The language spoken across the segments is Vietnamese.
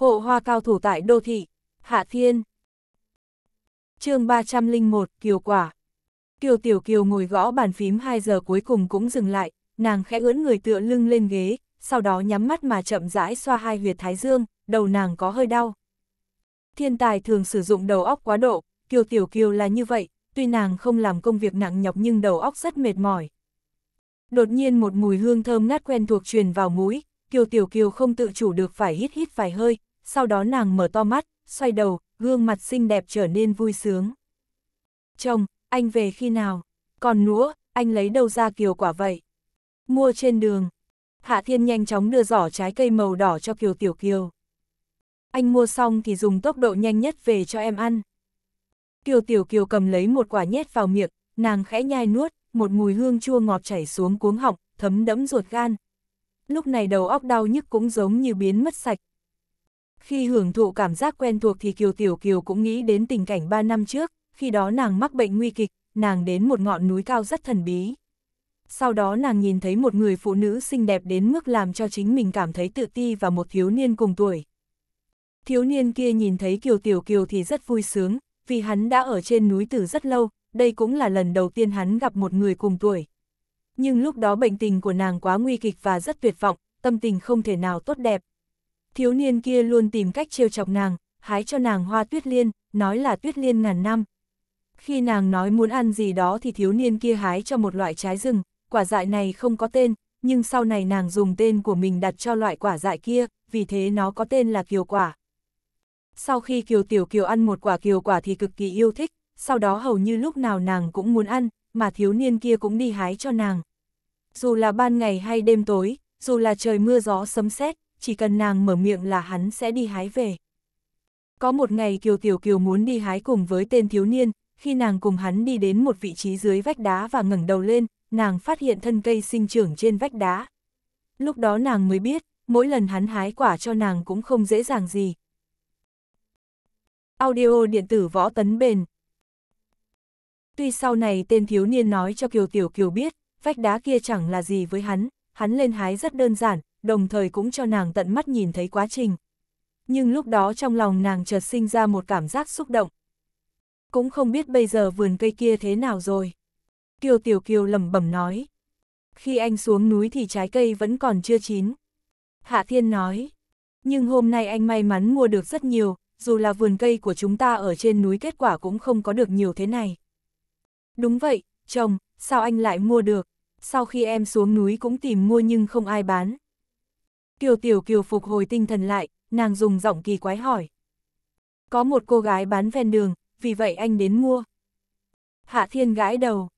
Hộ hoa cao thủ tại đô thị, Hạ Thiên. chương 301, Kiều Quả. Kiều Tiểu Kiều ngồi gõ bàn phím 2 giờ cuối cùng cũng dừng lại, nàng khẽ ưỡn người tựa lưng lên ghế, sau đó nhắm mắt mà chậm rãi xoa hai huyệt thái dương, đầu nàng có hơi đau. Thiên tài thường sử dụng đầu óc quá độ, Kiều Tiểu Kiều là như vậy, tuy nàng không làm công việc nặng nhọc nhưng đầu óc rất mệt mỏi. Đột nhiên một mùi hương thơm ngát quen thuộc truyền vào mũi, Kiều Tiểu Kiều không tự chủ được phải hít hít vài hơi, sau đó nàng mở to mắt, xoay đầu, gương mặt xinh đẹp trở nên vui sướng. Chồng, anh về khi nào? Còn núa, anh lấy đâu ra kiều quả vậy? Mua trên đường. Hạ Thiên nhanh chóng đưa giỏ trái cây màu đỏ cho Kiều Tiểu Kiều. Anh mua xong thì dùng tốc độ nhanh nhất về cho em ăn. Kiều Tiểu Kiều cầm lấy một quả nhét vào miệng, nàng khẽ nhai nuốt, một mùi hương chua ngọt chảy xuống cuống họng, thấm đẫm ruột gan. Lúc này đầu óc đau nhức cũng giống như biến mất sạch, khi hưởng thụ cảm giác quen thuộc thì Kiều Tiểu Kiều cũng nghĩ đến tình cảnh 3 năm trước, khi đó nàng mắc bệnh nguy kịch, nàng đến một ngọn núi cao rất thần bí. Sau đó nàng nhìn thấy một người phụ nữ xinh đẹp đến mức làm cho chính mình cảm thấy tự ti và một thiếu niên cùng tuổi. Thiếu niên kia nhìn thấy Kiều Tiểu Kiều thì rất vui sướng, vì hắn đã ở trên núi từ rất lâu, đây cũng là lần đầu tiên hắn gặp một người cùng tuổi. Nhưng lúc đó bệnh tình của nàng quá nguy kịch và rất tuyệt vọng, tâm tình không thể nào tốt đẹp, thiếu niên kia luôn tìm cách trêu chọc nàng, hái cho nàng hoa tuyết liên, nói là tuyết liên ngàn năm. Khi nàng nói muốn ăn gì đó thì thiếu niên kia hái cho một loại trái rừng, quả dại này không có tên, nhưng sau này nàng dùng tên của mình đặt cho loại quả dại kia, vì thế nó có tên là kiều quả. Sau khi kiều tiểu kiều ăn một quả kiều quả thì cực kỳ yêu thích, sau đó hầu như lúc nào nàng cũng muốn ăn, mà thiếu niên kia cũng đi hái cho nàng. Dù là ban ngày hay đêm tối, dù là trời mưa gió sấm sét, chỉ cần nàng mở miệng là hắn sẽ đi hái về. Có một ngày Kiều Tiểu Kiều muốn đi hái cùng với tên thiếu niên, khi nàng cùng hắn đi đến một vị trí dưới vách đá và ngẩng đầu lên, nàng phát hiện thân cây sinh trưởng trên vách đá. Lúc đó nàng mới biết, mỗi lần hắn hái quả cho nàng cũng không dễ dàng gì. Audio điện tử võ tấn bền Tuy sau này tên thiếu niên nói cho Kiều Tiểu Kiều biết, vách đá kia chẳng là gì với hắn, hắn lên hái rất đơn giản, đồng thời cũng cho nàng tận mắt nhìn thấy quá trình. Nhưng lúc đó trong lòng nàng chợt sinh ra một cảm giác xúc động. Cũng không biết bây giờ vườn cây kia thế nào rồi. Kiều Tiểu Kiều lẩm bẩm nói. Khi anh xuống núi thì trái cây vẫn còn chưa chín. Hạ Thiên nói. Nhưng hôm nay anh may mắn mua được rất nhiều, dù là vườn cây của chúng ta ở trên núi kết quả cũng không có được nhiều thế này. Đúng vậy, chồng, sao anh lại mua được? Sau khi em xuống núi cũng tìm mua nhưng không ai bán. Kiều Tiểu Kiều phục hồi tinh thần lại, nàng dùng giọng kỳ quái hỏi. Có một cô gái bán ven đường, vì vậy anh đến mua. Hạ Thiên gãi đầu.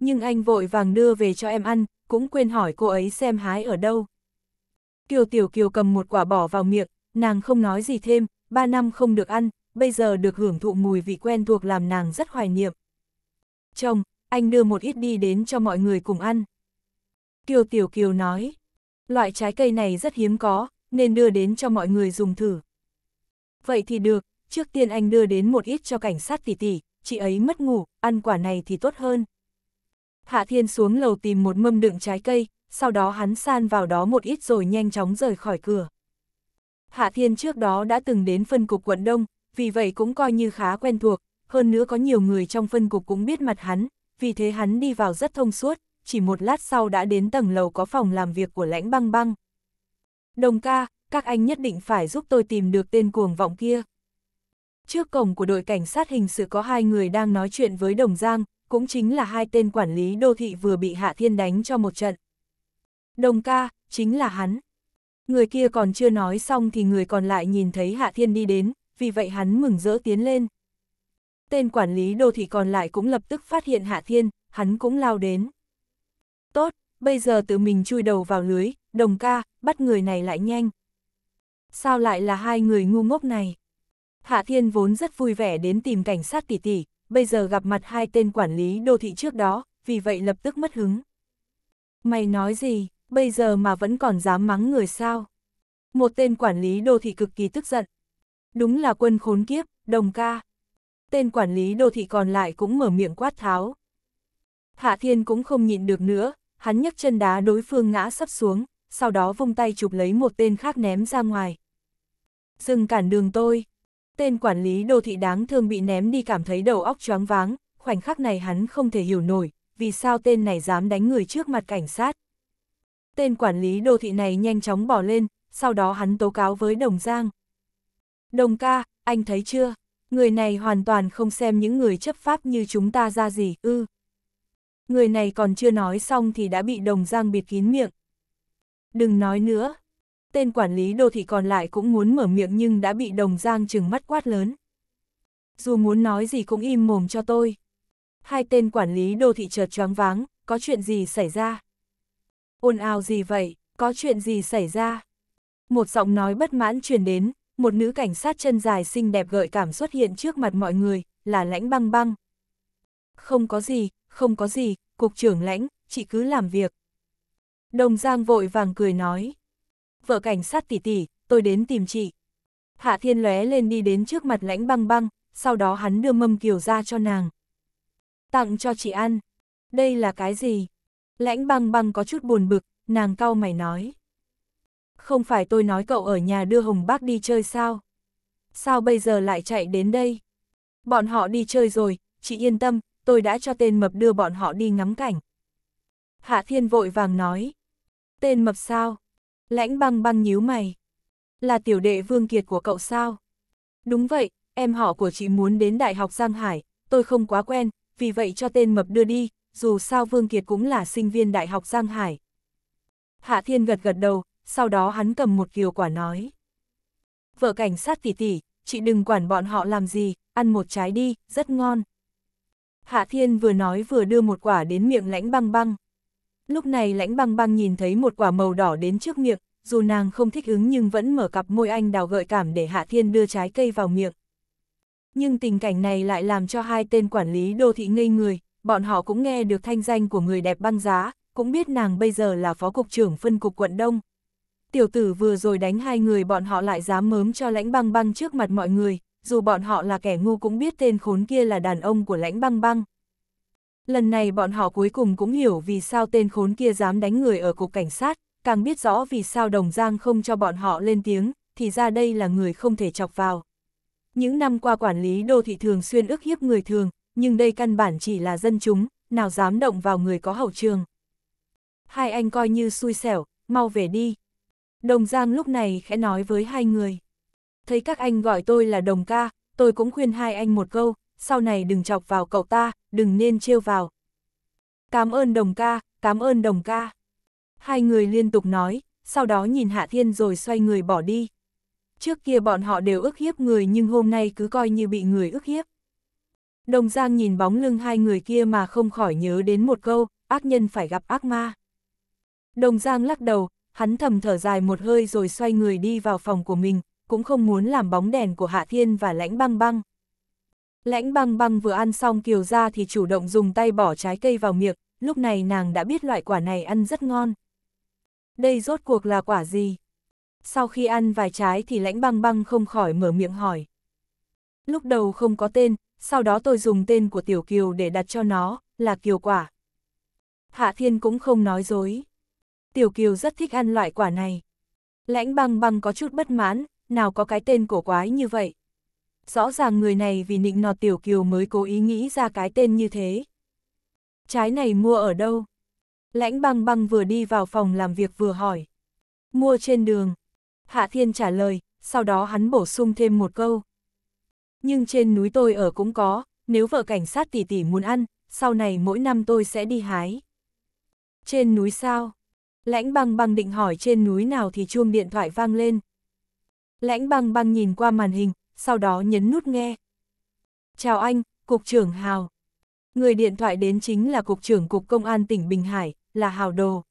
Nhưng anh vội vàng đưa về cho em ăn, cũng quên hỏi cô ấy xem hái ở đâu. Kiều Tiểu Kiều cầm một quả bỏ vào miệng, nàng không nói gì thêm, ba năm không được ăn, bây giờ được hưởng thụ mùi vị quen thuộc làm nàng rất hoài niệm. Chồng, anh đưa một ít đi đến cho mọi người cùng ăn. Kiều Tiểu Kiều nói loại trái cây này rất hiếm có, nên đưa đến cho mọi người dùng thử. Vậy thì được, trước tiên anh đưa đến một ít cho cảnh sát tỷ tỷ, chị ấy mất ngủ, ăn quả này thì tốt hơn. Hạ Thiên xuống lầu tìm một mâm đựng trái cây, sau đó hắn san vào đó một ít rồi nhanh chóng rời khỏi cửa. Hạ Thiên trước đó đã từng đến phân cục quận Đông, vì vậy cũng coi như khá quen thuộc, hơn nữa có nhiều người trong phân cục cũng biết mặt hắn, vì thế hắn đi vào rất thông suốt, chỉ một lát sau đã đến tầng lầu có phòng làm việc của lãnh băng băng. Đồng ca, các anh nhất định phải giúp tôi tìm được tên cuồng vọng kia. Trước cổng của đội cảnh sát hình sự có hai người đang nói chuyện với Đồng Giang, cũng chính là hai tên quản lý đô thị vừa bị Hạ Thiên đánh cho một trận. Đồng ca, chính là hắn. Người kia còn chưa nói xong thì người còn lại nhìn thấy Hạ Thiên đi đến, vì vậy hắn mừng rỡ tiến lên. Tên quản lý đô thị còn lại cũng lập tức phát hiện Hạ Thiên, hắn cũng lao đến. Tốt, bây giờ tự mình chui đầu vào lưới, đồng ca, bắt người này lại nhanh. Sao lại là hai người ngu ngốc này? Hạ Thiên vốn rất vui vẻ đến tìm cảnh sát tỷ tỷ, bây giờ gặp mặt hai tên quản lý đô thị trước đó, vì vậy lập tức mất hứng. Mày nói gì, bây giờ mà vẫn còn dám mắng người sao? Một tên quản lý đô thị cực kỳ tức giận. Đúng là quân khốn kiếp, đồng ca. Tên quản lý đô thị còn lại cũng mở miệng quát tháo. Hạ Thiên cũng không nhịn được nữa, hắn nhấc chân đá đối phương ngã sắp xuống, sau đó vung tay chụp lấy một tên khác ném ra ngoài. Dừng cản đường tôi. Tên quản lý đô thị đáng thương bị ném đi cảm thấy đầu óc choáng váng, khoảnh khắc này hắn không thể hiểu nổi, vì sao tên này dám đánh người trước mặt cảnh sát. Tên quản lý đô thị này nhanh chóng bỏ lên, sau đó hắn tố cáo với Đồng Giang. Đồng ca, anh thấy chưa? Người này hoàn toàn không xem những người chấp pháp như chúng ta ra gì, ư. Ừ người này còn chưa nói xong thì đã bị đồng giang bịt kín miệng. Đừng nói nữa, tên quản lý đô thị còn lại cũng muốn mở miệng nhưng đã bị đồng giang trừng mắt quát lớn. Dù muốn nói gì cũng im mồm cho tôi. Hai tên quản lý đô thị chợt choáng váng, có chuyện gì xảy ra? Ôn ào gì vậy, có chuyện gì xảy ra? Một giọng nói bất mãn truyền đến, một nữ cảnh sát chân dài xinh đẹp gợi cảm xuất hiện trước mặt mọi người, là lãnh băng băng. Không có gì, không có gì, cục trưởng lãnh, chị cứ làm việc. Đồng Giang vội vàng cười nói. Vợ cảnh sát tỷ tỷ, tôi đến tìm chị. Hạ Thiên lóe lên đi đến trước mặt lãnh băng băng, sau đó hắn đưa mâm kiều ra cho nàng. Tặng cho chị ăn. Đây là cái gì? Lãnh băng băng có chút buồn bực, nàng cau mày nói. Không phải tôi nói cậu ở nhà đưa Hồng Bác đi chơi sao? Sao bây giờ lại chạy đến đây? Bọn họ đi chơi rồi, chị yên tâm, tôi đã cho tên mập đưa bọn họ đi ngắm cảnh. Hạ Thiên vội vàng nói. Tên mập sao? Lãnh băng băng nhíu mày. Là tiểu đệ Vương Kiệt của cậu sao? Đúng vậy, em họ của chị muốn đến Đại học Giang Hải, tôi không quá quen, vì vậy cho tên mập đưa đi, dù sao Vương Kiệt cũng là sinh viên Đại học Giang Hải. Hạ Thiên gật gật đầu, sau đó hắn cầm một kiều quả nói. Vợ cảnh sát tỉ tỉ chị đừng quản bọn họ làm gì, ăn một trái đi, rất ngon. Hạ Thiên vừa nói vừa đưa một quả đến miệng lãnh băng băng. Lúc này lãnh băng băng nhìn thấy một quả màu đỏ đến trước miệng, dù nàng không thích ứng nhưng vẫn mở cặp môi anh đào gợi cảm để Hạ Thiên đưa trái cây vào miệng. Nhưng tình cảnh này lại làm cho hai tên quản lý đô thị ngây người, bọn họ cũng nghe được thanh danh của người đẹp băng giá, cũng biết nàng bây giờ là phó cục trưởng phân cục quận Đông. Tiểu tử vừa rồi đánh hai người bọn họ lại dám mớm cho lãnh băng băng trước mặt mọi người, dù bọn họ là kẻ ngu cũng biết tên khốn kia là đàn ông của lãnh băng băng. Lần này bọn họ cuối cùng cũng hiểu vì sao tên khốn kia dám đánh người ở cục cảnh sát, càng biết rõ vì sao Đồng Giang không cho bọn họ lên tiếng, thì ra đây là người không thể chọc vào. Những năm qua quản lý đô thị thường xuyên ức hiếp người thường, nhưng đây căn bản chỉ là dân chúng, nào dám động vào người có hậu trường. Hai anh coi như xui xẻo, mau về đi. Đồng Giang lúc này khẽ nói với hai người thấy các anh gọi tôi là đồng ca, tôi cũng khuyên hai anh một câu, sau này đừng chọc vào cậu ta, đừng nên trêu vào. Cảm ơn đồng ca, cảm ơn đồng ca. Hai người liên tục nói, sau đó nhìn Hạ Thiên rồi xoay người bỏ đi. Trước kia bọn họ đều ức hiếp người nhưng hôm nay cứ coi như bị người ức hiếp. Đồng Giang nhìn bóng lưng hai người kia mà không khỏi nhớ đến một câu, ác nhân phải gặp ác ma. Đồng Giang lắc đầu, hắn thầm thở dài một hơi rồi xoay người đi vào phòng của mình, cũng không muốn làm bóng đèn của Hạ Thiên và lãnh băng băng. Lãnh băng băng vừa ăn xong kiều ra thì chủ động dùng tay bỏ trái cây vào miệng, lúc này nàng đã biết loại quả này ăn rất ngon. Đây rốt cuộc là quả gì? Sau khi ăn vài trái thì lãnh băng băng không khỏi mở miệng hỏi. Lúc đầu không có tên, sau đó tôi dùng tên của tiểu kiều để đặt cho nó, là kiều quả. Hạ Thiên cũng không nói dối. Tiểu kiều rất thích ăn loại quả này. Lãnh băng băng có chút bất mãn, nào có cái tên cổ quái như vậy. Rõ ràng người này vì nịnh nọt Tiểu Kiều mới cố ý nghĩ ra cái tên như thế. Trái này mua ở đâu? Lãnh băng băng vừa đi vào phòng làm việc vừa hỏi. Mua trên đường. Hạ Thiên trả lời, sau đó hắn bổ sung thêm một câu. Nhưng trên núi tôi ở cũng có, nếu vợ cảnh sát tỷ tỷ muốn ăn, sau này mỗi năm tôi sẽ đi hái. Trên núi sao? Lãnh băng băng định hỏi trên núi nào thì chuông điện thoại vang lên. Lãnh băng băng nhìn qua màn hình, sau đó nhấn nút nghe. Chào anh, Cục trưởng Hào. Người điện thoại đến chính là Cục trưởng Cục Công an tỉnh Bình Hải, là Hào Đồ.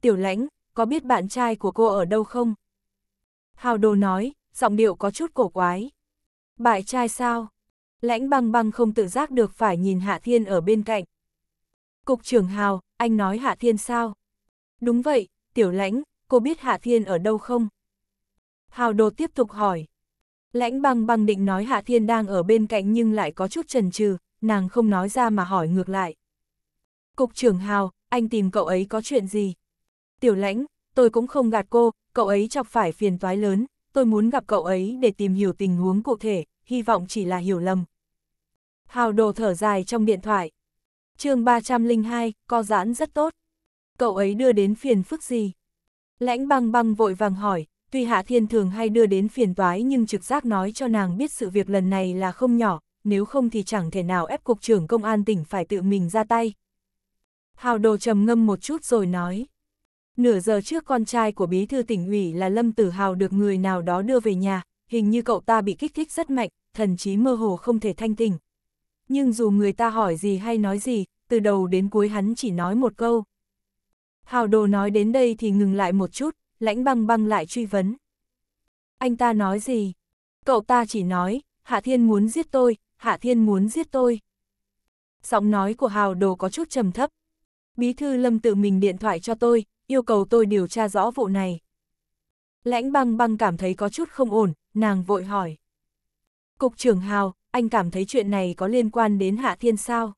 Tiểu lãnh, có biết bạn trai của cô ở đâu không? Hào Đồ nói, giọng điệu có chút cổ quái. Bại trai sao? Lãnh băng băng không tự giác được phải nhìn Hạ Thiên ở bên cạnh. Cục trưởng Hào, anh nói Hạ Thiên sao? Đúng vậy, tiểu lãnh, cô biết Hạ Thiên ở đâu không? Hào Đồ tiếp tục hỏi. Lãnh băng băng định nói Hạ Thiên đang ở bên cạnh nhưng lại có chút chần chừ, nàng không nói ra mà hỏi ngược lại. Cục trưởng Hào, anh tìm cậu ấy có chuyện gì? Tiểu lãnh, tôi cũng không gạt cô, cậu ấy chọc phải phiền toái lớn, tôi muốn gặp cậu ấy để tìm hiểu tình huống cụ thể, hy vọng chỉ là hiểu lầm. Hào đồ thở dài trong điện thoại. chương 302, co giãn rất tốt. Cậu ấy đưa đến phiền phức gì? Lãnh băng băng vội vàng hỏi, Tuy Hạ Thiên thường hay đưa đến phiền toái nhưng trực giác nói cho nàng biết sự việc lần này là không nhỏ, nếu không thì chẳng thể nào ép cục trưởng công an tỉnh phải tự mình ra tay. Hào đồ trầm ngâm một chút rồi nói. Nửa giờ trước con trai của bí thư tỉnh ủy là Lâm Tử Hào được người nào đó đưa về nhà, hình như cậu ta bị kích thích rất mạnh, thần trí mơ hồ không thể thanh tỉnh. Nhưng dù người ta hỏi gì hay nói gì, từ đầu đến cuối hắn chỉ nói một câu. Hào đồ nói đến đây thì ngừng lại một chút, lãnh băng băng lại truy vấn. Anh ta nói gì? Cậu ta chỉ nói, Hạ Thiên muốn giết tôi, Hạ Thiên muốn giết tôi. Giọng nói của Hào Đồ có chút trầm thấp. Bí thư Lâm tự mình điện thoại cho tôi, yêu cầu tôi điều tra rõ vụ này. Lãnh băng băng cảm thấy có chút không ổn, nàng vội hỏi. Cục trưởng Hào, anh cảm thấy chuyện này có liên quan đến Hạ Thiên sao?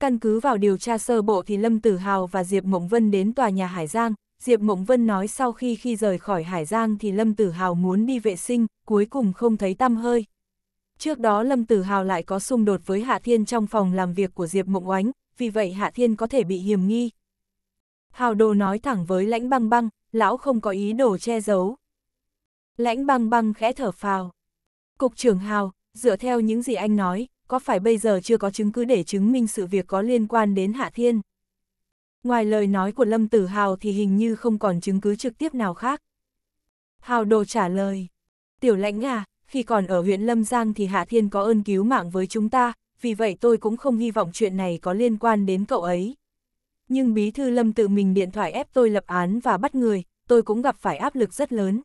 Căn cứ vào điều tra sơ bộ thì Lâm Tử Hào và Diệp Mộng Vân đến tòa nhà Hải Giang, Diệp Mộng Vân nói sau khi khi rời khỏi Hải Giang thì Lâm Tử Hào muốn đi vệ sinh, cuối cùng không thấy tăm hơi. Trước đó Lâm Tử Hào lại có xung đột với Hạ Thiên trong phòng làm việc của Diệp Mộng Oánh, vì vậy Hạ Thiên có thể bị hiểm nghi. Hào Đồ nói thẳng với Lãnh Băng Băng, lão không có ý đồ che giấu. Lãnh Băng Băng khẽ thở phào. Cục trưởng Hào, dựa theo những gì anh nói, có phải bây giờ chưa có chứng cứ để chứng minh sự việc có liên quan đến Hạ Thiên? Ngoài lời nói của Lâm Tử Hào thì hình như không còn chứng cứ trực tiếp nào khác. Hào Đồ trả lời, tiểu lãnh à, khi còn ở huyện Lâm Giang thì Hạ Thiên có ơn cứu mạng với chúng ta, vì vậy tôi cũng không hy vọng chuyện này có liên quan đến cậu ấy. Nhưng bí thư Lâm tự mình điện thoại ép tôi lập án và bắt người, tôi cũng gặp phải áp lực rất lớn.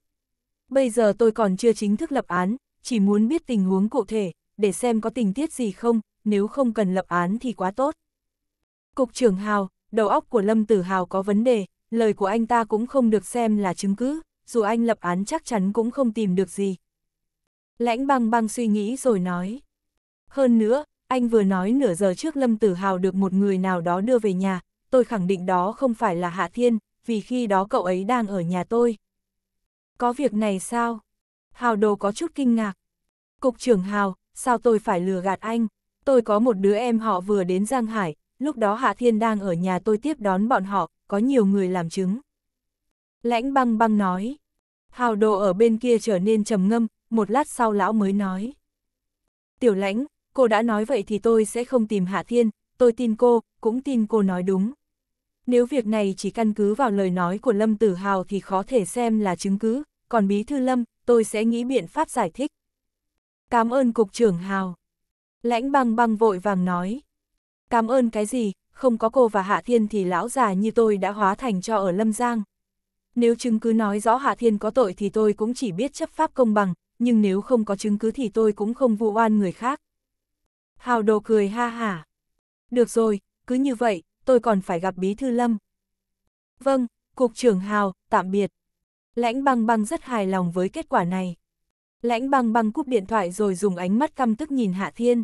Bây giờ tôi còn chưa chính thức lập án, chỉ muốn biết tình huống cụ thể, để xem có tình tiết gì không, nếu không cần lập án thì quá tốt. Cục trưởng Hào, đầu óc của Lâm Tử Hào có vấn đề, lời của anh ta cũng không được xem là chứng cứ, dù anh lập án chắc chắn cũng không tìm được gì. Lãnh băng băng suy nghĩ rồi nói. Hơn nữa, anh vừa nói nửa giờ trước Lâm Tử Hào được một người nào đó đưa về nhà, tôi khẳng định đó không phải là Hạ Thiên, vì khi đó cậu ấy đang ở nhà tôi. Có việc này sao? Hào đồ có chút kinh ngạc. Cục trưởng Hào, sao tôi phải lừa gạt anh? Tôi có một đứa em họ vừa đến Giang Hải, lúc đó Hạ Thiên đang ở nhà tôi tiếp đón bọn họ, có nhiều người làm chứng. Lãnh băng băng nói, hào đồ ở bên kia trở nên trầm ngâm, một lát sau lão mới nói. Tiểu lãnh, cô đã nói vậy thì tôi sẽ không tìm Hạ Thiên, tôi tin cô, cũng tin cô nói đúng. Nếu việc này chỉ căn cứ vào lời nói của Lâm Tử Hào thì khó thể xem là chứng cứ, còn bí thư Lâm, tôi sẽ nghĩ biện pháp giải thích. Cảm ơn Cục trưởng Hào. Lãnh băng băng vội vàng nói, Cảm ơn cái gì, không có cô và Hạ Thiên thì lão già như tôi đã hóa thành cho ở Lâm Giang. Nếu chứng cứ nói rõ Hạ Thiên có tội thì tôi cũng chỉ biết chấp pháp công bằng, nhưng nếu không có chứng cứ thì tôi cũng không vụ oan người khác. Hào đồ cười ha hả. Được rồi, cứ như vậy, tôi còn phải gặp Bí Thư Lâm. Vâng, Cục trưởng Hào, tạm biệt. Lãnh băng băng rất hài lòng với kết quả này. Lãnh băng băng cúp điện thoại rồi dùng ánh mắt căm tức nhìn Hạ Thiên.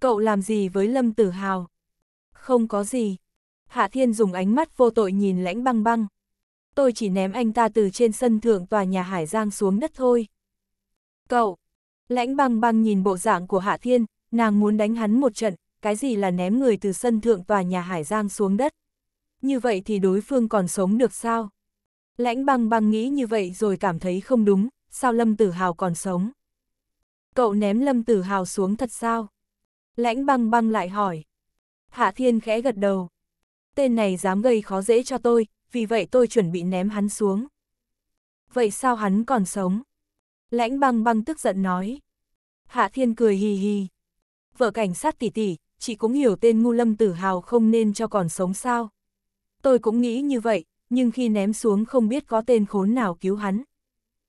Cậu làm gì với Lâm Tử Hào? Không có gì. Hạ Thiên dùng ánh mắt vô tội nhìn lãnh băng băng. Tôi chỉ ném anh ta từ trên sân thượng tòa nhà Hải Giang xuống đất thôi. Cậu! Lãnh băng băng nhìn bộ dạng của Hạ Thiên, nàng muốn đánh hắn một trận, cái gì là ném người từ sân thượng tòa nhà Hải Giang xuống đất. Như vậy thì đối phương còn sống được sao? Lãnh băng băng nghĩ như vậy rồi cảm thấy không đúng, sao Lâm Tử Hào còn sống? Cậu ném Lâm Tử Hào xuống thật sao? Lãnh băng băng lại hỏi. Hạ thiên khẽ gật đầu. Tên này dám gây khó dễ cho tôi, vì vậy tôi chuẩn bị ném hắn xuống. Vậy sao hắn còn sống? Lãnh băng băng tức giận nói. Hạ thiên cười hì hì. Vợ cảnh sát tỷ tỷ, chị cũng hiểu tên ngu lâm tử hào không nên cho còn sống sao. Tôi cũng nghĩ như vậy, nhưng khi ném xuống không biết có tên khốn nào cứu hắn.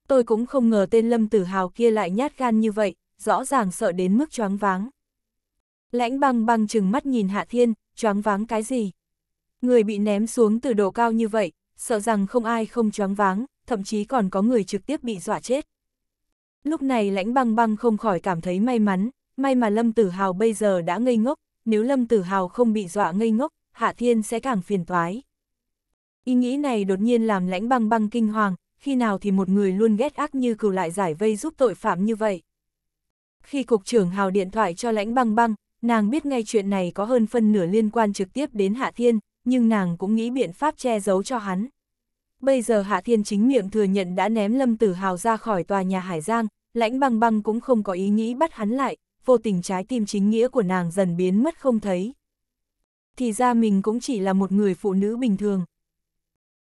Tôi cũng không ngờ tên lâm tử hào kia lại nhát gan như vậy, rõ ràng sợ đến mức choáng váng. Lãnh băng băng chừng mắt nhìn Hạ Thiên, choáng váng cái gì? Người bị ném xuống từ độ cao như vậy, sợ rằng không ai không choáng váng, thậm chí còn có người trực tiếp bị dọa chết. Lúc này lãnh băng băng không khỏi cảm thấy may mắn, may mà Lâm Tử Hào bây giờ đã ngây ngốc, nếu Lâm Tử Hào không bị dọa ngây ngốc, Hạ Thiên sẽ càng phiền toái. Ý nghĩ này đột nhiên làm lãnh băng băng kinh hoàng, khi nào thì một người luôn ghét ác như cừu lại giải vây giúp tội phạm như vậy. Khi cục trưởng Hào điện thoại cho lãnh băng băng, nàng biết ngay chuyện này có hơn phân nửa liên quan trực tiếp đến Hạ Thiên, nhưng nàng cũng nghĩ biện pháp che giấu cho hắn. Bây giờ Hạ Thiên chính miệng thừa nhận đã ném Lâm Tử Hào ra khỏi tòa nhà Hải Giang, lãnh băng băng cũng không có ý nghĩ bắt hắn lại, vô tình trái tim chính nghĩa của nàng dần biến mất không thấy. Thì ra mình cũng chỉ là một người phụ nữ bình thường.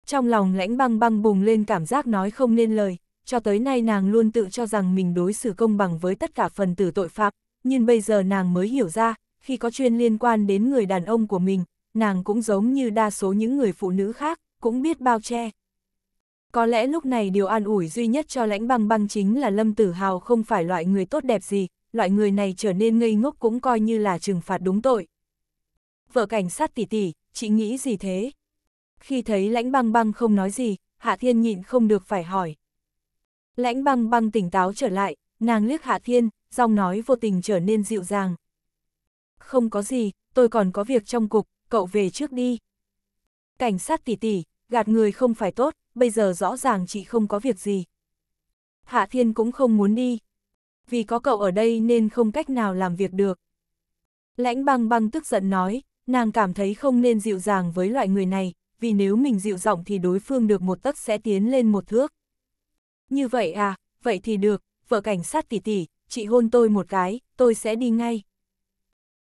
Trong lòng lãnh băng băng bùng lên cảm giác nói không nên lời, cho tới nay nàng luôn tự cho rằng mình đối xử công bằng với tất cả phần tử tội phạm, nhưng bây giờ nàng mới hiểu ra, khi có chuyên liên quan đến người đàn ông của mình, nàng cũng giống như đa số những người phụ nữ khác, cũng biết bao che. Có lẽ lúc này điều an ủi duy nhất cho lãnh băng băng chính là Lâm Tử Hào không phải loại người tốt đẹp gì, loại người này trở nên ngây ngốc cũng coi như là trừng phạt đúng tội. Vợ cảnh sát tỷ tỷ, chị nghĩ gì thế? Khi thấy lãnh băng băng không nói gì, Hạ Thiên nhịn không được phải hỏi. Lãnh băng băng tỉnh táo trở lại, nàng liếc Hạ Thiên, giọng nói vô tình trở nên dịu dàng. Không có gì, tôi còn có việc trong cục, cậu về trước đi. Cảnh sát tỷ tỷ, gạt người không phải tốt, bây giờ rõ ràng chị không có việc gì. Hạ Thiên cũng không muốn đi. Vì có cậu ở đây nên không cách nào làm việc được. Lãnh băng băng tức giận nói, nàng cảm thấy không nên dịu dàng với loại người này, vì nếu mình dịu giọng thì đối phương được một tấc sẽ tiến lên một thước. Như vậy à, vậy thì được, vợ cảnh sát tỷ tỷ, chị hôn tôi một cái, tôi sẽ đi ngay.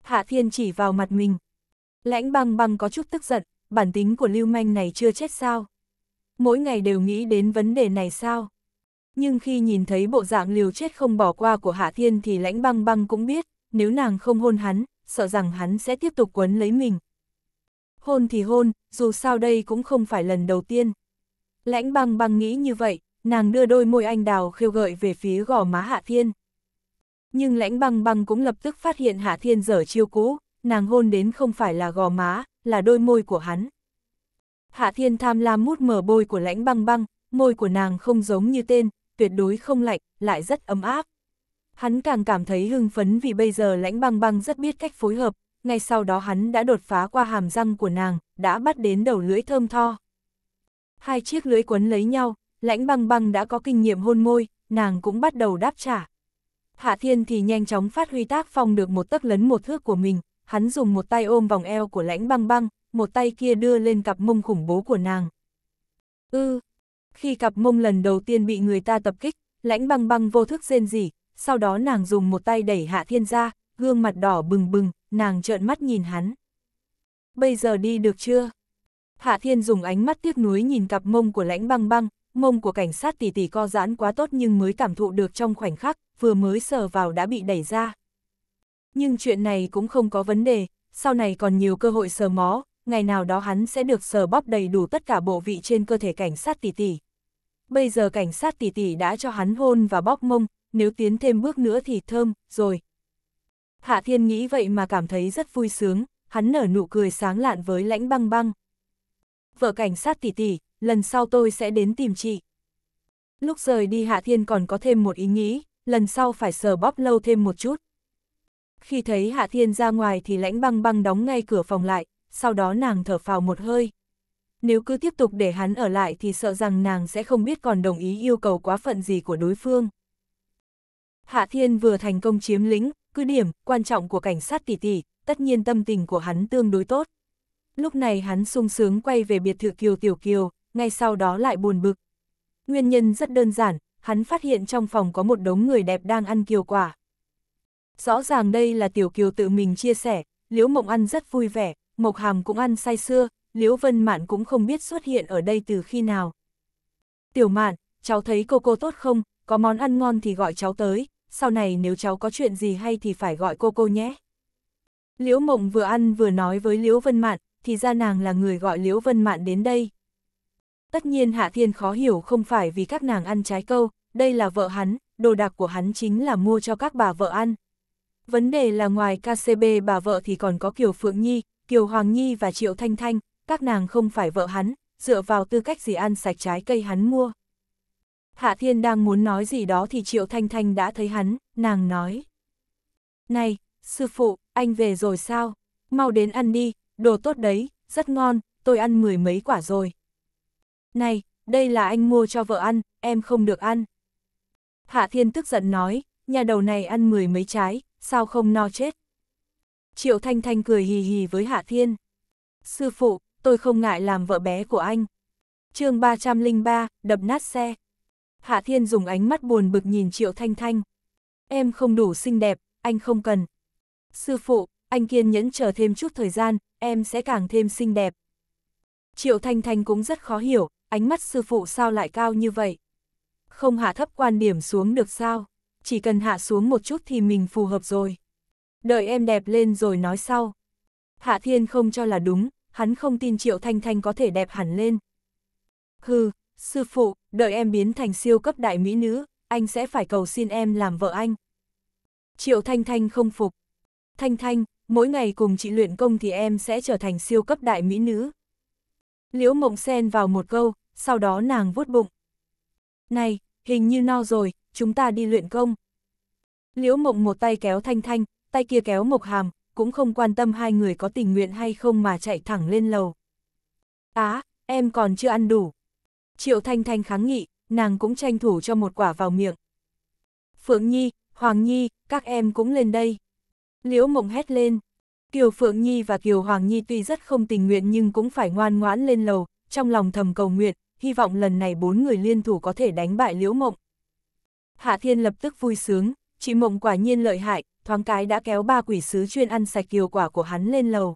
Hạ Thiên chỉ vào mặt mình. Lãnh băng băng có chút tức giận, bản tính của lưu manh này chưa chết sao. Mỗi ngày đều nghĩ đến vấn đề này sao. Nhưng khi nhìn thấy bộ dạng liều chết không bỏ qua của Hạ Thiên thì lãnh băng băng cũng biết, nếu nàng không hôn hắn, sợ rằng hắn sẽ tiếp tục quấn lấy mình. Hôn thì hôn, dù sao đây cũng không phải lần đầu tiên. Lãnh băng băng nghĩ như vậy, nàng đưa đôi môi anh đào khiêu gợi về phía gò má Hạ Thiên. Nhưng lãnh băng băng cũng lập tức phát hiện Hạ Thiên dở chiêu cũ, nàng hôn đến không phải là gò má, là đôi môi của hắn. Hạ Thiên tham lam mút mở bôi của lãnh băng băng, môi của nàng không giống như tên, tuyệt đối không lạnh, lại rất ấm áp. Hắn càng cảm thấy hưng phấn vì bây giờ lãnh băng băng rất biết cách phối hợp, ngay sau đó hắn đã đột phá qua hàm răng của nàng, đã bắt đến đầu lưỡi thơm tho. Hai chiếc lưỡi quấn lấy nhau, lãnh băng băng đã có kinh nghiệm hôn môi, nàng cũng bắt đầu đáp trả. Hạ Thiên thì nhanh chóng phát huy tác phong được một tấc lấn một thước của mình, hắn dùng một tay ôm vòng eo của lãnh băng băng, một tay kia đưa lên cặp mông khủng bố của nàng. Ư, ừ. khi cặp mông lần đầu tiên bị người ta tập kích, lãnh băng băng vô thức rên rỉ, sau đó nàng dùng một tay đẩy Hạ Thiên ra, gương mặt đỏ bừng bừng, nàng trợn mắt nhìn hắn. Bây giờ đi được chưa? Hạ Thiên dùng ánh mắt tiếc nuối nhìn cặp mông của lãnh băng băng, mông của cảnh sát tỷ tỷ co giãn quá tốt nhưng mới cảm thụ được trong khoảnh khắc, vừa mới sờ vào đã bị đẩy ra. Nhưng chuyện này cũng không có vấn đề, sau này còn nhiều cơ hội sờ mó, ngày nào đó hắn sẽ được sờ bóp đầy đủ tất cả bộ vị trên cơ thể cảnh sát tỷ tỷ. Bây giờ cảnh sát tỷ tỷ đã cho hắn hôn và bóp mông, nếu tiến thêm bước nữa thì thơm, rồi. Hạ Thiên nghĩ vậy mà cảm thấy rất vui sướng, hắn nở nụ cười sáng lạn với lãnh băng băng. Vợ cảnh sát tỷ tỷ, lần sau tôi sẽ đến tìm chị. Lúc rời đi Hạ Thiên còn có thêm một ý nghĩ, lần sau phải sờ bóp lâu thêm một chút. Khi thấy Hạ Thiên ra ngoài thì lãnh băng băng đóng ngay cửa phòng lại, sau đó nàng thở phào một hơi. Nếu cứ tiếp tục để hắn ở lại thì sợ rằng nàng sẽ không biết còn đồng ý yêu cầu quá phận gì của đối phương. Hạ Thiên vừa thành công chiếm lĩnh, cứ điểm, quan trọng của cảnh sát tỷ tỷ, tất nhiên tâm tình của hắn tương đối tốt. Lúc này hắn sung sướng quay về biệt thự Kiều Tiểu Kiều, ngay sau đó lại buồn bực. Nguyên nhân rất đơn giản, hắn phát hiện trong phòng có một đống người đẹp đang ăn kiều quả. Rõ ràng đây là Tiểu Kiều tự mình chia sẻ, Liễu Mộng ăn rất vui vẻ, Mộc Hàm cũng ăn say xưa, Liễu Vân Mạn cũng không biết xuất hiện ở đây từ khi nào. Tiểu Mạn, cháu thấy cô cô tốt không, có món ăn ngon thì gọi cháu tới, sau này nếu cháu có chuyện gì hay thì phải gọi cô cô nhé. Liễu Mộng vừa ăn vừa nói với Liễu Vân Mạn, thì ra nàng là người gọi Liễu Vân Mạn đến đây. Tất nhiên Hạ Thiên khó hiểu không phải vì các nàng ăn trái câu, đây là vợ hắn, đồ đạc của hắn chính là mua cho các bà vợ ăn. Vấn đề là ngoài KCB bà vợ thì còn có Kiều Phượng Nhi, Kiều Hoàng Nhi và Triệu Thanh Thanh, các nàng không phải vợ hắn, dựa vào tư cách gì ăn sạch trái cây hắn mua. Hạ Thiên đang muốn nói gì đó thì Triệu Thanh Thanh đã thấy hắn, nàng nói. Này, sư phụ, anh về rồi sao? Mau đến ăn đi, đồ tốt đấy, rất ngon, tôi ăn mười mấy quả rồi. Này, đây là anh mua cho vợ ăn, em không được ăn. Hạ Thiên tức giận nói, nhà đầu này ăn mười mấy trái, sao không no chết. Triệu Thanh Thanh cười hì hì với Hạ Thiên. Sư phụ, tôi không ngại làm vợ bé của anh. chương 303, đập nát xe. Hạ Thiên dùng ánh mắt buồn bực nhìn Triệu Thanh Thanh. Em không đủ xinh đẹp, anh không cần. Sư phụ, anh kiên nhẫn chờ thêm chút thời gian, em sẽ càng thêm xinh đẹp. Triệu Thanh Thanh cũng rất khó hiểu, ánh mắt sư phụ sao lại cao như vậy? Không hạ thấp quan điểm xuống được sao? Chỉ cần hạ xuống một chút thì mình phù hợp rồi. Đợi em đẹp lên rồi nói sau. Hạ Thiên không cho là đúng, hắn không tin Triệu Thanh Thanh có thể đẹp hẳn lên. Hừ, sư phụ, đợi em biến thành siêu cấp đại mỹ nữ, anh sẽ phải cầu xin em làm vợ anh. Triệu Thanh Thanh không phục. Thanh Thanh, mỗi ngày cùng chị luyện công thì em sẽ trở thành siêu cấp đại mỹ nữ. Liễu Mộng Sen vào một câu, sau đó nàng vuốt bụng. Này, hình như no rồi, chúng ta đi luyện công. Liễu mộng một tay kéo thanh thanh, tay kia kéo mộc hàm, cũng không quan tâm hai người có tình nguyện hay không mà chạy thẳng lên lầu. Á, à, em còn chưa ăn đủ. Triệu thanh thanh kháng nghị, nàng cũng tranh thủ cho một quả vào miệng. Phượng Nhi, Hoàng Nhi, các em cũng lên đây. Liễu mộng hét lên. Kiều Phượng Nhi và Kiều Hoàng Nhi tuy rất không tình nguyện nhưng cũng phải ngoan ngoãn lên lầu, trong lòng thầm cầu nguyện, hy vọng lần này bốn người liên thủ có thể đánh bại Liễu Mộng. Hạ Thiên lập tức vui sướng, chị Mộng quả nhiên lợi hại, thoáng cái đã kéo ba quỷ sứ chuyên ăn sạch kiều quả của hắn lên lầu.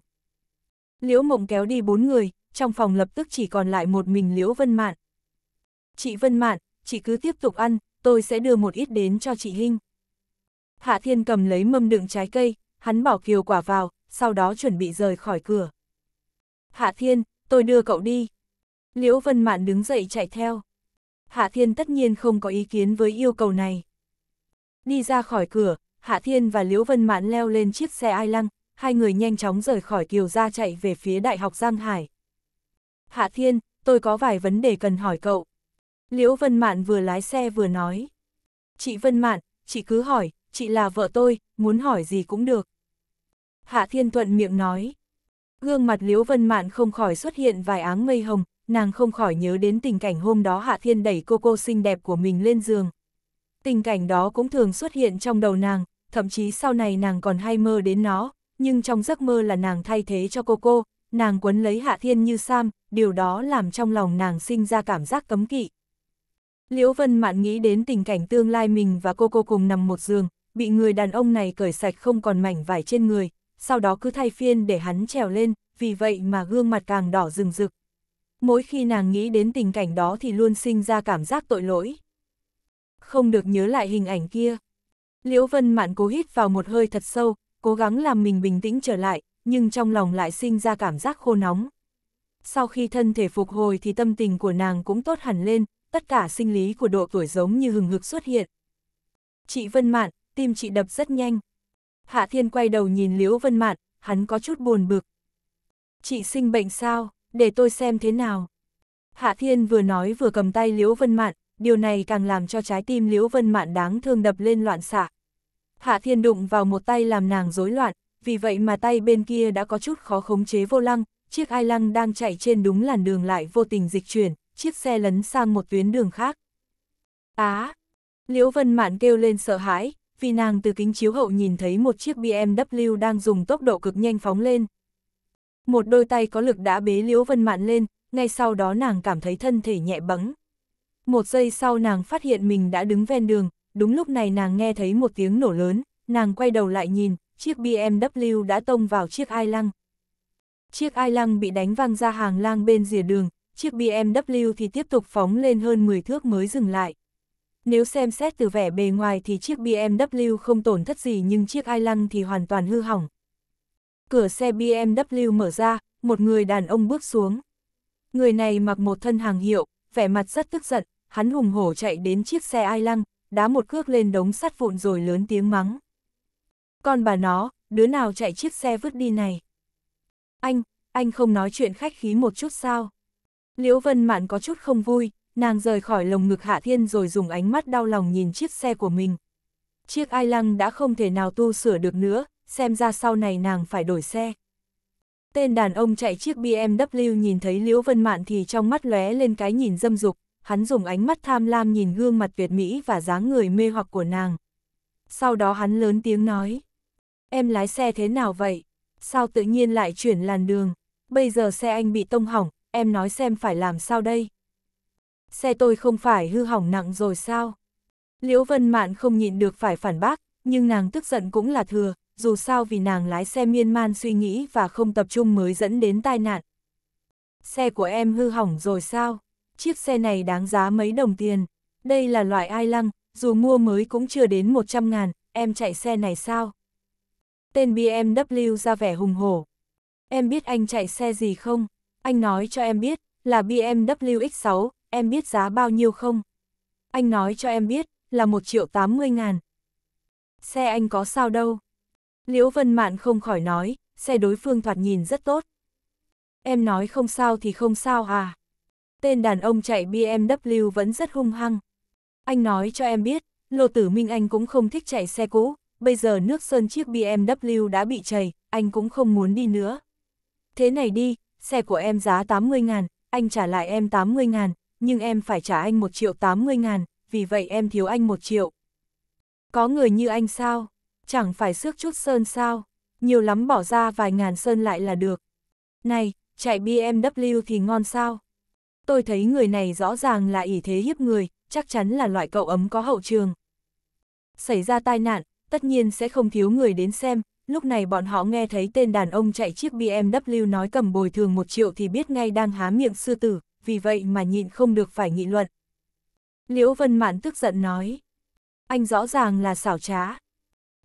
Liễu Mộng kéo đi bốn người, trong phòng lập tức chỉ còn lại một mình Liễu Vân Mạn. Chị Vân Mạn, chị cứ tiếp tục ăn, tôi sẽ đưa một ít đến cho chị Hinh. Hạ Thiên cầm lấy mâm đựng trái cây, hắn bỏ kiều quả vào, sau đó chuẩn bị rời khỏi cửa. Hạ Thiên, tôi đưa cậu đi, Liễu Vân Mạn đứng dậy chạy theo. Hạ Thiên tất nhiên không có ý kiến với yêu cầu này. Đi ra khỏi cửa, Hạ Thiên và Liễu Vân Mạn leo lên chiếc xe ai lăng, hai người nhanh chóng rời khỏi kiều ra chạy về phía Đại học Giang Hải. Hạ Thiên, tôi có vài vấn đề cần hỏi cậu. Liễu Vân Mạn vừa lái xe vừa nói. Chị Vân Mạn, chị cứ hỏi, chị là vợ tôi, muốn hỏi gì cũng được. Hạ Thiên thuận miệng nói. Gương mặt Liễu Vân Mạn không khỏi xuất hiện vài áng mây hồng, nàng không khỏi nhớ đến tình cảnh hôm đó Hạ Thiên đẩy cô cô xinh đẹp của mình lên giường. Tình cảnh đó cũng thường xuất hiện trong đầu nàng, thậm chí sau này nàng còn hay mơ đến nó, nhưng trong giấc mơ là nàng thay thế cho cô cô, nàng quấn lấy Hạ Thiên như Sam, điều đó làm trong lòng nàng sinh ra cảm giác cấm kỵ. Liễu Vân Mạn nghĩ đến tình cảnh tương lai mình và cô cô cùng nằm một giường, bị người đàn ông này cởi sạch không còn mảnh vải trên người, sau đó cứ thay phiên để hắn trèo lên, vì vậy mà gương mặt càng đỏ rừng rực mỗi khi nàng nghĩ đến tình cảnh đó thì luôn sinh ra cảm giác tội lỗi. Không được nhớ lại hình ảnh kia. Liễu Vân Mạn cố hít vào một hơi thật sâu, cố gắng làm mình bình tĩnh trở lại, nhưng trong lòng lại sinh ra cảm giác khô nóng. Sau khi thân thể phục hồi thì tâm tình của nàng cũng tốt hẳn lên, tất cả sinh lý của độ tuổi giống như hừng hực xuất hiện. Chị Vân Mạn, tim chị đập rất nhanh. Hạ Thiên quay đầu nhìn Liễu Vân Mạn, hắn có chút buồn bực. Chị sinh bệnh sao? để tôi xem thế nào. Hạ Thiên vừa nói vừa cầm tay Liễu Vân Mạn, điều này càng làm cho trái tim Liễu Vân Mạn đáng thương đập lên loạn xạ. Hạ Thiên đụng vào một tay làm nàng rối loạn, vì vậy mà tay bên kia đã có chút khó khống chế vô lăng, chiếc ai lăng đang chạy trên đúng làn đường lại vô tình dịch chuyển, chiếc xe lấn sang một tuyến đường khác. Á! À, Liễu Vân Mạn kêu lên sợ hãi, vì nàng từ kính chiếu hậu nhìn thấy một chiếc BMW đang dùng tốc độ cực nhanh phóng lên, một đôi tay có lực đã bế Liễu Vân Mạn lên, ngay sau đó nàng cảm thấy thân thể nhẹ bẫng. Một giây sau nàng phát hiện mình đã đứng ven đường, đúng lúc này nàng nghe thấy một tiếng nổ lớn, nàng quay đầu lại nhìn, chiếc BMW đã tông vào chiếc ai lăng. Chiếc ai lăng bị đánh văng ra hàng lang bên rìa đường, chiếc BMW thì tiếp tục phóng lên hơn 10 thước mới dừng lại. Nếu xem xét từ vẻ bề ngoài thì chiếc BMW không tổn thất gì nhưng chiếc ai lăng thì hoàn toàn hư hỏng, cửa xe BMW mở ra, một người đàn ông bước xuống. Người này mặc một thân hàng hiệu, vẻ mặt rất tức giận, hắn hùng hổ chạy đến chiếc xe ai lăng, đá một cước lên đống sắt vụn rồi lớn tiếng mắng. Con bà nó, đứa nào chạy chiếc xe vứt đi này? Anh, anh không nói chuyện khách khí một chút sao? Liễu Vân Mạn có chút không vui, nàng rời khỏi lồng ngực Hạ Thiên rồi dùng ánh mắt đau lòng nhìn chiếc xe của mình. Chiếc ai lăng đã không thể nào tu sửa được nữa, xem ra sau này nàng phải đổi xe. Tên đàn ông chạy chiếc BMW nhìn thấy Liễu Vân Mạn thì trong mắt lóe lên cái nhìn dâm dục, hắn dùng ánh mắt tham lam nhìn gương mặt tuyệt mỹ và dáng người mê hoặc của nàng. Sau đó hắn lớn tiếng nói, em lái xe thế nào vậy? Sao tự nhiên lại chuyển làn đường? Bây giờ xe anh bị tông hỏng, em nói xem phải làm sao đây? Xe tôi không phải hư hỏng nặng rồi sao? Liễu Vân Mạn không nhịn được phải phản bác, nhưng nàng tức giận cũng là thừa, dù sao vì nàng lái xe miên man suy nghĩ và không tập trung mới dẫn đến tai nạn. Xe của em hư hỏng rồi sao? Chiếc xe này đáng giá mấy đồng tiền? Đây là loại ai lăng, dù mua mới cũng chưa đến 100 ngàn, em chạy xe này sao? Tên BMW ra vẻ hùng hổ. Em biết anh chạy xe gì không? Anh nói cho em biết, là BMW X6, em biết giá bao nhiêu không? Anh nói cho em biết, là 1 triệu 80 ngàn. Xe anh có sao đâu, Liễu Vân Mạn không khỏi nói, xe đối phương thoạt nhìn rất tốt. Em nói không sao thì không sao à. Tên đàn ông chạy BMW vẫn rất hung hăng. Anh nói cho em biết, Lô Tử Minh anh cũng không thích chạy xe cũ, bây giờ nước sơn chiếc BMW đã bị chảy, anh cũng không muốn đi nữa. Thế này đi, xe của em giá 80 ngàn, anh trả lại em 80 ngàn, nhưng em phải trả anh 1 triệu 80 ngàn, vì vậy em thiếu anh 1 triệu. Có người như anh sao? chẳng phải xước chút sơn sao, nhiều lắm bỏ ra vài ngàn sơn lại là được. Này, chạy BMW thì ngon sao? Tôi thấy người này rõ ràng là ỷ thế hiếp người, chắc chắn là loại cậu ấm có hậu trường. Xảy ra tai nạn, tất nhiên sẽ không thiếu người đến xem, lúc này bọn họ nghe thấy tên đàn ông chạy chiếc BMW nói cầm bồi thường một triệu thì biết ngay đang há miệng sư tử, vì vậy mà nhịn không được phải nghị luận. Liễu Vân Mạn tức giận nói, anh rõ ràng là xảo trá,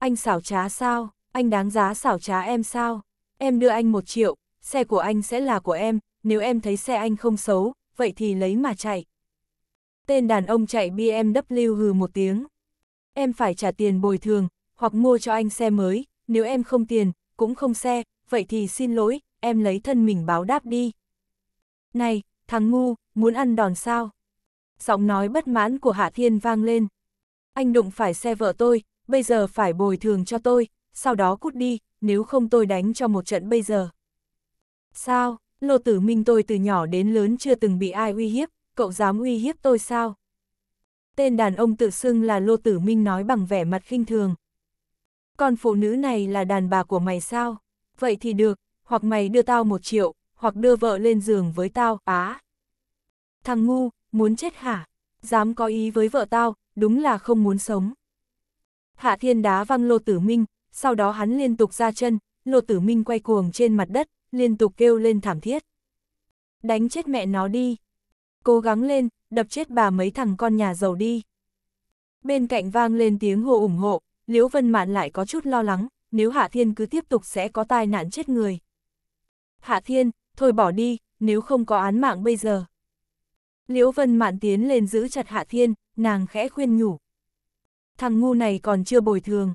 anh xảo trá sao, anh đáng giá xảo trá em sao, em đưa anh một triệu, xe của anh sẽ là của em, nếu em thấy xe anh không xấu, vậy thì lấy mà chạy. Tên đàn ông chạy BMW hừ một tiếng. Em phải trả tiền bồi thường, hoặc mua cho anh xe mới, nếu em không tiền, cũng không xe, vậy thì xin lỗi, em lấy thân mình báo đáp đi. Này, thằng ngu, muốn ăn đòn sao? Giọng nói bất mãn của Hạ Thiên vang lên. Anh đụng phải xe vợ tôi, bây giờ phải bồi thường cho tôi, sau đó cút đi, nếu không tôi đánh cho một trận bây giờ. Sao, Lô Tử Minh tôi từ nhỏ đến lớn chưa từng bị ai uy hiếp, cậu dám uy hiếp tôi sao? Tên đàn ông tự xưng là Lô Tử Minh nói bằng vẻ mặt khinh thường. Còn phụ nữ này là đàn bà của mày sao? Vậy thì được, hoặc mày đưa tao một triệu, hoặc đưa vợ lên giường với tao, á. Thằng ngu, muốn chết hả? Dám có ý với vợ tao, đúng là không muốn sống. Hạ thiên đá văng Lô Tử Minh, sau đó hắn liên tục ra chân, Lô Tử Minh quay cuồng trên mặt đất, liên tục kêu lên thảm thiết. Đánh chết mẹ nó đi. Cố gắng lên, đập chết bà mấy thằng con nhà giàu đi. Bên cạnh vang lên tiếng hô ủng hộ, Liễu Vân Mạn lại có chút lo lắng, nếu Hạ Thiên cứ tiếp tục sẽ có tai nạn chết người. Hạ Thiên, thôi bỏ đi, nếu không có án mạng bây giờ. Liễu Vân Mạn tiến lên giữ chặt Hạ Thiên, nàng khẽ khuyên nhủ thằng ngu này còn chưa bồi thường.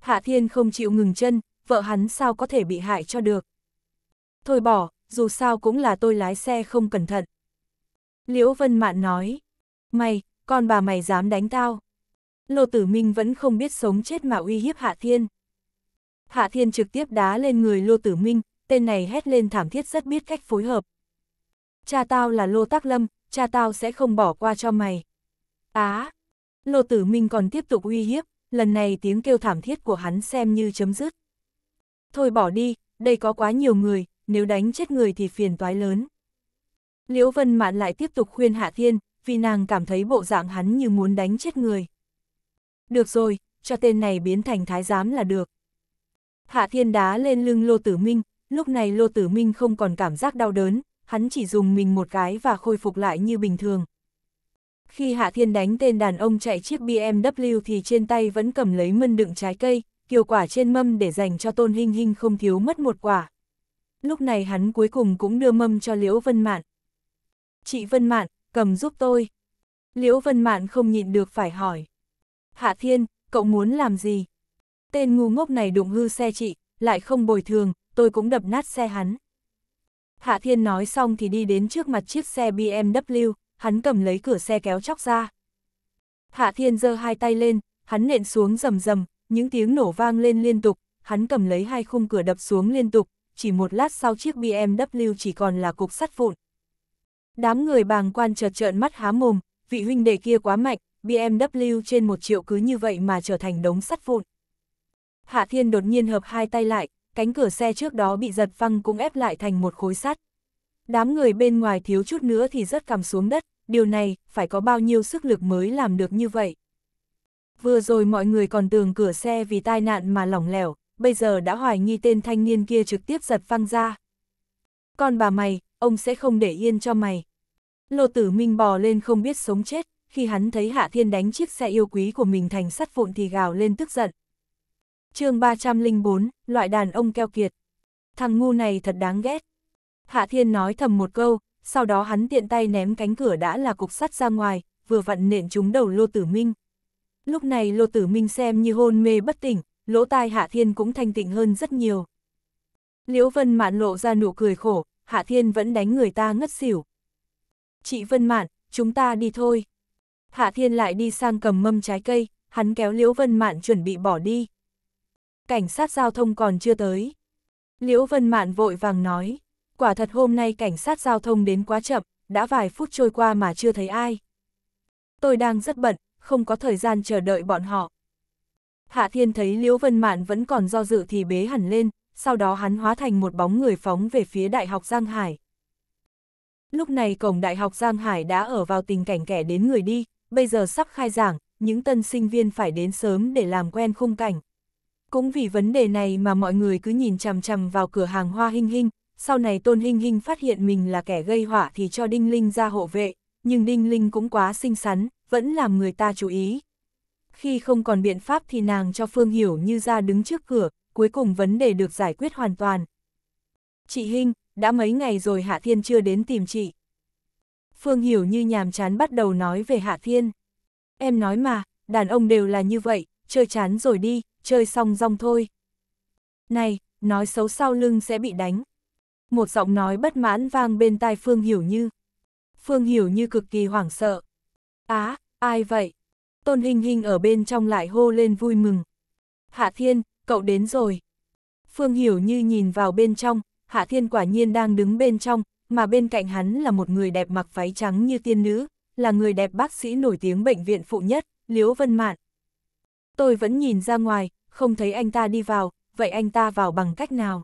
Hạ Thiên không chịu ngừng chân, vợ hắn sao có thể bị hại cho được. Thôi bỏ, dù sao cũng là tôi lái xe không cẩn thận. Liễu Vân Mạn nói, mày, con bà mày dám đánh tao. Lô Tử Minh vẫn không biết sống chết mà uy hiếp Hạ Thiên. Hạ Thiên trực tiếp đá lên người Lô Tử Minh, tên này hét lên thảm thiết rất biết cách phối hợp. Cha tao là Lô Tắc Lâm, cha tao sẽ không bỏ qua cho mày. Á! À, Lô Tử Minh còn tiếp tục uy hiếp, lần này tiếng kêu thảm thiết của hắn xem như chấm dứt. Thôi bỏ đi, đây có quá nhiều người, nếu đánh chết người thì phiền toái lớn. Liễu Vân Mạn lại tiếp tục khuyên Hạ Thiên, vì nàng cảm thấy bộ dạng hắn như muốn đánh chết người. Được rồi, cho tên này biến thành thái giám là được. Hạ Thiên đá lên lưng Lô Tử Minh, lúc này Lô Tử Minh không còn cảm giác đau đớn, hắn chỉ dùng mình một cái và khôi phục lại như bình thường. Khi Hạ Thiên đánh tên đàn ông chạy chiếc BMW thì trên tay vẫn cầm lấy mân đựng trái cây, kiều quả trên mâm để dành cho Tôn Hinh Hinh không thiếu mất một quả. Lúc này hắn cuối cùng cũng đưa mâm cho Liễu Vân Mạn. Chị Vân Mạn, cầm giúp tôi. Liễu Vân Mạn không nhịn được phải hỏi. Hạ Thiên, cậu muốn làm gì? Tên ngu ngốc này đụng hư xe chị, lại không bồi thường, tôi cũng đập nát xe hắn. Hạ Thiên nói xong thì đi đến trước mặt chiếc xe BMW hắn cầm lấy cửa xe kéo chóc ra. Hạ Thiên giơ hai tay lên, hắn nện xuống rầm rầm, những tiếng nổ vang lên liên tục, hắn cầm lấy hai khung cửa đập xuống liên tục, chỉ một lát sau chiếc BMW chỉ còn là cục sắt vụn. Đám người bàng quan chợt trợn mắt há mồm, vị huynh đệ kia quá mạnh, BMW trên một triệu cứ như vậy mà trở thành đống sắt vụn. Hạ Thiên đột nhiên hợp hai tay lại, cánh cửa xe trước đó bị giật văng cũng ép lại thành một khối sắt. Đám người bên ngoài thiếu chút nữa thì rất cằm xuống đất điều này phải có bao nhiêu sức lực mới làm được như vậy. Vừa rồi mọi người còn tường cửa xe vì tai nạn mà lỏng lẻo, bây giờ đã hoài nghi tên thanh niên kia trực tiếp giật văng ra. Còn bà mày, ông sẽ không để yên cho mày. Lô tử minh bò lên không biết sống chết, khi hắn thấy Hạ Thiên đánh chiếc xe yêu quý của mình thành sắt vụn thì gào lên tức giận. chương 304, loại đàn ông keo kiệt. Thằng ngu này thật đáng ghét. Hạ Thiên nói thầm một câu, sau đó hắn tiện tay ném cánh cửa đã là cục sắt ra ngoài, vừa vặn nện trúng đầu Lô Tử Minh. Lúc này Lô Tử Minh xem như hôn mê bất tỉnh, lỗ tai Hạ Thiên cũng thanh tịnh hơn rất nhiều. Liễu Vân Mạn lộ ra nụ cười khổ, Hạ Thiên vẫn đánh người ta ngất xỉu. Chị Vân Mạn, chúng ta đi thôi. Hạ Thiên lại đi sang cầm mâm trái cây, hắn kéo Liễu Vân Mạn chuẩn bị bỏ đi. Cảnh sát giao thông còn chưa tới. Liễu Vân Mạn vội vàng nói quả thật hôm nay cảnh sát giao thông đến quá chậm, đã vài phút trôi qua mà chưa thấy ai. Tôi đang rất bận, không có thời gian chờ đợi bọn họ. Hạ Thiên thấy Liễu Vân Mạn vẫn còn do dự thì bế hẳn lên, sau đó hắn hóa thành một bóng người phóng về phía Đại học Giang Hải. Lúc này cổng Đại học Giang Hải đã ở vào tình cảnh kẻ đến người đi, bây giờ sắp khai giảng, những tân sinh viên phải đến sớm để làm quen khung cảnh. Cũng vì vấn đề này mà mọi người cứ nhìn chằm chằm vào cửa hàng hoa hinh hinh, sau này Tôn Hinh Hinh phát hiện mình là kẻ gây họa thì cho Đinh Linh ra hộ vệ, nhưng Đinh Linh cũng quá xinh xắn, vẫn làm người ta chú ý. Khi không còn biện pháp thì nàng cho Phương Hiểu như ra đứng trước cửa, cuối cùng vấn đề được giải quyết hoàn toàn. Chị Hinh, đã mấy ngày rồi Hạ Thiên chưa đến tìm chị. Phương Hiểu như nhàm chán bắt đầu nói về Hạ Thiên. Em nói mà, đàn ông đều là như vậy, chơi chán rồi đi, chơi xong rong thôi. Này, nói xấu sau lưng sẽ bị đánh một giọng nói bất mãn vang bên tai Phương Hiểu Như. Phương Hiểu Như cực kỳ hoảng sợ. Á, à, ai vậy? Tôn Hình Hình ở bên trong lại hô lên vui mừng. Hạ Thiên, cậu đến rồi. Phương Hiểu Như nhìn vào bên trong, Hạ Thiên quả nhiên đang đứng bên trong, mà bên cạnh hắn là một người đẹp mặc váy trắng như tiên nữ, là người đẹp bác sĩ nổi tiếng bệnh viện phụ nhất, Liễu Vân Mạn. Tôi vẫn nhìn ra ngoài, không thấy anh ta đi vào, vậy anh ta vào bằng cách nào?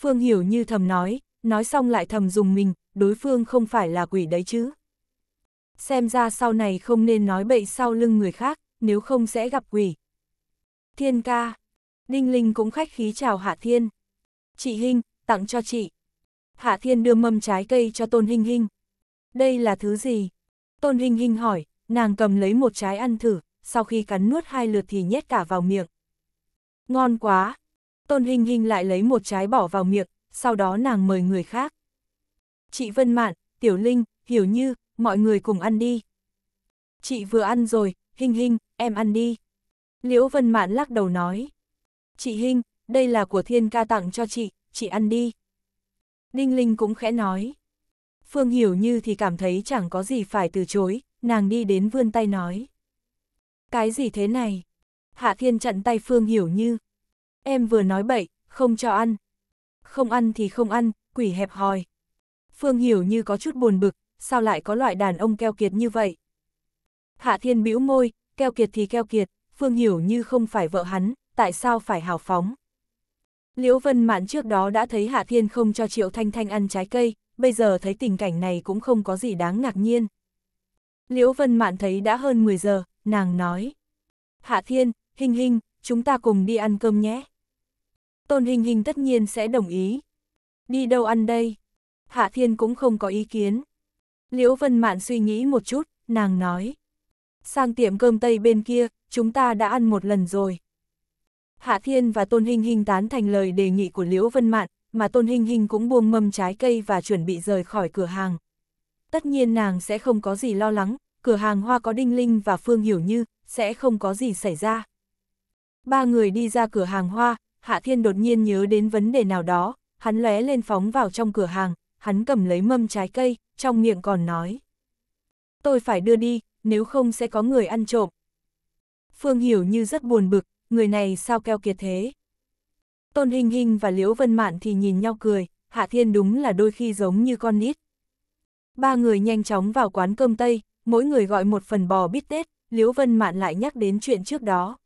Phương Hiểu như thầm nói, nói xong lại thầm dùng mình, đối phương không phải là quỷ đấy chứ. Xem ra sau này không nên nói bậy sau lưng người khác, nếu không sẽ gặp quỷ. Thiên ca, Đinh Linh cũng khách khí chào Hạ Thiên. Chị Hinh, tặng cho chị. Hạ Thiên đưa mâm trái cây cho Tôn Hinh Hinh. Đây là thứ gì? Tôn Hinh Hinh hỏi, nàng cầm lấy một trái ăn thử, sau khi cắn nuốt hai lượt thì nhét cả vào miệng. Ngon quá, Tôn Hình Hình lại lấy một trái bỏ vào miệng, sau đó nàng mời người khác. Chị Vân Mạn, Tiểu Linh, Hiểu Như, mọi người cùng ăn đi. Chị vừa ăn rồi, Hình Hình, em ăn đi. Liễu Vân Mạn lắc đầu nói. Chị Hình, đây là của thiên ca tặng cho chị, chị ăn đi. Đinh Linh cũng khẽ nói. Phương Hiểu Như thì cảm thấy chẳng có gì phải từ chối, nàng đi đến vươn tay nói. Cái gì thế này? Hạ Thiên chặn tay Phương Hiểu Như em vừa nói bậy, không cho ăn. Không ăn thì không ăn, quỷ hẹp hòi. Phương Hiểu như có chút buồn bực, sao lại có loại đàn ông keo kiệt như vậy? Hạ Thiên bĩu môi, keo kiệt thì keo kiệt, Phương Hiểu như không phải vợ hắn, tại sao phải hào phóng? Liễu Vân Mạn trước đó đã thấy Hạ Thiên không cho Triệu Thanh Thanh ăn trái cây, bây giờ thấy tình cảnh này cũng không có gì đáng ngạc nhiên. Liễu Vân Mạn thấy đã hơn 10 giờ, nàng nói. Hạ Thiên, Hình Hình, chúng ta cùng đi ăn cơm nhé. Tôn Hình Hình tất nhiên sẽ đồng ý. Đi đâu ăn đây? Hạ Thiên cũng không có ý kiến. Liễu Vân Mạn suy nghĩ một chút, nàng nói. Sang tiệm cơm Tây bên kia, chúng ta đã ăn một lần rồi. Hạ Thiên và Tôn Hình Hình tán thành lời đề nghị của Liễu Vân Mạn, mà Tôn Hình Hình cũng buông mâm trái cây và chuẩn bị rời khỏi cửa hàng. Tất nhiên nàng sẽ không có gì lo lắng, cửa hàng hoa có Đinh Linh và Phương Hiểu Như, sẽ không có gì xảy ra. Ba người đi ra cửa hàng hoa, Hạ Thiên đột nhiên nhớ đến vấn đề nào đó, hắn lóe lên phóng vào trong cửa hàng, hắn cầm lấy mâm trái cây, trong miệng còn nói. Tôi phải đưa đi, nếu không sẽ có người ăn trộm. Phương Hiểu như rất buồn bực, người này sao keo kiệt thế. Tôn Hình Hình và Liễu Vân Mạn thì nhìn nhau cười, Hạ Thiên đúng là đôi khi giống như con nít. Ba người nhanh chóng vào quán cơm Tây, mỗi người gọi một phần bò bít tết, Liễu Vân Mạn lại nhắc đến chuyện trước đó.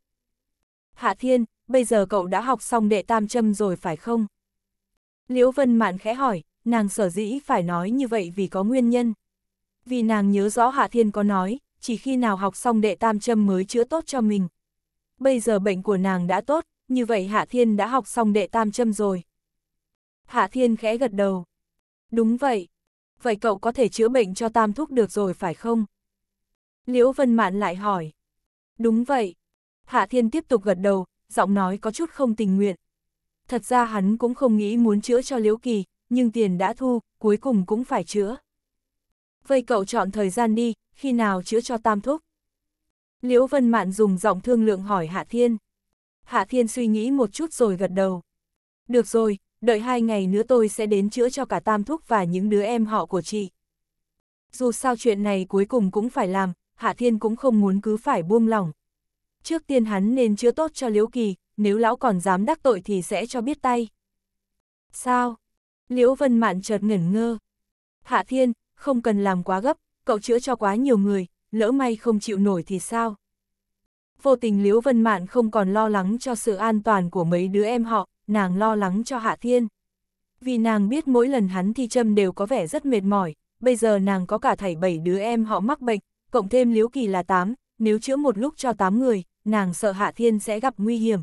Hạ Thiên, bây giờ cậu đã học xong đệ tam châm rồi phải không? Liễu Vân Mạn khẽ hỏi, nàng sở dĩ phải nói như vậy vì có nguyên nhân. Vì nàng nhớ rõ Hạ Thiên có nói, chỉ khi nào học xong đệ tam châm mới chữa tốt cho mình. Bây giờ bệnh của nàng đã tốt, như vậy Hạ Thiên đã học xong đệ tam châm rồi. Hạ Thiên khẽ gật đầu. Đúng vậy. Vậy cậu có thể chữa bệnh cho tam thúc được rồi phải không? Liễu Vân Mạn lại hỏi. Đúng vậy. Hạ Thiên tiếp tục gật đầu, giọng nói có chút không tình nguyện. Thật ra hắn cũng không nghĩ muốn chữa cho Liễu Kỳ, nhưng tiền đã thu, cuối cùng cũng phải chữa. Vậy cậu chọn thời gian đi, khi nào chữa cho Tam Thúc? Liễu Vân Mạn dùng giọng thương lượng hỏi Hạ Thiên. Hạ Thiên suy nghĩ một chút rồi gật đầu. Được rồi, đợi hai ngày nữa tôi sẽ đến chữa cho cả Tam Thúc và những đứa em họ của chị. Dù sao chuyện này cuối cùng cũng phải làm, Hạ Thiên cũng không muốn cứ phải buông lỏng trước tiên hắn nên chữa tốt cho Liễu Kỳ, nếu lão còn dám đắc tội thì sẽ cho biết tay. Sao? Liễu Vân Mạn chợt ngẩn ngơ. Hạ Thiên, không cần làm quá gấp, cậu chữa cho quá nhiều người, lỡ may không chịu nổi thì sao? Vô tình Liễu Vân Mạn không còn lo lắng cho sự an toàn của mấy đứa em họ, nàng lo lắng cho Hạ Thiên. Vì nàng biết mỗi lần hắn thi châm đều có vẻ rất mệt mỏi, bây giờ nàng có cả thảy bảy đứa em họ mắc bệnh, cộng thêm Liễu Kỳ là 8, nếu chữa một lúc cho 8 người, nàng sợ Hạ Thiên sẽ gặp nguy hiểm.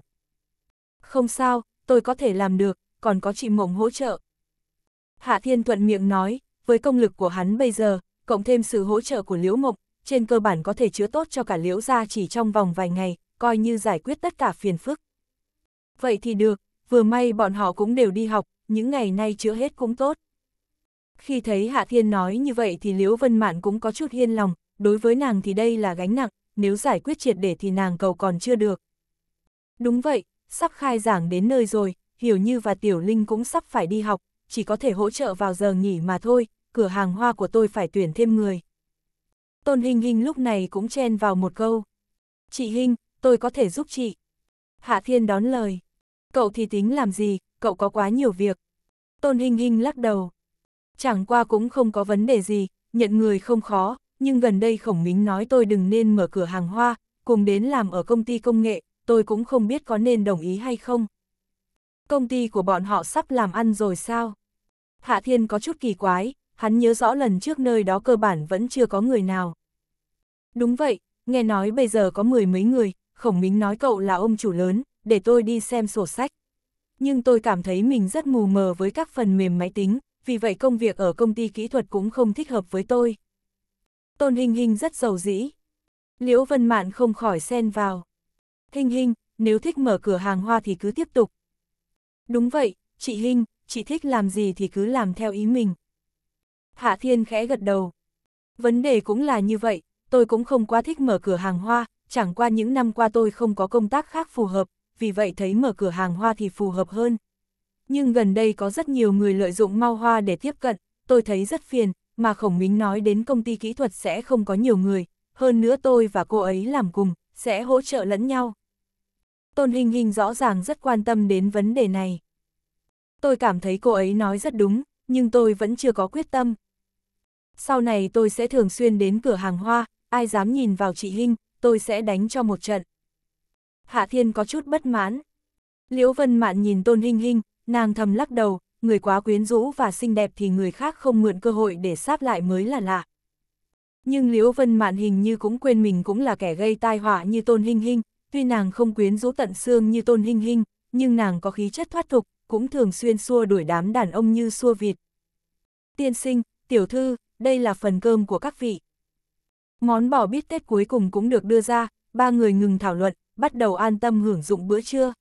Không sao, tôi có thể làm được, còn có chị Mộng hỗ trợ. Hạ Thiên thuận miệng nói, với công lực của hắn bây giờ, cộng thêm sự hỗ trợ của Liễu Mộng, trên cơ bản có thể chữa tốt cho cả Liễu gia chỉ trong vòng vài ngày, coi như giải quyết tất cả phiền phức. Vậy thì được, vừa may bọn họ cũng đều đi học, những ngày nay chữa hết cũng tốt. Khi thấy Hạ Thiên nói như vậy thì Liễu Vân Mạn cũng có chút hiên lòng, đối với nàng thì đây là gánh nặng, nếu giải quyết triệt để thì nàng cầu còn chưa được. Đúng vậy, sắp khai giảng đến nơi rồi, Hiểu Như và Tiểu Linh cũng sắp phải đi học, chỉ có thể hỗ trợ vào giờ nghỉ mà thôi, cửa hàng hoa của tôi phải tuyển thêm người. Tôn Hình Hình lúc này cũng chen vào một câu. Chị Hình, tôi có thể giúp chị. Hạ Thiên đón lời. Cậu thì tính làm gì, cậu có quá nhiều việc. Tôn Hình Hình lắc đầu. Chẳng qua cũng không có vấn đề gì, nhận người không khó, nhưng gần đây khổng mính nói tôi đừng nên mở cửa hàng hoa, cùng đến làm ở công ty công nghệ, tôi cũng không biết có nên đồng ý hay không. Công ty của bọn họ sắp làm ăn rồi sao? Hạ Thiên có chút kỳ quái, hắn nhớ rõ lần trước nơi đó cơ bản vẫn chưa có người nào. Đúng vậy, nghe nói bây giờ có mười mấy người, khổng mính nói cậu là ông chủ lớn, để tôi đi xem sổ sách. Nhưng tôi cảm thấy mình rất mù mờ với các phần mềm máy tính, vì vậy công việc ở công ty kỹ thuật cũng không thích hợp với tôi. Tôn Hình Hình rất giàu dĩ. Liễu Vân Mạn không khỏi xen vào. Hình Hình, nếu thích mở cửa hàng hoa thì cứ tiếp tục. Đúng vậy, chị Hình, chị thích làm gì thì cứ làm theo ý mình. Hạ Thiên khẽ gật đầu. Vấn đề cũng là như vậy, tôi cũng không quá thích mở cửa hàng hoa, chẳng qua những năm qua tôi không có công tác khác phù hợp, vì vậy thấy mở cửa hàng hoa thì phù hợp hơn. Nhưng gần đây có rất nhiều người lợi dụng mau hoa để tiếp cận, tôi thấy rất phiền, mà Khổng Mính nói đến công ty kỹ thuật sẽ không có nhiều người, hơn nữa tôi và cô ấy làm cùng, sẽ hỗ trợ lẫn nhau. Tôn Hình Hình rõ ràng rất quan tâm đến vấn đề này. Tôi cảm thấy cô ấy nói rất đúng, nhưng tôi vẫn chưa có quyết tâm. Sau này tôi sẽ thường xuyên đến cửa hàng hoa, ai dám nhìn vào chị Hinh, tôi sẽ đánh cho một trận. Hạ Thiên có chút bất mãn. Liễu Vân Mạn nhìn Tôn Hinh Hinh, nàng thầm lắc đầu, người quá quyến rũ và xinh đẹp thì người khác không mượn cơ hội để sáp lại mới là lạ. Nhưng Liễu Vân Mạn hình như cũng quên mình cũng là kẻ gây tai họa như Tôn Hinh Hinh, tuy nàng không quyến rũ tận xương như Tôn Hinh Hinh, nhưng nàng có khí chất thoát tục, cũng thường xuyên xua đuổi đám đàn ông như xua vịt. Tiên sinh, tiểu thư, đây là phần cơm của các vị. Món bò bít tết cuối cùng cũng được đưa ra, ba người ngừng thảo luận, bắt đầu an tâm hưởng dụng bữa trưa.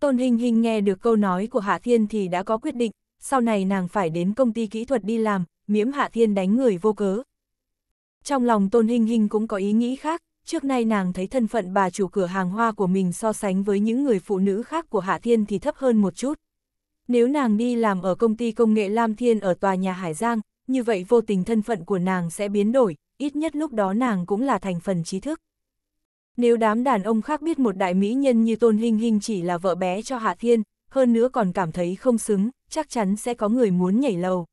Tôn Hình Hình nghe được câu nói của Hạ Thiên thì đã có quyết định, sau này nàng phải đến công ty kỹ thuật đi làm, miễm Hạ Thiên đánh người vô cớ. Trong lòng Tôn Hình Hình cũng có ý nghĩ khác, trước nay nàng thấy thân phận bà chủ cửa hàng hoa của mình so sánh với những người phụ nữ khác của Hạ Thiên thì thấp hơn một chút. Nếu nàng đi làm ở công ty công nghệ Lam Thiên ở tòa nhà Hải Giang, như vậy vô tình thân phận của nàng sẽ biến đổi, ít nhất lúc đó nàng cũng là thành phần trí thức. Nếu đám đàn ông khác biết một đại mỹ nhân như Tôn Hinh Hinh chỉ là vợ bé cho Hạ Thiên, hơn nữa còn cảm thấy không xứng, chắc chắn sẽ có người muốn nhảy lầu.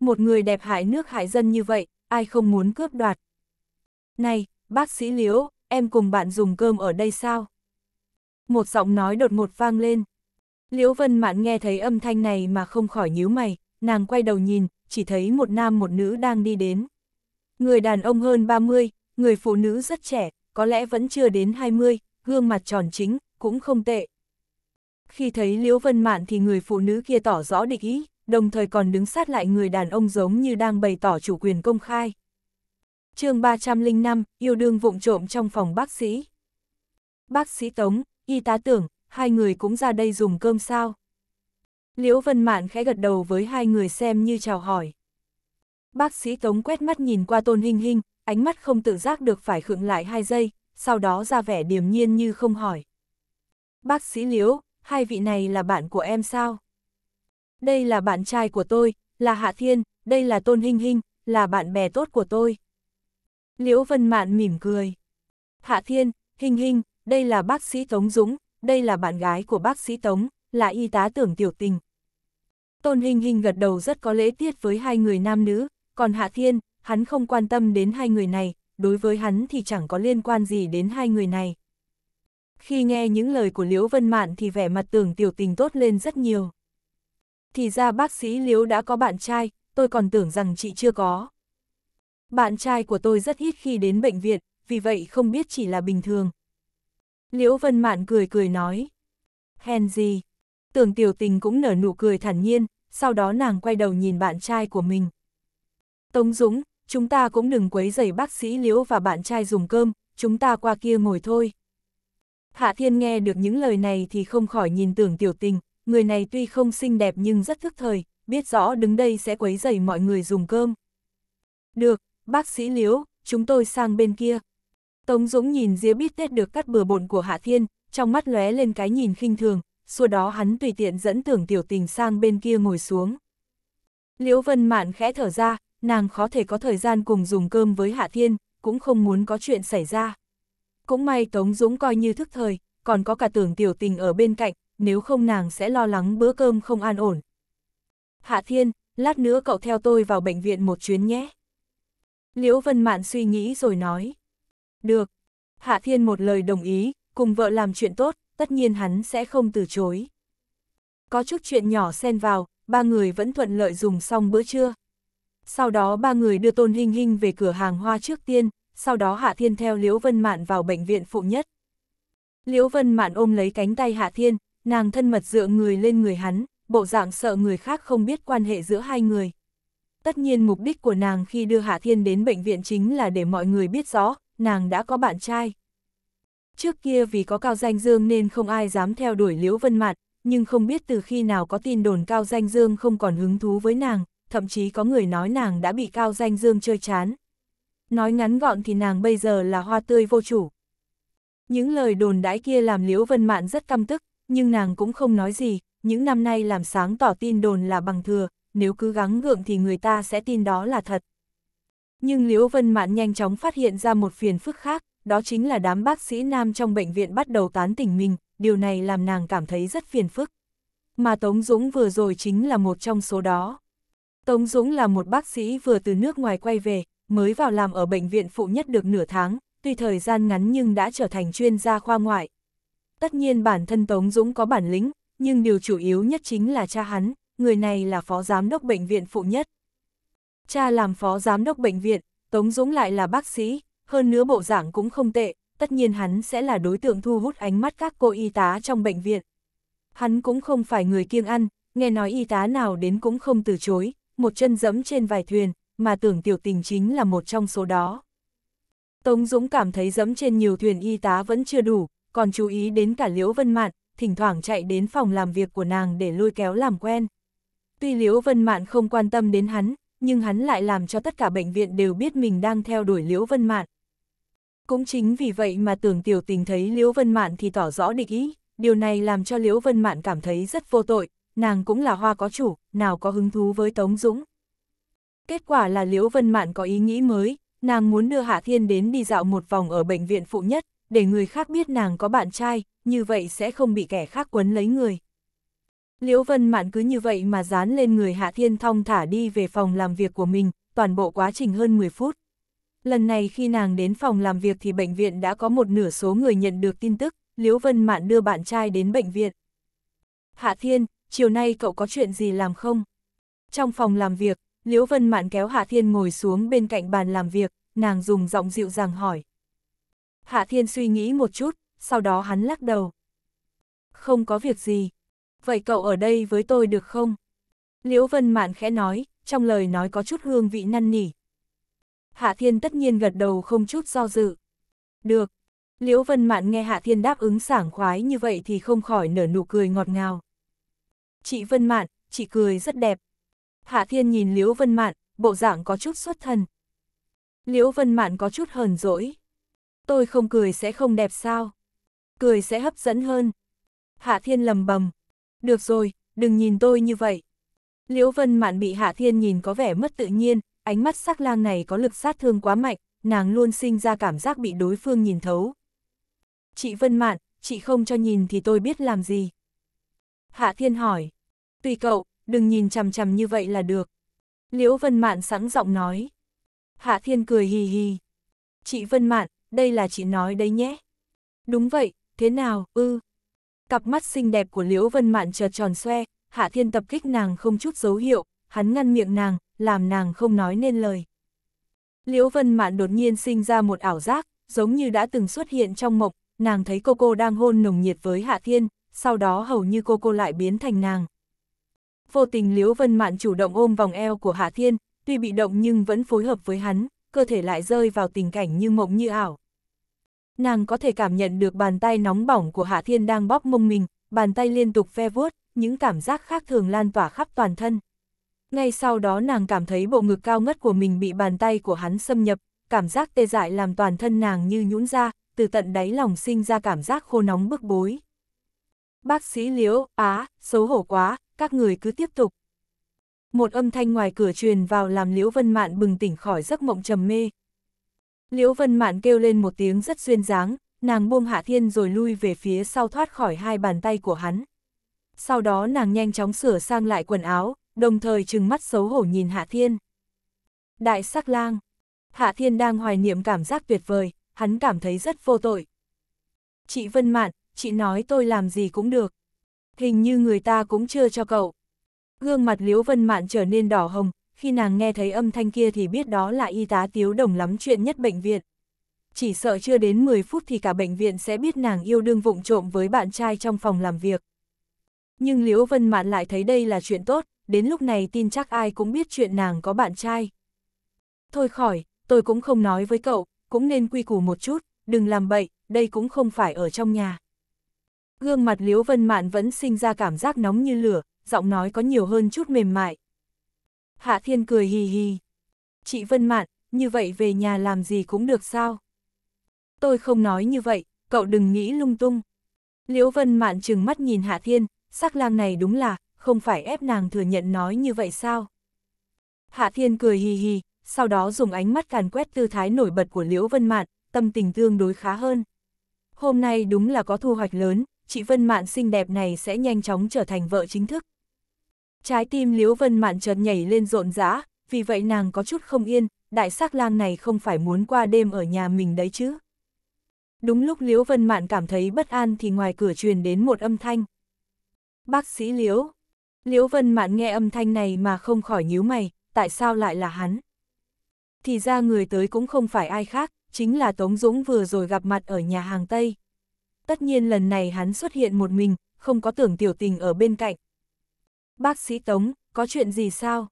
Một người đẹp hại nước hại dân như vậy, ai không muốn cướp đoạt. Này, bác sĩ Liễu, em cùng bạn dùng cơm ở đây sao? Một giọng nói đột ngột vang lên. Liễu Vân Mạn nghe thấy âm thanh này mà không khỏi nhíu mày, nàng quay đầu nhìn, chỉ thấy một nam một nữ đang đi đến. Người đàn ông hơn 30, người phụ nữ rất trẻ, có lẽ vẫn chưa đến 20, gương mặt tròn chính, cũng không tệ. Khi thấy Liễu Vân Mạn thì người phụ nữ kia tỏ rõ địch ý, đồng thời còn đứng sát lại người đàn ông giống như đang bày tỏ chủ quyền công khai. chương 305, yêu đương vụng trộm trong phòng bác sĩ. Bác sĩ Tống, y tá tưởng, hai người cũng ra đây dùng cơm sao. Liễu Vân Mạn khẽ gật đầu với hai người xem như chào hỏi. Bác sĩ Tống quét mắt nhìn qua Tôn Hinh Hinh, ánh mắt không tự giác được phải khựng lại hai giây, sau đó ra vẻ điềm nhiên như không hỏi. Bác sĩ Liễu, hai vị này là bạn của em sao? Đây là bạn trai của tôi, là Hạ Thiên, đây là Tôn Hinh Hinh, là bạn bè tốt của tôi. Liễu Vân Mạn mỉm cười. Hạ Thiên, Hinh Hinh, đây là bác sĩ Tống Dũng, đây là bạn gái của bác sĩ Tống, là y tá tưởng tiểu tình. Tôn Hinh Hinh gật đầu rất có lễ tiết với hai người nam nữ, còn Hạ Thiên, hắn không quan tâm đến hai người này, đối với hắn thì chẳng có liên quan gì đến hai người này. Khi nghe những lời của Liễu Vân Mạn thì vẻ mặt tưởng tiểu tình tốt lên rất nhiều. Thì ra bác sĩ Liễu đã có bạn trai, tôi còn tưởng rằng chị chưa có. Bạn trai của tôi rất ít khi đến bệnh viện, vì vậy không biết chỉ là bình thường. Liễu Vân Mạn cười cười nói. Hèn gì? Tưởng tiểu tình cũng nở nụ cười thản nhiên, sau đó nàng quay đầu nhìn bạn trai của mình. Tống Dũng, chúng ta cũng đừng quấy rầy bác sĩ Liễu và bạn trai dùng cơm, chúng ta qua kia ngồi thôi. Hạ Thiên nghe được những lời này thì không khỏi nhìn tưởng tiểu tình, người này tuy không xinh đẹp nhưng rất thức thời, biết rõ đứng đây sẽ quấy rầy mọi người dùng cơm. Được, bác sĩ Liễu, chúng tôi sang bên kia. Tống Dũng nhìn dĩa bít tết được cắt bừa bộn của Hạ Thiên, trong mắt lóe lên cái nhìn khinh thường, sau đó hắn tùy tiện dẫn tưởng tiểu tình sang bên kia ngồi xuống. Liễu Vân Mạn khẽ thở ra, nàng khó thể có thời gian cùng dùng cơm với Hạ Thiên, cũng không muốn có chuyện xảy ra. Cũng may Tống Dũng coi như thức thời, còn có cả tưởng tiểu tình ở bên cạnh, nếu không nàng sẽ lo lắng bữa cơm không an ổn. Hạ Thiên, lát nữa cậu theo tôi vào bệnh viện một chuyến nhé. Liễu Vân Mạn suy nghĩ rồi nói. Được. Hạ Thiên một lời đồng ý, cùng vợ làm chuyện tốt, tất nhiên hắn sẽ không từ chối. Có chút chuyện nhỏ xen vào, ba người vẫn thuận lợi dùng xong bữa trưa. Sau đó ba người đưa Tôn Hinh Hinh về cửa hàng hoa trước tiên, sau đó Hạ Thiên theo Liễu Vân Mạn vào bệnh viện phụ nhất. Liễu Vân Mạn ôm lấy cánh tay Hạ Thiên, nàng thân mật dựa người lên người hắn, bộ dạng sợ người khác không biết quan hệ giữa hai người. Tất nhiên mục đích của nàng khi đưa Hạ Thiên đến bệnh viện chính là để mọi người biết rõ, nàng đã có bạn trai. Trước kia vì có Cao Danh Dương nên không ai dám theo đuổi Liễu Vân Mạn, nhưng không biết từ khi nào có tin đồn Cao Danh Dương không còn hứng thú với nàng, thậm chí có người nói nàng đã bị Cao Danh Dương chơi chán. Nói ngắn gọn thì nàng bây giờ là hoa tươi vô chủ. Những lời đồn đãi kia làm Liễu Vân Mạn rất căm tức, nhưng nàng cũng không nói gì, những năm nay làm sáng tỏ tin đồn là bằng thừa, nếu cứ gắng gượng thì người ta sẽ tin đó là thật. Nhưng Liễu Vân Mạn nhanh chóng phát hiện ra một phiền phức khác, đó chính là đám bác sĩ nam trong bệnh viện bắt đầu tán tỉnh mình, điều này làm nàng cảm thấy rất phiền phức. Mà Tống Dũng vừa rồi chính là một trong số đó. Tống Dũng là một bác sĩ vừa từ nước ngoài quay về, mới vào làm ở bệnh viện phụ nhất được nửa tháng, tuy thời gian ngắn nhưng đã trở thành chuyên gia khoa ngoại. Tất nhiên bản thân Tống Dũng có bản lĩnh, nhưng điều chủ yếu nhất chính là cha hắn, người này là phó giám đốc bệnh viện phụ nhất. Cha làm phó giám đốc bệnh viện, Tống Dũng lại là bác sĩ, hơn nữa bộ dạng cũng không tệ, tất nhiên hắn sẽ là đối tượng thu hút ánh mắt các cô y tá trong bệnh viện. Hắn cũng không phải người kiêng ăn, nghe nói y tá nào đến cũng không từ chối, một chân dẫm trên vài thuyền, mà tưởng tiểu tình chính là một trong số đó. Tống Dũng cảm thấy dẫm trên nhiều thuyền y tá vẫn chưa đủ, còn chú ý đến cả Liễu Vân Mạn, thỉnh thoảng chạy đến phòng làm việc của nàng để lôi kéo làm quen. Tuy Liễu Vân Mạn không quan tâm đến hắn, nhưng hắn lại làm cho tất cả bệnh viện đều biết mình đang theo đuổi Liễu Vân Mạn. Cũng chính vì vậy mà tưởng tiểu tình thấy Liễu Vân Mạn thì tỏ rõ địch ý, điều này làm cho Liễu Vân Mạn cảm thấy rất vô tội, nàng cũng là hoa có chủ, nào có hứng thú với Tống Dũng. Kết quả là Liễu Vân Mạn có ý nghĩ mới, nàng muốn đưa Hạ Thiên đến đi dạo một vòng ở bệnh viện phụ nhất, để người khác biết nàng có bạn trai, như vậy sẽ không bị kẻ khác quấn lấy người. Liễu Vân Mạn cứ như vậy mà dán lên người Hạ Thiên thong thả đi về phòng làm việc của mình, toàn bộ quá trình hơn 10 phút. Lần này khi nàng đến phòng làm việc thì bệnh viện đã có một nửa số người nhận được tin tức, Liễu Vân Mạn đưa bạn trai đến bệnh viện. Hạ Thiên, chiều nay cậu có chuyện gì làm không? Trong phòng làm việc, Liễu Vân Mạn kéo Hạ Thiên ngồi xuống bên cạnh bàn làm việc, nàng dùng giọng dịu dàng hỏi. Hạ Thiên suy nghĩ một chút, sau đó hắn lắc đầu. Không có việc gì. Vậy cậu ở đây với tôi được không? Liễu Vân Mạn khẽ nói, trong lời nói có chút hương vị năn nỉ. Hạ Thiên tất nhiên gật đầu không chút do dự. Được. Liễu Vân Mạn nghe Hạ Thiên đáp ứng sảng khoái như vậy thì không khỏi nở nụ cười ngọt ngào. Chị Vân Mạn, chị cười rất đẹp. Hạ Thiên nhìn Liễu Vân Mạn, bộ dạng có chút xuất thần. Liễu Vân Mạn có chút hờn dỗi. Tôi không cười sẽ không đẹp sao? Cười sẽ hấp dẫn hơn. Hạ Thiên lầm bầm. Được rồi, đừng nhìn tôi như vậy. Liễu Vân Mạn bị Hạ Thiên nhìn có vẻ mất tự nhiên, ánh mắt sắc lang này có lực sát thương quá mạnh, nàng luôn sinh ra cảm giác bị đối phương nhìn thấu. Chị Vân Mạn, chị không cho nhìn thì tôi biết làm gì. Hạ Thiên hỏi. Tùy cậu, đừng nhìn chằm chằm như vậy là được. Liễu Vân Mạn sẵn giọng nói. Hạ Thiên cười hì hì. Chị Vân Mạn, đây là chị nói đấy nhé. Đúng vậy, thế nào, ư. Cặp mắt xinh đẹp của Liễu Vân Mạn chợt tròn xoe, Hạ Thiên tập kích nàng không chút dấu hiệu, hắn ngăn miệng nàng, làm nàng không nói nên lời. Liễu Vân Mạn đột nhiên sinh ra một ảo giác, giống như đã từng xuất hiện trong mộng, nàng thấy cô cô đang hôn nồng nhiệt với Hạ Thiên, sau đó hầu như cô cô lại biến thành nàng. Vô tình Liễu Vân Mạn chủ động ôm vòng eo của Hạ Thiên, tuy bị động nhưng vẫn phối hợp với hắn, cơ thể lại rơi vào tình cảnh như mộng như ảo. Nàng có thể cảm nhận được bàn tay nóng bỏng của Hạ Thiên đang bóp mông mình, bàn tay liên tục ve vuốt, những cảm giác khác thường lan tỏa khắp toàn thân. Ngay sau đó nàng cảm thấy bộ ngực cao ngất của mình bị bàn tay của hắn xâm nhập, cảm giác tê dại làm toàn thân nàng như nhũn ra, từ tận đáy lòng sinh ra cảm giác khô nóng bức bối. Bác sĩ Liễu, á, xấu hổ quá, các người cứ tiếp tục. Một âm thanh ngoài cửa truyền vào làm Liễu Vân Mạn bừng tỉnh khỏi giấc mộng trầm mê. Liễu Vân Mạn kêu lên một tiếng rất duyên dáng, nàng buông Hạ Thiên rồi lui về phía sau thoát khỏi hai bàn tay của hắn. Sau đó nàng nhanh chóng sửa sang lại quần áo, đồng thời trừng mắt xấu hổ nhìn Hạ Thiên. Đại sắc lang. Hạ Thiên đang hoài niệm cảm giác tuyệt vời, hắn cảm thấy rất vô tội. Chị Vân Mạn, chị nói tôi làm gì cũng được. Hình như người ta cũng chưa cho cậu. Gương mặt Liễu Vân Mạn trở nên đỏ hồng, khi nàng nghe thấy âm thanh kia thì biết đó là y tá tiếu đồng lắm chuyện nhất bệnh viện. Chỉ sợ chưa đến 10 phút thì cả bệnh viện sẽ biết nàng yêu đương vụng trộm với bạn trai trong phòng làm việc. Nhưng Liễu Vân Mạn lại thấy đây là chuyện tốt, đến lúc này tin chắc ai cũng biết chuyện nàng có bạn trai. Thôi khỏi, tôi cũng không nói với cậu, cũng nên quy củ một chút, đừng làm bậy, đây cũng không phải ở trong nhà. Gương mặt Liễu Vân Mạn vẫn sinh ra cảm giác nóng như lửa, giọng nói có nhiều hơn chút mềm mại. Hạ Thiên cười hì hì. Chị Vân Mạn, như vậy về nhà làm gì cũng được sao? Tôi không nói như vậy, cậu đừng nghĩ lung tung. Liễu Vân Mạn trừng mắt nhìn Hạ Thiên, sắc lang này đúng là, không phải ép nàng thừa nhận nói như vậy sao? Hạ Thiên cười hì hì, sau đó dùng ánh mắt càn quét tư thái nổi bật của Liễu Vân Mạn, tâm tình tương đối khá hơn. Hôm nay đúng là có thu hoạch lớn, chị Vân Mạn xinh đẹp này sẽ nhanh chóng trở thành vợ chính thức. Trái tim Liễu Vân Mạn chợt nhảy lên rộn rã, vì vậy nàng có chút không yên, đại sắc lang này không phải muốn qua đêm ở nhà mình đấy chứ. Đúng lúc Liễu Vân Mạn cảm thấy bất an thì ngoài cửa truyền đến một âm thanh. Bác sĩ Liễu. Liễu Vân Mạn nghe âm thanh này mà không khỏi nhíu mày, tại sao lại là hắn? Thì ra người tới cũng không phải ai khác, chính là Tống Dũng vừa rồi gặp mặt ở nhà hàng Tây tất nhiên lần này hắn xuất hiện một mình, không có tưởng tiểu tình ở bên cạnh. Bác sĩ Tống, có chuyện gì sao?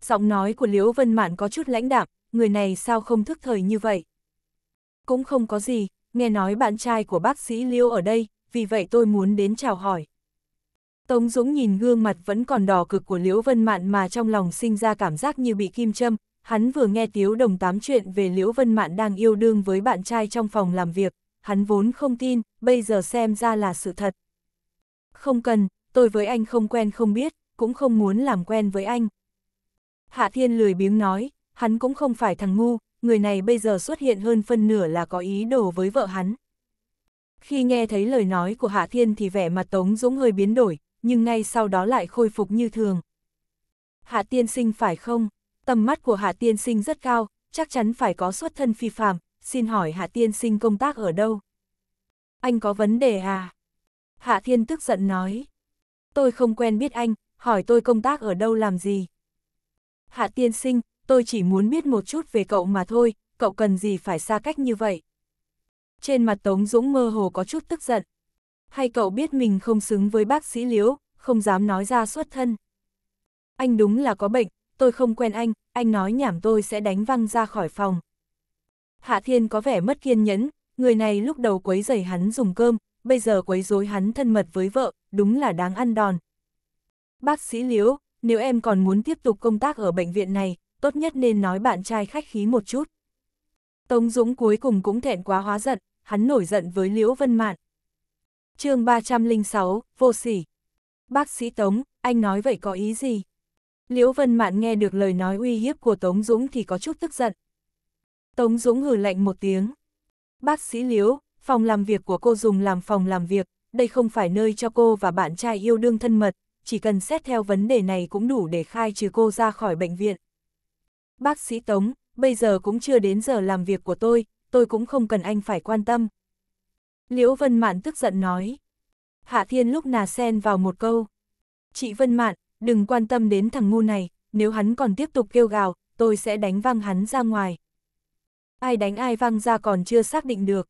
Giọng nói của Liễu Vân Mạn có chút lãnh đạm, người này sao không thức thời như vậy? Cũng không có gì, nghe nói bạn trai của bác sĩ Liễu ở đây, vì vậy tôi muốn đến chào hỏi. Tống Dũng nhìn gương mặt vẫn còn đỏ cực của Liễu Vân Mạn mà trong lòng sinh ra cảm giác như bị kim châm, hắn vừa nghe Tiếu Đồng tám chuyện về Liễu Vân Mạn đang yêu đương với bạn trai trong phòng làm việc hắn vốn không tin, bây giờ xem ra là sự thật. Không cần, tôi với anh không quen không biết, cũng không muốn làm quen với anh. Hạ Thiên lười biếng nói, hắn cũng không phải thằng ngu, người này bây giờ xuất hiện hơn phân nửa là có ý đồ với vợ hắn. Khi nghe thấy lời nói của Hạ Thiên thì vẻ mặt Tống Dũng hơi biến đổi, nhưng ngay sau đó lại khôi phục như thường. Hạ Tiên Sinh phải không? Tầm mắt của Hạ Tiên Sinh rất cao, chắc chắn phải có xuất thân phi phàm, xin hỏi Hạ Tiên sinh công tác ở đâu? Anh có vấn đề à? Hạ Thiên tức giận nói. Tôi không quen biết anh, hỏi tôi công tác ở đâu làm gì? Hạ Tiên sinh, tôi chỉ muốn biết một chút về cậu mà thôi, cậu cần gì phải xa cách như vậy? Trên mặt Tống Dũng mơ hồ có chút tức giận. Hay cậu biết mình không xứng với bác sĩ Liễu, không dám nói ra xuất thân? Anh đúng là có bệnh, tôi không quen anh, anh nói nhảm tôi sẽ đánh văng ra khỏi phòng. Hạ Thiên có vẻ mất kiên nhẫn, người này lúc đầu quấy rầy hắn dùng cơm, bây giờ quấy rối hắn thân mật với vợ, đúng là đáng ăn đòn. Bác sĩ Liễu, nếu em còn muốn tiếp tục công tác ở bệnh viện này, tốt nhất nên nói bạn trai khách khí một chút. Tống Dũng cuối cùng cũng thẹn quá hóa giận, hắn nổi giận với Liễu Vân Mạn. chương 306, vô sỉ. Bác sĩ Tống, anh nói vậy có ý gì? Liễu Vân Mạn nghe được lời nói uy hiếp của Tống Dũng thì có chút tức giận, Tống Dũng hử lạnh một tiếng. Bác sĩ Liễu, phòng làm việc của cô dùng làm phòng làm việc, đây không phải nơi cho cô và bạn trai yêu đương thân mật, chỉ cần xét theo vấn đề này cũng đủ để khai trừ cô ra khỏi bệnh viện. Bác sĩ Tống, bây giờ cũng chưa đến giờ làm việc của tôi, tôi cũng không cần anh phải quan tâm. Liễu Vân Mạn tức giận nói. Hạ Thiên lúc nà sen vào một câu. Chị Vân Mạn, đừng quan tâm đến thằng ngu này, nếu hắn còn tiếp tục kêu gào, tôi sẽ đánh văng hắn ra ngoài. Ai đánh ai văng ra còn chưa xác định được.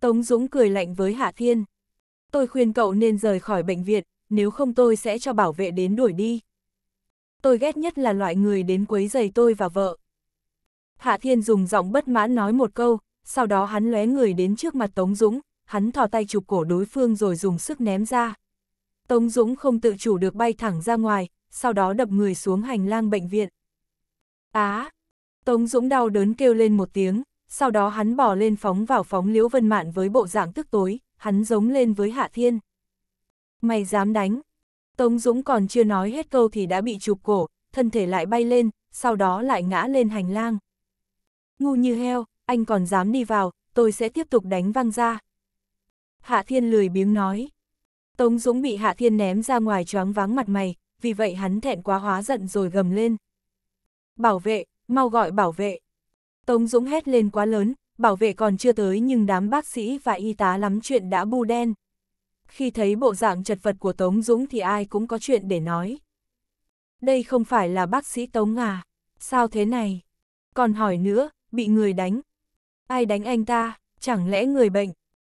Tống Dũng cười lạnh với Hạ Thiên. Tôi khuyên cậu nên rời khỏi bệnh viện, nếu không tôi sẽ cho bảo vệ đến đuổi đi. Tôi ghét nhất là loại người đến quấy giày tôi và vợ. Hạ Thiên dùng giọng bất mãn nói một câu, sau đó hắn lóe người đến trước mặt Tống Dũng, hắn thò tay chụp cổ đối phương rồi dùng sức ném ra. Tống Dũng không tự chủ được bay thẳng ra ngoài, sau đó đập người xuống hành lang bệnh viện. Á, à, Tống Dũng đau đớn kêu lên một tiếng, sau đó hắn bỏ lên phóng vào phóng Liễu Vân Mạn với bộ dạng tức tối, hắn giống lên với Hạ Thiên. Mày dám đánh. Tống Dũng còn chưa nói hết câu thì đã bị chụp cổ, thân thể lại bay lên, sau đó lại ngã lên hành lang. Ngu như heo, anh còn dám đi vào, tôi sẽ tiếp tục đánh văng ra. Hạ Thiên lười biếng nói. Tống Dũng bị Hạ Thiên ném ra ngoài choáng váng mặt mày, vì vậy hắn thẹn quá hóa giận rồi gầm lên. Bảo vệ, mau gọi bảo vệ. Tống Dũng hét lên quá lớn, bảo vệ còn chưa tới nhưng đám bác sĩ và y tá lắm chuyện đã bu đen. Khi thấy bộ dạng chật vật của Tống Dũng thì ai cũng có chuyện để nói. Đây không phải là bác sĩ Tống à, sao thế này? Còn hỏi nữa, bị người đánh. Ai đánh anh ta, chẳng lẽ người bệnh?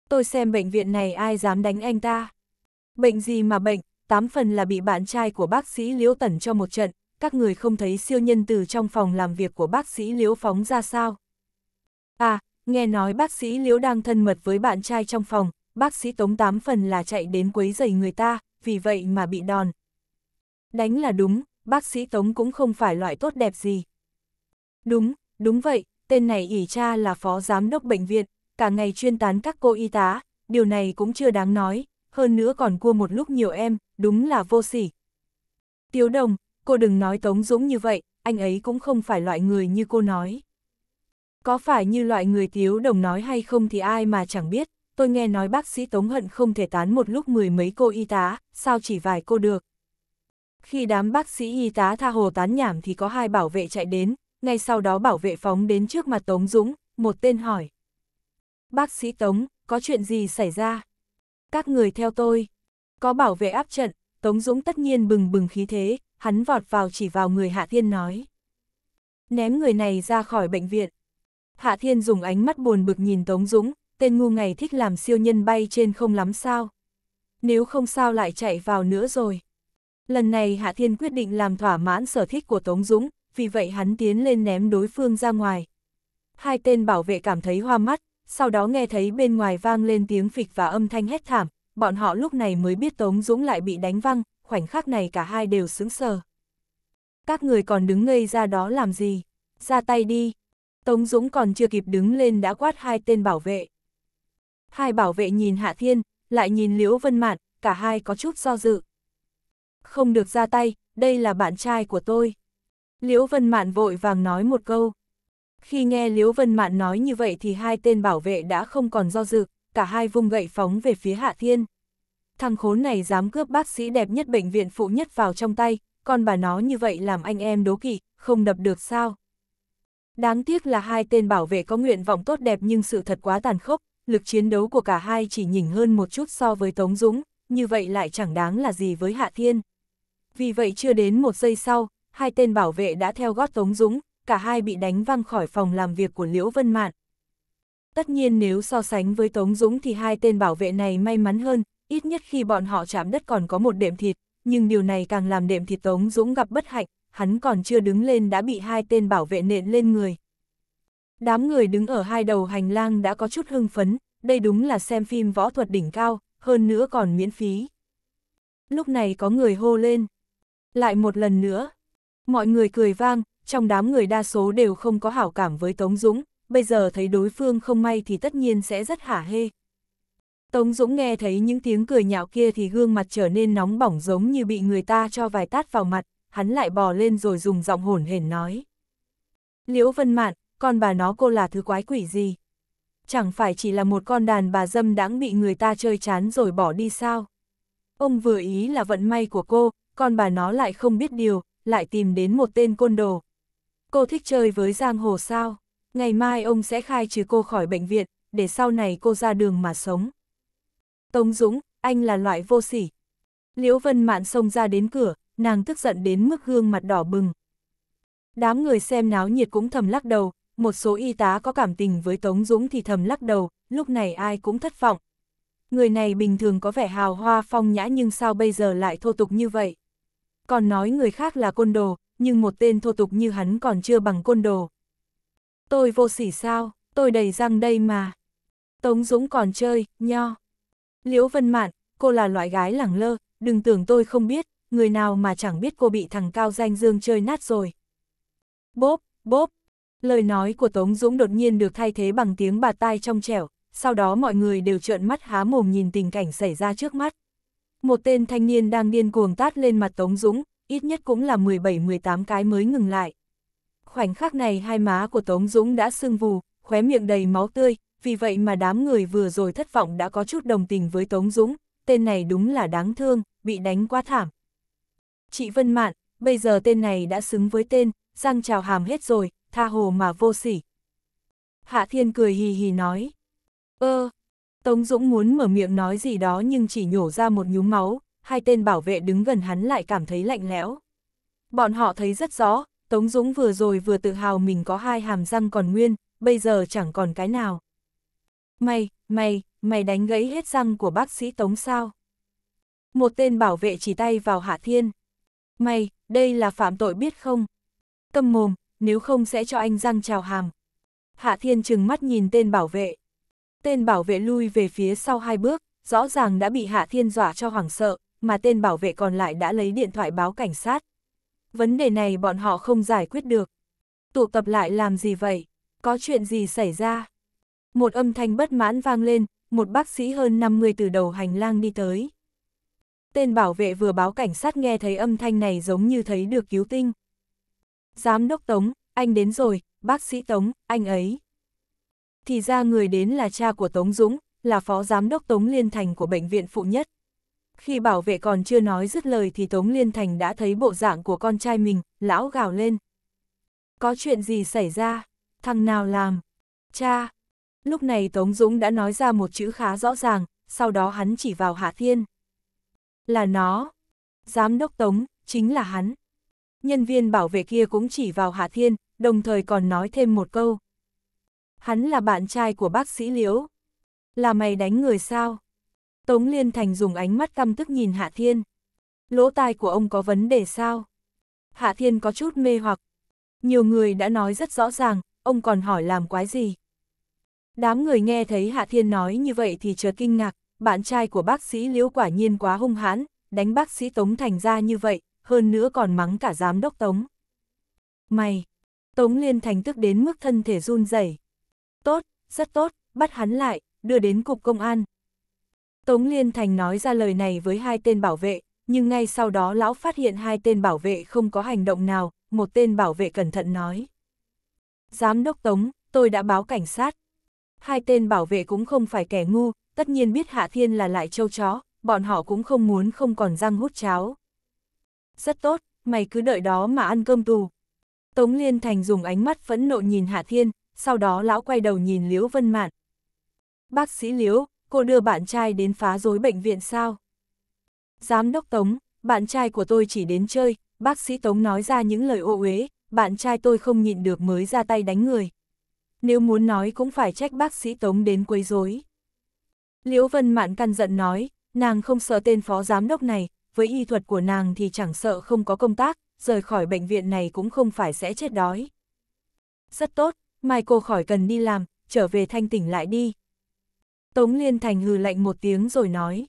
Tôi xem bệnh viện này ai dám đánh anh ta? Bệnh gì mà bệnh, tám phần là bị bạn trai của bác sĩ Liễu Tẩn cho một trận, các người không thấy siêu nhân từ trong phòng làm việc của bác sĩ Liễu phóng ra sao? À, nghe nói bác sĩ Liễu đang thân mật với bạn trai trong phòng, bác sĩ Tống tám phần là chạy đến quấy giày người ta, vì vậy mà bị đòn. Đánh là đúng, bác sĩ Tống cũng không phải loại tốt đẹp gì. Đúng, đúng vậy, tên này ỉ cha là phó giám đốc bệnh viện, cả ngày chuyên tán các cô y tá, điều này cũng chưa đáng nói, hơn nữa còn cua một lúc nhiều em, đúng là vô sỉ. Tiếu đồng, cô đừng nói Tống Dũng như vậy, anh ấy cũng không phải loại người như cô nói. Có phải như loại người Tiếu Đồng nói hay không thì ai mà chẳng biết, tôi nghe nói bác sĩ Tống Hận không thể tán một lúc mười mấy cô y tá, sao chỉ vài cô được. Khi đám bác sĩ y tá tha hồ tán nhảm thì có hai bảo vệ chạy đến, ngay sau đó bảo vệ phóng đến trước mặt Tống Dũng, một tên hỏi. Bác sĩ Tống, có chuyện gì xảy ra? Các người theo tôi. Có bảo vệ áp trận, Tống Dũng tất nhiên bừng bừng khí thế, hắn vọt vào chỉ vào người Hạ Thiên nói. Ném người này ra khỏi bệnh viện. Hạ Thiên dùng ánh mắt buồn bực nhìn Tống Dũng, tên ngu ngày thích làm siêu nhân bay trên không lắm sao. Nếu không sao lại chạy vào nữa rồi. Lần này Hạ Thiên quyết định làm thỏa mãn sở thích của Tống Dũng, vì vậy hắn tiến lên ném đối phương ra ngoài. Hai tên bảo vệ cảm thấy hoa mắt, sau đó nghe thấy bên ngoài vang lên tiếng phịch và âm thanh hét thảm, bọn họ lúc này mới biết Tống Dũng lại bị đánh văng, khoảnh khắc này cả hai đều sững sờ. Các người còn đứng ngây ra đó làm gì? Ra tay đi. Tống Dũng còn chưa kịp đứng lên đã quát hai tên bảo vệ. Hai bảo vệ nhìn Hạ Thiên, lại nhìn Liễu Vân Mạn, cả hai có chút do dự. Không được ra tay, đây là bạn trai của tôi. Liễu Vân Mạn vội vàng nói một câu. Khi nghe Liễu Vân Mạn nói như vậy thì hai tên bảo vệ đã không còn do dự, cả hai vung gậy phóng về phía Hạ Thiên thằng khốn này dám cướp bác sĩ đẹp nhất bệnh viện phụ nhất vào trong tay, còn bà nó như vậy làm anh em đố kỵ, không đập được sao. Đáng tiếc là hai tên bảo vệ có nguyện vọng tốt đẹp nhưng sự thật quá tàn khốc, lực chiến đấu của cả hai chỉ nhỉnh hơn một chút so với Tống Dũng, như vậy lại chẳng đáng là gì với Hạ Thiên. Vì vậy chưa đến một giây sau, hai tên bảo vệ đã theo gót Tống Dũng, cả hai bị đánh văng khỏi phòng làm việc của Liễu Vân Mạn. Tất nhiên nếu so sánh với Tống Dũng thì hai tên bảo vệ này may mắn hơn, ít nhất khi bọn họ chạm đất còn có một đệm thịt, nhưng điều này càng làm đệm thịt Tống Dũng gặp bất hạnh, hắn còn chưa đứng lên đã bị hai tên bảo vệ nện lên người. Đám người đứng ở hai đầu hành lang đã có chút hưng phấn, đây đúng là xem phim võ thuật đỉnh cao, hơn nữa còn miễn phí. Lúc này có người hô lên. Lại một lần nữa. Mọi người cười vang, trong đám người đa số đều không có hảo cảm với Tống Dũng, bây giờ thấy đối phương không may thì tất nhiên sẽ rất hả hê, Tống Dũng nghe thấy những tiếng cười nhạo kia thì gương mặt trở nên nóng bỏng giống như bị người ta cho vài tát vào mặt, hắn lại bò lên rồi dùng giọng hổn hển nói. Liễu Vân Mạn, con bà nó cô là thứ quái quỷ gì? Chẳng phải chỉ là một con đàn bà dâm đãng bị người ta chơi chán rồi bỏ đi sao? Ông vừa ý là vận may của cô, con bà nó lại không biết điều, lại tìm đến một tên côn đồ. Cô thích chơi với giang hồ sao? Ngày mai ông sẽ khai trừ cô khỏi bệnh viện, để sau này cô ra đường mà sống. Tống Dũng, anh là loại vô sỉ. Liễu Vân Mạn xông ra đến cửa, nàng tức giận đến mức gương mặt đỏ bừng. Đám người xem náo nhiệt cũng thầm lắc đầu, một số y tá có cảm tình với Tống Dũng thì thầm lắc đầu, lúc này ai cũng thất vọng. Người này bình thường có vẻ hào hoa phong nhã nhưng sao bây giờ lại thô tục như vậy? Còn nói người khác là côn đồ, nhưng một tên thô tục như hắn còn chưa bằng côn đồ. Tôi vô sỉ sao, tôi đầy răng đây mà. Tống Dũng còn chơi, nho. Liễu Vân Mạn, cô là loại gái lẳng lơ, đừng tưởng tôi không biết, người nào mà chẳng biết cô bị thằng Cao Danh Dương chơi nát rồi. Bốp, bốp, lời nói của Tống Dũng đột nhiên được thay thế bằng tiếng bà tai trong trẻo, sau đó mọi người đều trợn mắt há mồm nhìn tình cảnh xảy ra trước mắt. Một tên thanh niên đang điên cuồng tát lên mặt Tống Dũng, ít nhất cũng là 17-18 cái mới ngừng lại. Khoảnh khắc này hai má của Tống Dũng đã sưng vù, khóe miệng đầy máu tươi, vì vậy mà đám người vừa rồi thất vọng đã có chút đồng tình với Tống Dũng, tên này đúng là đáng thương, bị đánh quá thảm. Chị Vân Mạn, bây giờ tên này đã xứng với tên, răng trào hàm hết rồi, tha hồ mà vô sỉ. Hạ Thiên cười hì hì nói. Ơ, Tống Dũng muốn mở miệng nói gì đó nhưng chỉ nhổ ra một nhúm máu, hai tên bảo vệ đứng gần hắn lại cảm thấy lạnh lẽo. Bọn họ thấy rất rõ, Tống Dũng vừa rồi vừa tự hào mình có hai hàm răng còn nguyên, bây giờ chẳng còn cái nào. Mày, mày, mày đánh gãy hết răng của bác sĩ Tống sao? Một tên bảo vệ chỉ tay vào Hạ Thiên. Mày, đây là phạm tội biết không? Câm mồm, nếu không sẽ cho anh răng trào hàm. Hạ Thiên chừng mắt nhìn tên bảo vệ. Tên bảo vệ lui về phía sau hai bước, rõ ràng đã bị Hạ Thiên dọa cho hoảng sợ, mà tên bảo vệ còn lại đã lấy điện thoại báo cảnh sát. Vấn đề này bọn họ không giải quyết được. Tụ tập lại làm gì vậy? Có chuyện gì xảy ra? một âm thanh bất mãn vang lên, một bác sĩ hơn 50 từ đầu hành lang đi tới. Tên bảo vệ vừa báo cảnh sát nghe thấy âm thanh này giống như thấy được cứu tinh. Giám đốc Tống, anh đến rồi, bác sĩ Tống, anh ấy. Thì ra người đến là cha của Tống Dũng, là phó giám đốc Tống Liên Thành của bệnh viện phụ nhất. Khi bảo vệ còn chưa nói dứt lời thì Tống Liên Thành đã thấy bộ dạng của con trai mình, lão gào lên. Có chuyện gì xảy ra? Thằng nào làm? Cha, Lúc này Tống Dũng đã nói ra một chữ khá rõ ràng, sau đó hắn chỉ vào Hạ Thiên. Là nó. Giám đốc Tống, chính là hắn. Nhân viên bảo vệ kia cũng chỉ vào Hạ Thiên, đồng thời còn nói thêm một câu. Hắn là bạn trai của bác sĩ Liễu. Là mày đánh người sao? Tống Liên Thành dùng ánh mắt căm tức nhìn Hạ Thiên. Lỗ tai của ông có vấn đề sao? Hạ Thiên có chút mê hoặc. Nhiều người đã nói rất rõ ràng, ông còn hỏi làm quái gì? Đám người nghe thấy Hạ Thiên nói như vậy thì chợt kinh ngạc, bạn trai của bác sĩ Liễu quả nhiên quá hung hãn, đánh bác sĩ Tống Thành ra như vậy, hơn nữa còn mắng cả giám đốc Tống. Mày! Tống Liên Thành tức đến mức thân thể run rẩy. Tốt, rất tốt, bắt hắn lại, đưa đến cục công an. Tống Liên Thành nói ra lời này với hai tên bảo vệ, nhưng ngay sau đó lão phát hiện hai tên bảo vệ không có hành động nào, một tên bảo vệ cẩn thận nói. Giám đốc Tống, tôi đã báo cảnh sát, Hai tên bảo vệ cũng không phải kẻ ngu, tất nhiên biết Hạ Thiên là lại châu chó, bọn họ cũng không muốn không còn răng hút cháo. Rất tốt, mày cứ đợi đó mà ăn cơm tù. Tống Liên Thành dùng ánh mắt phẫn nộ nhìn Hạ Thiên, sau đó lão quay đầu nhìn Liễu Vân Mạn. Bác sĩ Liễu, cô đưa bạn trai đến phá rối bệnh viện sao? Giám đốc Tống, bạn trai của tôi chỉ đến chơi, bác sĩ Tống nói ra những lời ô uế, bạn trai tôi không nhịn được mới ra tay đánh người nếu muốn nói cũng phải trách bác sĩ Tống đến quấy rối. Liễu Vân Mạn căn giận nói, nàng không sợ tên phó giám đốc này, với y thuật của nàng thì chẳng sợ không có công tác, rời khỏi bệnh viện này cũng không phải sẽ chết đói. Rất tốt, mai cô khỏi cần đi làm, trở về thanh tỉnh lại đi. Tống Liên Thành hừ lạnh một tiếng rồi nói.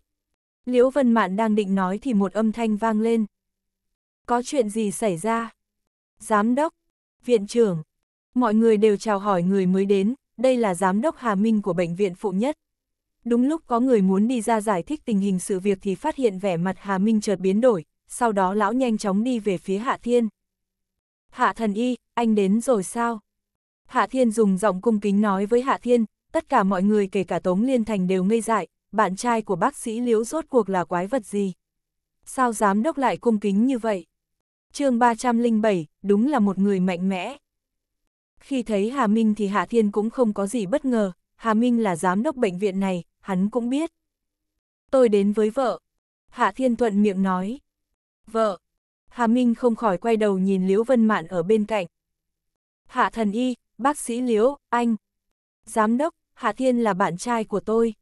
Liễu Vân Mạn đang định nói thì một âm thanh vang lên. Có chuyện gì xảy ra? Giám đốc, viện trưởng, Mọi người đều chào hỏi người mới đến, đây là giám đốc Hà Minh của bệnh viện phụ nhất. Đúng lúc có người muốn đi ra giải thích tình hình sự việc thì phát hiện vẻ mặt Hà Minh chợt biến đổi, sau đó lão nhanh chóng đi về phía Hạ Thiên. Hạ thần y, anh đến rồi sao? Hạ Thiên dùng giọng cung kính nói với Hạ Thiên, tất cả mọi người kể cả Tống Liên Thành đều ngây dại, bạn trai của bác sĩ Liễu rốt cuộc là quái vật gì? Sao giám đốc lại cung kính như vậy? chương 307, đúng là một người mạnh mẽ. Khi thấy Hà Minh thì Hạ Thiên cũng không có gì bất ngờ, Hà Minh là giám đốc bệnh viện này, hắn cũng biết. Tôi đến với vợ. Hạ Thiên thuận miệng nói. Vợ. Hà Minh không khỏi quay đầu nhìn Liễu Vân Mạn ở bên cạnh. Hạ thần y, bác sĩ Liễu, anh. Giám đốc, Hạ Thiên là bạn trai của tôi.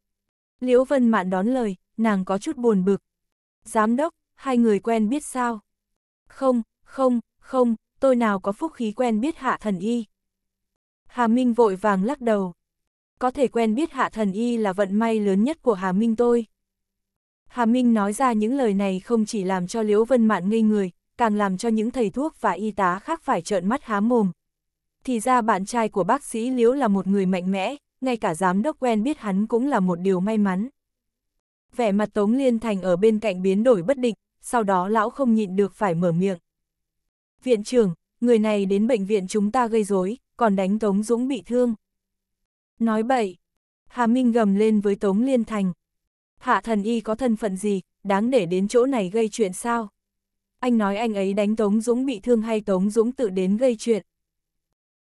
Liễu Vân Mạn đón lời, nàng có chút buồn bực. Giám đốc, hai người quen biết sao? Không, không, không, tôi nào có phúc khí quen biết Hạ thần y. Hà Minh vội vàng lắc đầu. Có thể quen biết hạ thần y là vận may lớn nhất của Hà Minh tôi. Hà Minh nói ra những lời này không chỉ làm cho Liễu Vân Mạn ngây người, càng làm cho những thầy thuốc và y tá khác phải trợn mắt há mồm. Thì ra bạn trai của bác sĩ Liễu là một người mạnh mẽ, ngay cả giám đốc quen biết hắn cũng là một điều may mắn. Vẻ mặt Tống Liên Thành ở bên cạnh biến đổi bất định, sau đó lão không nhịn được phải mở miệng. Viện trưởng, người này đến bệnh viện chúng ta gây rối, còn đánh Tống Dũng bị thương. Nói bậy, Hà Minh gầm lên với Tống Liên Thành. Hạ thần y có thân phận gì, đáng để đến chỗ này gây chuyện sao? Anh nói anh ấy đánh Tống Dũng bị thương hay Tống Dũng tự đến gây chuyện?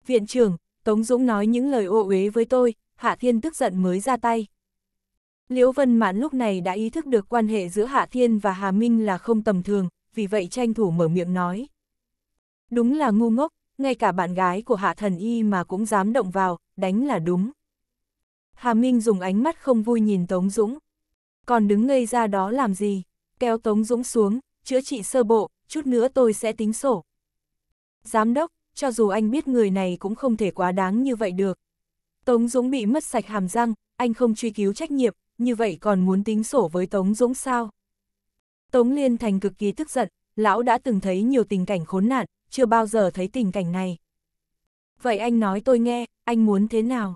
Viện trưởng, Tống Dũng nói những lời ô uế với tôi, Hạ Thiên tức giận mới ra tay. Liễu Vân Mãn lúc này đã ý thức được quan hệ giữa Hạ Thiên và Hà Minh là không tầm thường, vì vậy tranh thủ mở miệng nói. Đúng là ngu ngốc, ngay cả bạn gái của hạ thần y mà cũng dám động vào, đánh là đúng. Hà Minh dùng ánh mắt không vui nhìn Tống Dũng. Còn đứng ngây ra đó làm gì? Kéo Tống Dũng xuống, chữa trị sơ bộ, chút nữa tôi sẽ tính sổ. Giám đốc, cho dù anh biết người này cũng không thể quá đáng như vậy được. Tống Dũng bị mất sạch hàm răng, anh không truy cứu trách nhiệm, như vậy còn muốn tính sổ với Tống Dũng sao? Tống Liên Thành cực kỳ tức giận, lão đã từng thấy nhiều tình cảnh khốn nạn, chưa bao giờ thấy tình cảnh này. Vậy anh nói tôi nghe, anh muốn thế nào?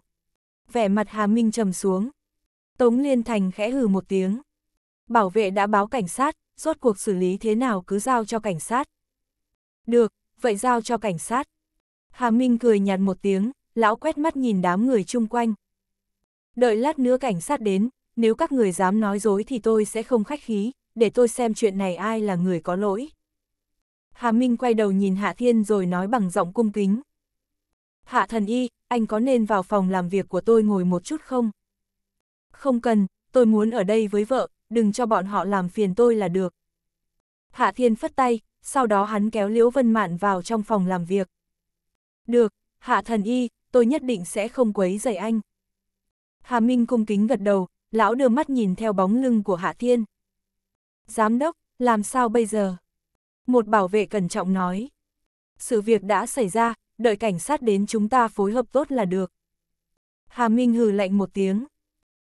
Vẻ mặt Hà Minh trầm xuống. Tống Liên Thành khẽ hừ một tiếng. Bảo vệ đã báo cảnh sát, rốt cuộc xử lý thế nào cứ giao cho cảnh sát. Được, vậy giao cho cảnh sát. Hà Minh cười nhạt một tiếng, lão quét mắt nhìn đám người chung quanh. Đợi lát nữa cảnh sát đến, nếu các người dám nói dối thì tôi sẽ không khách khí, để tôi xem chuyện này ai là người có lỗi. Hà Minh quay đầu nhìn Hạ Thiên rồi nói bằng giọng cung kính. Hạ thần y, anh có nên vào phòng làm việc của tôi ngồi một chút không? Không cần, tôi muốn ở đây với vợ, đừng cho bọn họ làm phiền tôi là được. Hạ Thiên phất tay, sau đó hắn kéo Liễu Vân Mạn vào trong phòng làm việc. Được, Hạ thần y, tôi nhất định sẽ không quấy rầy anh. Hà Minh cung kính gật đầu, lão đưa mắt nhìn theo bóng lưng của Hạ Thiên. Giám đốc, làm sao bây giờ? một bảo vệ cẩn trọng nói. Sự việc đã xảy ra, đợi cảnh sát đến chúng ta phối hợp tốt là được. Hà Minh hừ lạnh một tiếng.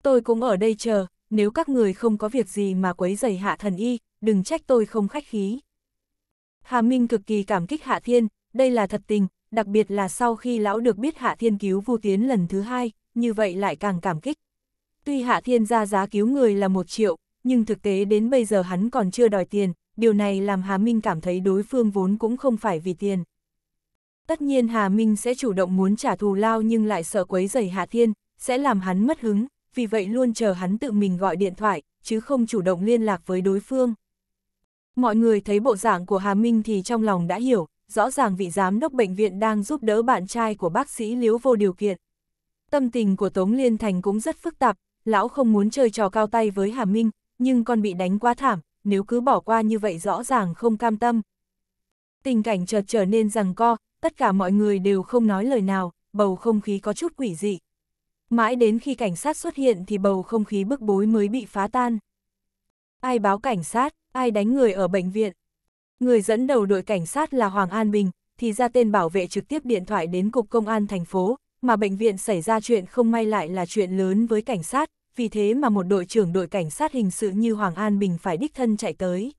Tôi cũng ở đây chờ, nếu các người không có việc gì mà quấy rầy hạ thần y, đừng trách tôi không khách khí. Hà Minh cực kỳ cảm kích Hạ Thiên, đây là thật tình, đặc biệt là sau khi lão được biết Hạ Thiên cứu Vu Tiến lần thứ hai, như vậy lại càng cảm kích. Tuy Hạ Thiên ra giá cứu người là một triệu, nhưng thực tế đến bây giờ hắn còn chưa đòi tiền, điều này làm Hà Minh cảm thấy đối phương vốn cũng không phải vì tiền. Tất nhiên Hà Minh sẽ chủ động muốn trả thù lao nhưng lại sợ quấy rầy Hạ Thiên, sẽ làm hắn mất hứng, vì vậy luôn chờ hắn tự mình gọi điện thoại, chứ không chủ động liên lạc với đối phương. Mọi người thấy bộ dạng của Hà Minh thì trong lòng đã hiểu, rõ ràng vị giám đốc bệnh viện đang giúp đỡ bạn trai của bác sĩ Liễu vô điều kiện. Tâm tình của Tống Liên Thành cũng rất phức tạp, lão không muốn chơi trò cao tay với Hà Minh, nhưng con bị đánh quá thảm, nếu cứ bỏ qua như vậy rõ ràng không cam tâm. Tình cảnh chợt trở nên rằng co, tất cả mọi người đều không nói lời nào, bầu không khí có chút quỷ dị. Mãi đến khi cảnh sát xuất hiện thì bầu không khí bức bối mới bị phá tan. Ai báo cảnh sát, ai đánh người ở bệnh viện. Người dẫn đầu đội cảnh sát là Hoàng An Bình, thì ra tên bảo vệ trực tiếp điện thoại đến Cục Công an thành phố, mà bệnh viện xảy ra chuyện không may lại là chuyện lớn với cảnh sát, vì thế mà một đội trưởng đội cảnh sát hình sự như Hoàng An Bình phải đích thân chạy tới.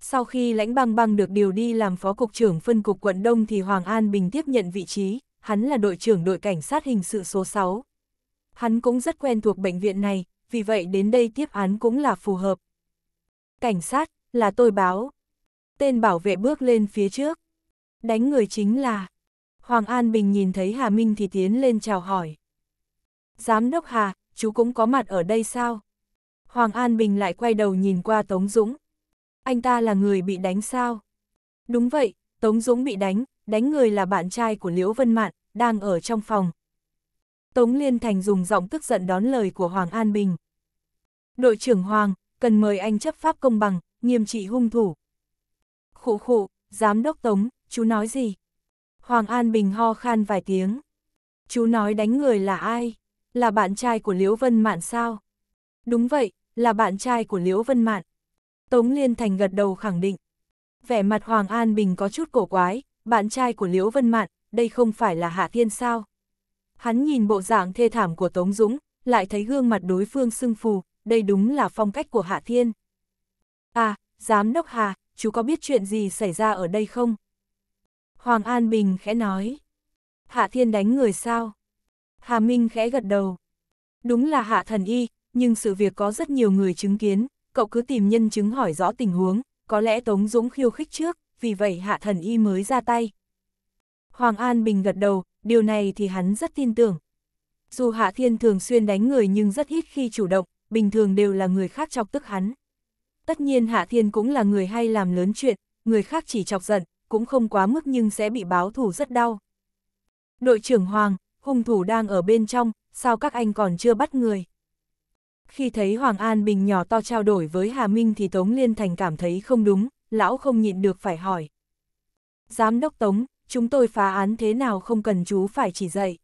Sau khi lãnh băng băng được điều đi làm phó cục trưởng phân cục quận Đông thì Hoàng An Bình tiếp nhận vị trí, hắn là đội trưởng đội cảnh sát hình sự số 6. Hắn cũng rất quen thuộc bệnh viện này, vì vậy đến đây tiếp án cũng là phù hợp. Cảnh sát, là tôi báo. Tên bảo vệ bước lên phía trước. Đánh người chính là... Hoàng An Bình nhìn thấy Hà Minh thì tiến lên chào hỏi. Giám đốc Hà, chú cũng có mặt ở đây sao? Hoàng An Bình lại quay đầu nhìn qua Tống Dũng. Anh ta là người bị đánh sao? Đúng vậy, Tống Dũng bị đánh, đánh người là bạn trai của Liễu Vân Mạn, đang ở trong phòng. Tống Liên Thành dùng giọng tức giận đón lời của Hoàng An Bình. Đội trưởng Hoàng, cần mời anh chấp pháp công bằng, nghiêm trị hung thủ. Khụ khụ, giám đốc Tống, chú nói gì? Hoàng An Bình ho khan vài tiếng. Chú nói đánh người là ai? là bạn trai của Liễu Vân Mạn sao? Đúng vậy, là bạn trai của Liễu Vân Mạn. Tống Liên Thành gật đầu khẳng định. Vẻ mặt Hoàng An Bình có chút cổ quái, bạn trai của Liễu Vân Mạn, đây không phải là Hạ Thiên sao? Hắn nhìn bộ dạng thê thảm của Tống Dũng, lại thấy gương mặt đối phương sưng phù, đây đúng là phong cách của Hạ Thiên. À, giám đốc Hà, chú có biết chuyện gì xảy ra ở đây không? Hoàng An Bình khẽ nói. Hạ Thiên đánh người sao? Hà Minh khẽ gật đầu. Đúng là hạ thần y, nhưng sự việc có rất nhiều người chứng kiến, cậu cứ tìm nhân chứng hỏi rõ tình huống, có lẽ Tống Dũng khiêu khích trước, vì vậy hạ thần y mới ra tay. Hoàng An Bình gật đầu, điều này thì hắn rất tin tưởng. Dù Hạ Thiên thường xuyên đánh người nhưng rất ít khi chủ động, bình thường đều là người khác chọc tức hắn. Tất nhiên Hạ Thiên cũng là người hay làm lớn chuyện, người khác chỉ chọc giận, cũng không quá mức nhưng sẽ bị báo thủ rất đau. Đội trưởng Hoàng, hung thủ đang ở bên trong, sao các anh còn chưa bắt người? Khi thấy Hoàng An Bình nhỏ to trao đổi với Hà Minh thì Tống Liên Thành cảm thấy không đúng, lão không nhịn được phải hỏi. Giám đốc Tống, chúng tôi phá án thế nào không cần chú phải chỉ dạy.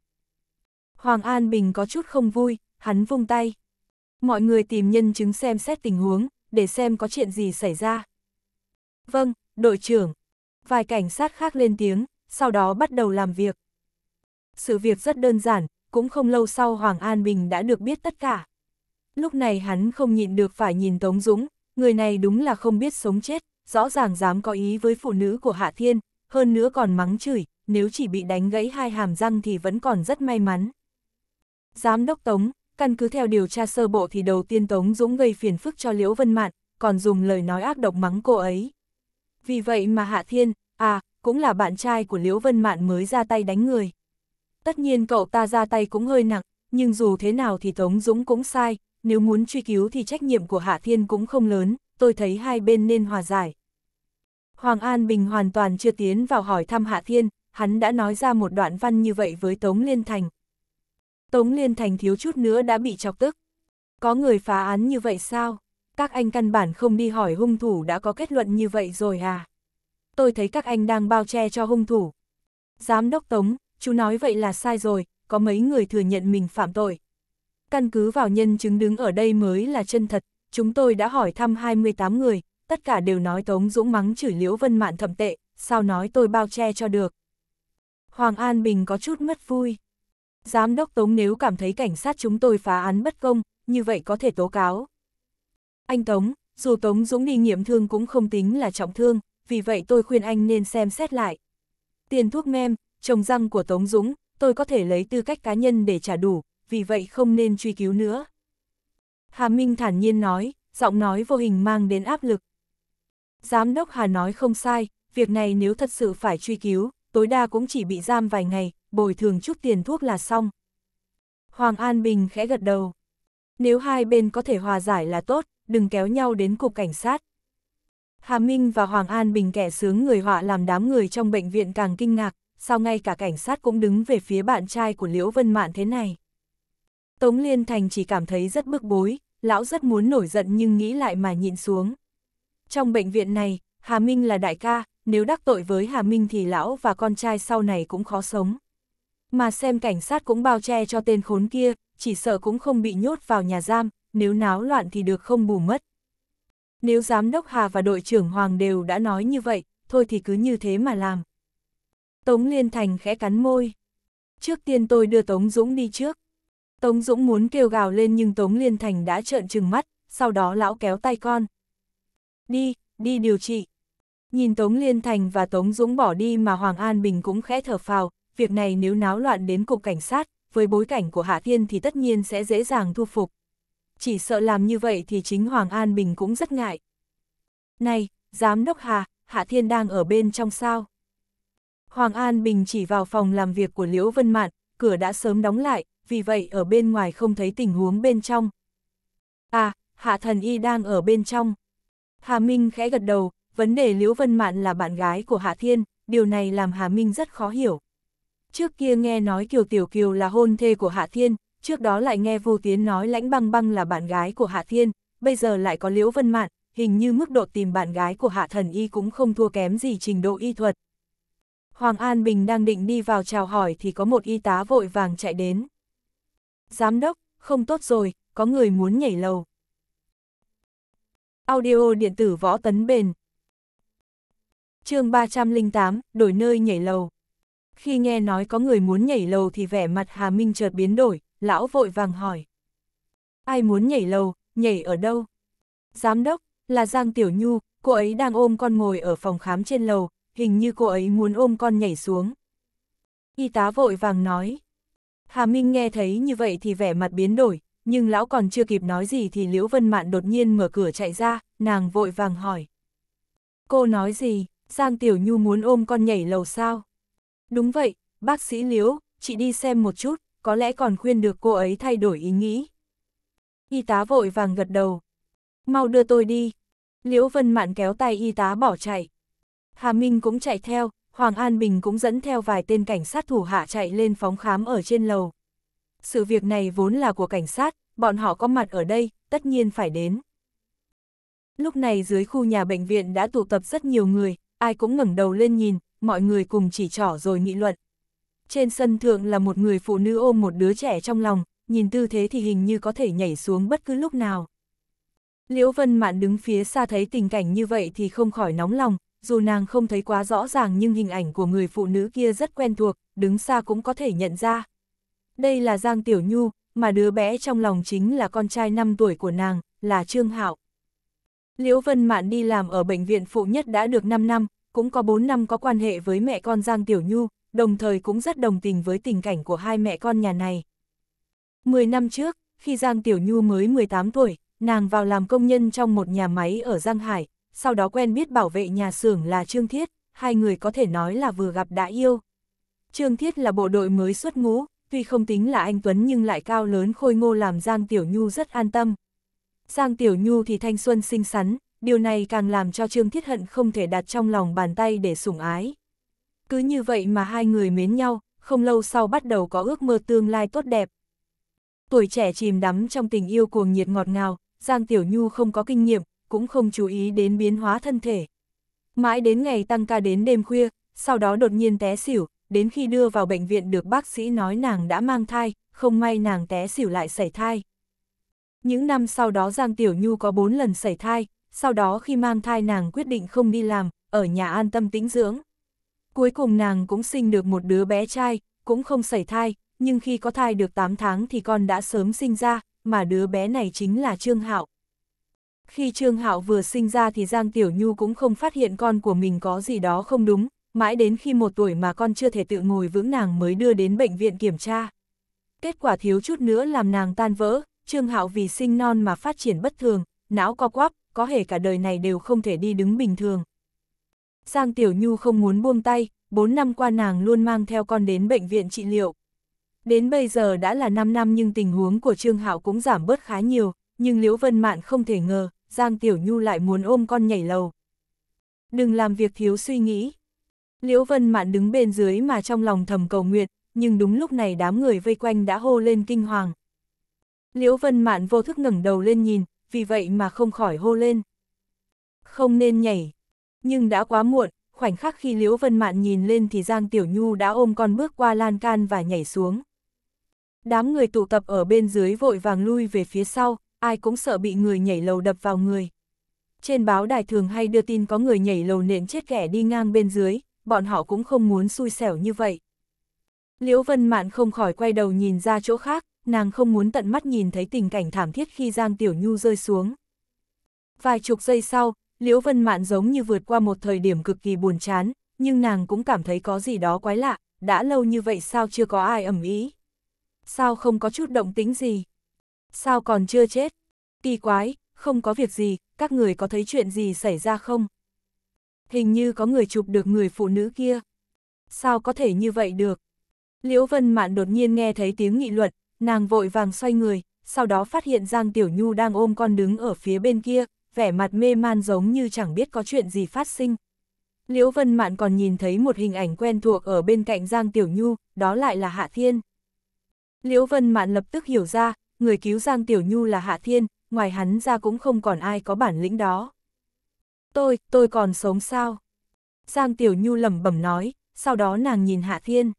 Hoàng An Bình có chút không vui, hắn vung tay. Mọi người tìm nhân chứng xem xét tình huống, để xem có chuyện gì xảy ra. Vâng, đội trưởng. Vài cảnh sát khác lên tiếng, sau đó bắt đầu làm việc sự việc rất đơn giản, cũng không lâu sau Hoàng An Bình đã được biết tất cả. Lúc này hắn không nhịn được phải nhìn Tống Dũng, người này đúng là không biết sống chết, rõ ràng dám có ý với phụ nữ của Hạ Thiên, hơn nữa còn mắng chửi, nếu chỉ bị đánh gãy hai hàm răng thì vẫn còn rất may mắn. Giám đốc Tống, căn cứ theo điều tra sơ bộ thì đầu tiên Tống Dũng gây phiền phức cho Liễu Vân Mạn, còn dùng lời nói ác độc mắng cô ấy. Vì vậy mà Hạ Thiên, à, cũng là bạn trai của Liễu Vân Mạn mới ra tay đánh người. Tất nhiên cậu ta ra tay cũng hơi nặng, nhưng dù thế nào thì Tống Dũng cũng sai, nếu muốn truy cứu thì trách nhiệm của Hạ Thiên cũng không lớn, tôi thấy hai bên nên hòa giải. Hoàng An Bình hoàn toàn chưa tiến vào hỏi thăm Hạ Thiên, hắn đã nói ra một đoạn văn như vậy với Tống Liên Thành. Tống Liên Thành thiếu chút nữa đã bị chọc tức. Có người phá án như vậy sao? Các anh căn bản không đi hỏi hung thủ đã có kết luận như vậy rồi à? Tôi thấy các anh đang bao che cho hung thủ. Giám đốc Tống, chú nói vậy là sai rồi, có mấy người thừa nhận mình phạm tội. Căn cứ vào nhân chứng đứng ở đây mới là chân thật, chúng tôi đã hỏi thăm 28 người, tất cả đều nói Tống Dũng mắng chửi Liễu Vân Mạn thậm tệ, sao nói tôi bao che cho được. Hoàng An Bình có chút mất vui. Giám đốc Tống nếu cảm thấy cảnh sát chúng tôi phá án bất công, như vậy có thể tố cáo. Anh Tống, dù Tống Dũng đi nghiệm thương cũng không tính là trọng thương, vì vậy tôi khuyên anh nên xem xét lại. Tiền thuốc mem, trồng răng của Tống Dũng, tôi có thể lấy tư cách cá nhân để trả đủ, vì vậy không nên truy cứu nữa. Hà Minh thản nhiên nói, giọng nói vô hình mang đến áp lực. Giám đốc Hà nói không sai, việc này nếu thật sự phải truy cứu, tối đa cũng chỉ bị giam vài ngày, bồi thường chút tiền thuốc là xong. Hoàng An Bình khẽ gật đầu. Nếu hai bên có thể hòa giải là tốt, đừng kéo nhau đến cục cảnh sát. Hà Minh và Hoàng An Bình kẻ sướng người họa làm đám người trong bệnh viện càng kinh ngạc, sao ngay cả cảnh sát cũng đứng về phía bạn trai của Liễu Vân Mạn thế này. Tống Liên Thành chỉ cảm thấy rất bức bối, lão rất muốn nổi giận nhưng nghĩ lại mà nhịn xuống. Trong bệnh viện này, Hà Minh là đại ca, nếu đắc tội với Hà Minh thì lão và con trai sau này cũng khó sống. Mà xem cảnh sát cũng bao che cho tên khốn kia, chỉ sợ cũng không bị nhốt vào nhà giam, nếu náo loạn thì được không bù mất. Nếu giám đốc Hà và đội trưởng Hoàng đều đã nói như vậy, thôi thì cứ như thế mà làm. Tống Liên Thành khẽ cắn môi. Trước tiên tôi đưa Tống Dũng đi trước. Tống Dũng muốn kêu gào lên nhưng Tống Liên Thành đã trợn trừng mắt, sau đó lão kéo tay con. Đi, đi điều trị. Nhìn Tống Liên Thành và Tống Dũng bỏ đi mà Hoàng An Bình cũng khẽ thở phào, việc này nếu náo loạn đến cục cảnh sát, với bối cảnh của Hạ Thiên thì tất nhiên sẽ dễ dàng thu phục. Chỉ sợ làm như vậy thì chính Hoàng An Bình cũng rất ngại. Này, Giám đốc Hà, Hạ Thiên đang ở bên trong sao? Hoàng An Bình chỉ vào phòng làm việc của Liễu Vân Mạn, cửa đã sớm đóng lại, vì vậy ở bên ngoài không thấy tình huống bên trong. À, Hạ Thần Y đang ở bên trong. Hà Minh khẽ gật đầu, vấn đề Liễu Vân Mạn là bạn gái của Hạ Thiên, điều này làm Hà Minh rất khó hiểu. Trước kia nghe nói Kiều Tiểu Kiều là hôn thê của Hạ Thiên, trước đó lại nghe Vô Tiến nói Lãnh Băng Băng là bạn gái của Hạ Thiên, bây giờ lại có Liễu Vân Mạn, hình như mức độ tìm bạn gái của Hạ Thần Y cũng không thua kém gì trình độ y thuật, Hoàng An Bình đang định đi vào chào hỏi thì có một y tá vội vàng chạy đến. Giám đốc, không tốt rồi, có người muốn nhảy lầu. Audio điện tử võ tấn bền. chương 308, đổi nơi nhảy lầu. Khi nghe nói có người muốn nhảy lầu thì vẻ mặt Hà Minh chợt biến đổi, lão vội vàng hỏi. Ai muốn nhảy lầu, nhảy ở đâu? Giám đốc, là Giang Tiểu Nhu, cô ấy đang ôm con ngồi ở phòng khám trên lầu, hình như cô ấy muốn ôm con nhảy xuống. Y tá vội vàng nói. Hà Minh nghe thấy như vậy thì vẻ mặt biến đổi, nhưng lão còn chưa kịp nói gì thì Liễu Vân Mạn đột nhiên mở cửa chạy ra, nàng vội vàng hỏi. Cô nói gì, Giang Tiểu Nhu muốn ôm con nhảy lầu sao? Đúng vậy, bác sĩ Liễu, chị đi xem một chút, có lẽ còn khuyên được cô ấy thay đổi ý nghĩ. Y tá vội vàng gật đầu. Mau đưa tôi đi. Liễu Vân Mạn kéo tay y tá bỏ chạy. Hà Minh cũng chạy theo, Hoàng An Bình cũng dẫn theo vài tên cảnh sát thủ hạ chạy lên phóng khám ở trên lầu. Sự việc này vốn là của cảnh sát, bọn họ có mặt ở đây, tất nhiên phải đến. Lúc này dưới khu nhà bệnh viện đã tụ tập rất nhiều người, ai cũng ngẩng đầu lên nhìn, mọi người cùng chỉ trỏ rồi nghị luận. Trên sân thượng là một người phụ nữ ôm một đứa trẻ trong lòng, nhìn tư thế thì hình như có thể nhảy xuống bất cứ lúc nào. Liễu Vân Mạn đứng phía xa thấy tình cảnh như vậy thì không khỏi nóng lòng, dù nàng không thấy quá rõ ràng nhưng hình ảnh của người phụ nữ kia rất quen thuộc, đứng xa cũng có thể nhận ra. Đây là Giang Tiểu Nhu, mà đứa bé trong lòng chính là con trai 5 tuổi của nàng, là Trương Hạo. Liễu Vân Mạn đi làm ở bệnh viện phụ nhất đã được 5 năm, cũng có 4 năm có quan hệ với mẹ con Giang Tiểu Nhu, đồng thời cũng rất đồng tình với tình cảnh của hai mẹ con nhà này. 10 năm trước, khi Giang Tiểu Nhu mới 18 tuổi, nàng vào làm công nhân trong một nhà máy ở Giang Hải, sau đó quen biết bảo vệ nhà xưởng là Trương Thiết, hai người có thể nói là vừa gặp đã yêu. Trương Thiết là bộ đội mới xuất ngũ, tuy không tính là anh Tuấn nhưng lại cao lớn khôi ngô làm Giang Tiểu Nhu rất an tâm. Giang Tiểu Nhu thì thanh xuân xinh xắn, điều này càng làm cho Trương Thiết Hận không thể đặt trong lòng bàn tay để sủng ái. Cứ như vậy mà hai người mến nhau, không lâu sau bắt đầu có ước mơ tương lai tốt đẹp. Tuổi trẻ chìm đắm trong tình yêu cuồng nhiệt ngọt ngào, Giang Tiểu Nhu không có kinh nghiệm, cũng không chú ý đến biến hóa thân thể. Mãi đến ngày tăng ca đến đêm khuya, sau đó đột nhiên té xỉu, đến khi đưa vào bệnh viện được bác sĩ nói nàng đã mang thai, không may nàng té xỉu lại sảy thai. Những năm sau đó Giang Tiểu Nhu có 4 lần sảy thai, sau đó khi mang thai nàng quyết định không đi làm, ở nhà an tâm tĩnh dưỡng. Cuối cùng nàng cũng sinh được một đứa bé trai, cũng không sảy thai, nhưng khi có thai được 8 tháng thì con đã sớm sinh ra, mà đứa bé này chính là Trương Hạo. Khi Trương Hạo vừa sinh ra thì Giang Tiểu Nhu cũng không phát hiện con của mình có gì đó không đúng, mãi đến khi một tuổi mà con chưa thể tự ngồi vững nàng mới đưa đến bệnh viện kiểm tra. Kết quả thiếu chút nữa làm nàng tan vỡ, Trương Hạo vì sinh non mà phát triển bất thường, não co quắp, có thể cả đời này đều không thể đi đứng bình thường. Giang Tiểu Nhu không muốn buông tay, 4 năm qua nàng luôn mang theo con đến bệnh viện trị liệu. Đến bây giờ đã là 5 năm nhưng tình huống của Trương Hạo cũng giảm bớt khá nhiều, nhưng Liễu Vân Mạn không thể ngờ, Giang Tiểu Nhu lại muốn ôm con nhảy lầu. Đừng làm việc thiếu suy nghĩ. Liễu Vân Mạn đứng bên dưới mà trong lòng thầm cầu nguyện, nhưng đúng lúc này đám người vây quanh đã hô lên kinh hoàng. Liễu Vân Mạn vô thức ngẩng đầu lên nhìn, vì vậy mà không khỏi hô lên. Không nên nhảy. Nhưng đã quá muộn, khoảnh khắc khi Liễu Vân Mạn nhìn lên thì Giang Tiểu Nhu đã ôm con bước qua lan can và nhảy xuống. Đám người tụ tập ở bên dưới vội vàng lui về phía sau, ai cũng sợ bị người nhảy lầu đập vào người. Trên báo đài thường hay đưa tin có người nhảy lầu nện chết kẻ đi ngang bên dưới, bọn họ cũng không muốn xui xẻo như vậy. Liễu Vân Mạn không khỏi quay đầu nhìn ra chỗ khác, nàng không muốn tận mắt nhìn thấy tình cảnh thảm thiết khi Giang Tiểu Nhu rơi xuống. Vài chục giây sau, Liễu Vân Mạn giống như vượt qua một thời điểm cực kỳ buồn chán, nhưng nàng cũng cảm thấy có gì đó quái lạ, đã lâu như vậy sao chưa có ai ẩm ý? Sao không có chút động tính gì? Sao còn chưa chết? Kỳ quái, không có việc gì, các người có thấy chuyện gì xảy ra không? Hình như có người chụp được người phụ nữ kia. Sao có thể như vậy được? Liễu Vân Mạn đột nhiên nghe thấy tiếng nghị luận, nàng vội vàng xoay người, sau đó phát hiện Giang Tiểu Nhu đang ôm con đứng ở phía bên kia, vẻ mặt mê man giống như chẳng biết có chuyện gì phát sinh. Liễu Vân Mạn còn nhìn thấy một hình ảnh quen thuộc ở bên cạnh Giang Tiểu Nhu, đó lại là Hạ Thiên. Liễu Vân Mạn lập tức hiểu ra, người cứu Giang Tiểu Nhu là Hạ Thiên, ngoài hắn ra cũng không còn ai có bản lĩnh đó. Tôi, tôi còn sống sao? Giang Tiểu Nhu lẩm bẩm nói, sau đó nàng nhìn Hạ Thiên.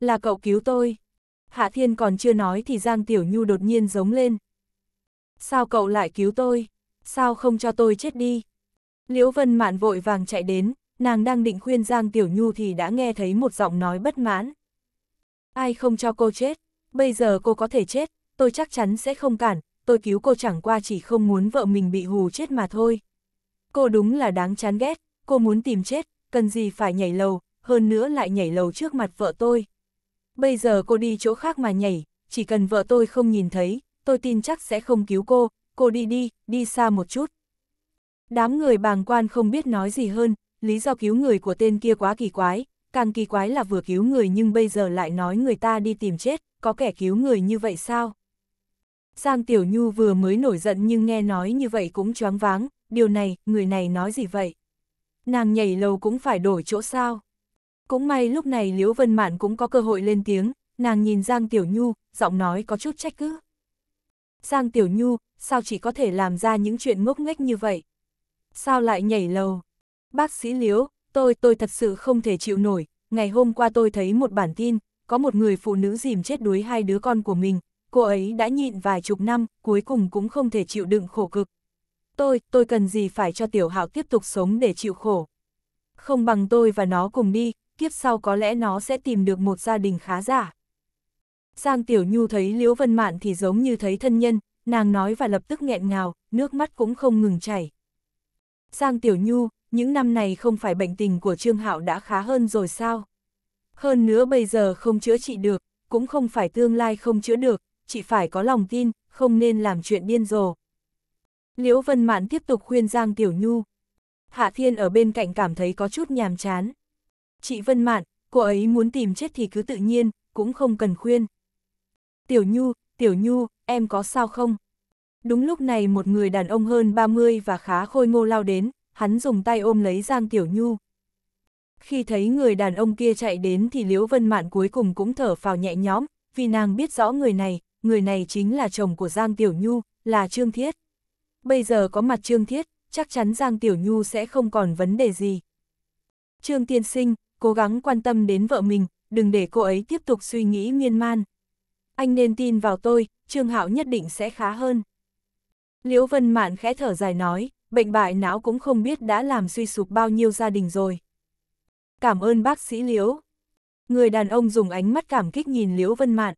Là cậu cứu tôi. Hạ Thiên còn chưa nói thì Giang Tiểu Nhu đột nhiên giống lên. Sao cậu lại cứu tôi? Sao không cho tôi chết đi? Liễu Vân Mạn vội vàng chạy đến, nàng đang định khuyên Giang Tiểu Nhu thì đã nghe thấy một giọng nói bất mãn. Ai không cho cô chết? Bây giờ cô có thể chết, tôi chắc chắn sẽ không cản, tôi cứu cô chẳng qua chỉ không muốn vợ mình bị hù chết mà thôi. Cô đúng là đáng chán ghét, cô muốn tìm chết, cần gì phải nhảy lầu, hơn nữa lại nhảy lầu trước mặt vợ tôi. Bây giờ cô đi chỗ khác mà nhảy, chỉ cần vợ tôi không nhìn thấy, tôi tin chắc sẽ không cứu cô, cô đi đi, đi xa một chút. Đám người bàng quan không biết nói gì hơn, lý do cứu người của tên kia quá kỳ quái, càng kỳ quái là vừa cứu người nhưng bây giờ lại nói người ta đi tìm chết, có kẻ cứu người như vậy sao? Giang Tiểu Nhu vừa mới nổi giận nhưng nghe nói như vậy cũng choáng váng, điều này, người này nói gì vậy? Nàng nhảy lầu cũng phải đổi chỗ sao? Cũng may lúc này Liễu Vân Mạn cũng có cơ hội lên tiếng, nàng nhìn Giang Tiểu Nhu, giọng nói có chút trách cứ. Giang Tiểu Nhu, sao chỉ có thể làm ra những chuyện ngốc nghếch như vậy? Sao lại nhảy lầu? Bác sĩ Liễu, tôi, tôi thật sự không thể chịu nổi, ngày hôm qua tôi thấy một bản tin, có một người phụ nữ dìm chết đuối hai đứa con của mình, cô ấy đã nhịn vài chục năm, cuối cùng cũng không thể chịu đựng khổ cực. Tôi, tôi cần gì phải cho tiểu hạo tiếp tục sống để chịu khổ. Không bằng tôi và nó cùng đi, kiếp sau có lẽ nó sẽ tìm được một gia đình khá giả. Giang Tiểu Nhu thấy Liễu Vân Mạn thì giống như thấy thân nhân, nàng nói và lập tức nghẹn ngào, nước mắt cũng không ngừng chảy. Giang Tiểu Nhu, những năm này không phải bệnh tình của Trương Hạo đã khá hơn rồi sao? Hơn nữa bây giờ không chữa trị được, cũng không phải tương lai không chữa được, chỉ phải có lòng tin, không nên làm chuyện điên rồ. Liễu Vân Mạn tiếp tục khuyên Giang Tiểu Nhu. Hạ Thiên ở bên cạnh cảm thấy có chút nhàm chán. Chị Vân Mạn, cô ấy muốn tìm chết thì cứ tự nhiên, cũng không cần khuyên. Tiểu Nhu, Tiểu Nhu, em có sao không? Đúng lúc này một người đàn ông hơn 30 và khá khôi ngô lao đến, hắn dùng tay ôm lấy Giang Tiểu Nhu. Khi thấy người đàn ông kia chạy đến thì Liễu Vân Mạn cuối cùng cũng thở phào nhẹ nhõm, vì nàng biết rõ người này, người này chính là chồng của Giang Tiểu Nhu, là Trương Thiết. Bây giờ có mặt Trương Thiết, chắc chắn Giang Tiểu Nhu sẽ không còn vấn đề gì. Trương Tiên Sinh, cố gắng quan tâm đến vợ mình, đừng để cô ấy tiếp tục suy nghĩ miên man. Anh nên tin vào tôi, Trương Hạo nhất định sẽ khá hơn. Liễu Vân Mạn khẽ thở dài nói, bệnh bại não cũng không biết đã làm suy sụp bao nhiêu gia đình rồi. Cảm ơn bác sĩ Liễu. Người đàn ông dùng ánh mắt cảm kích nhìn Liễu Vân Mạn.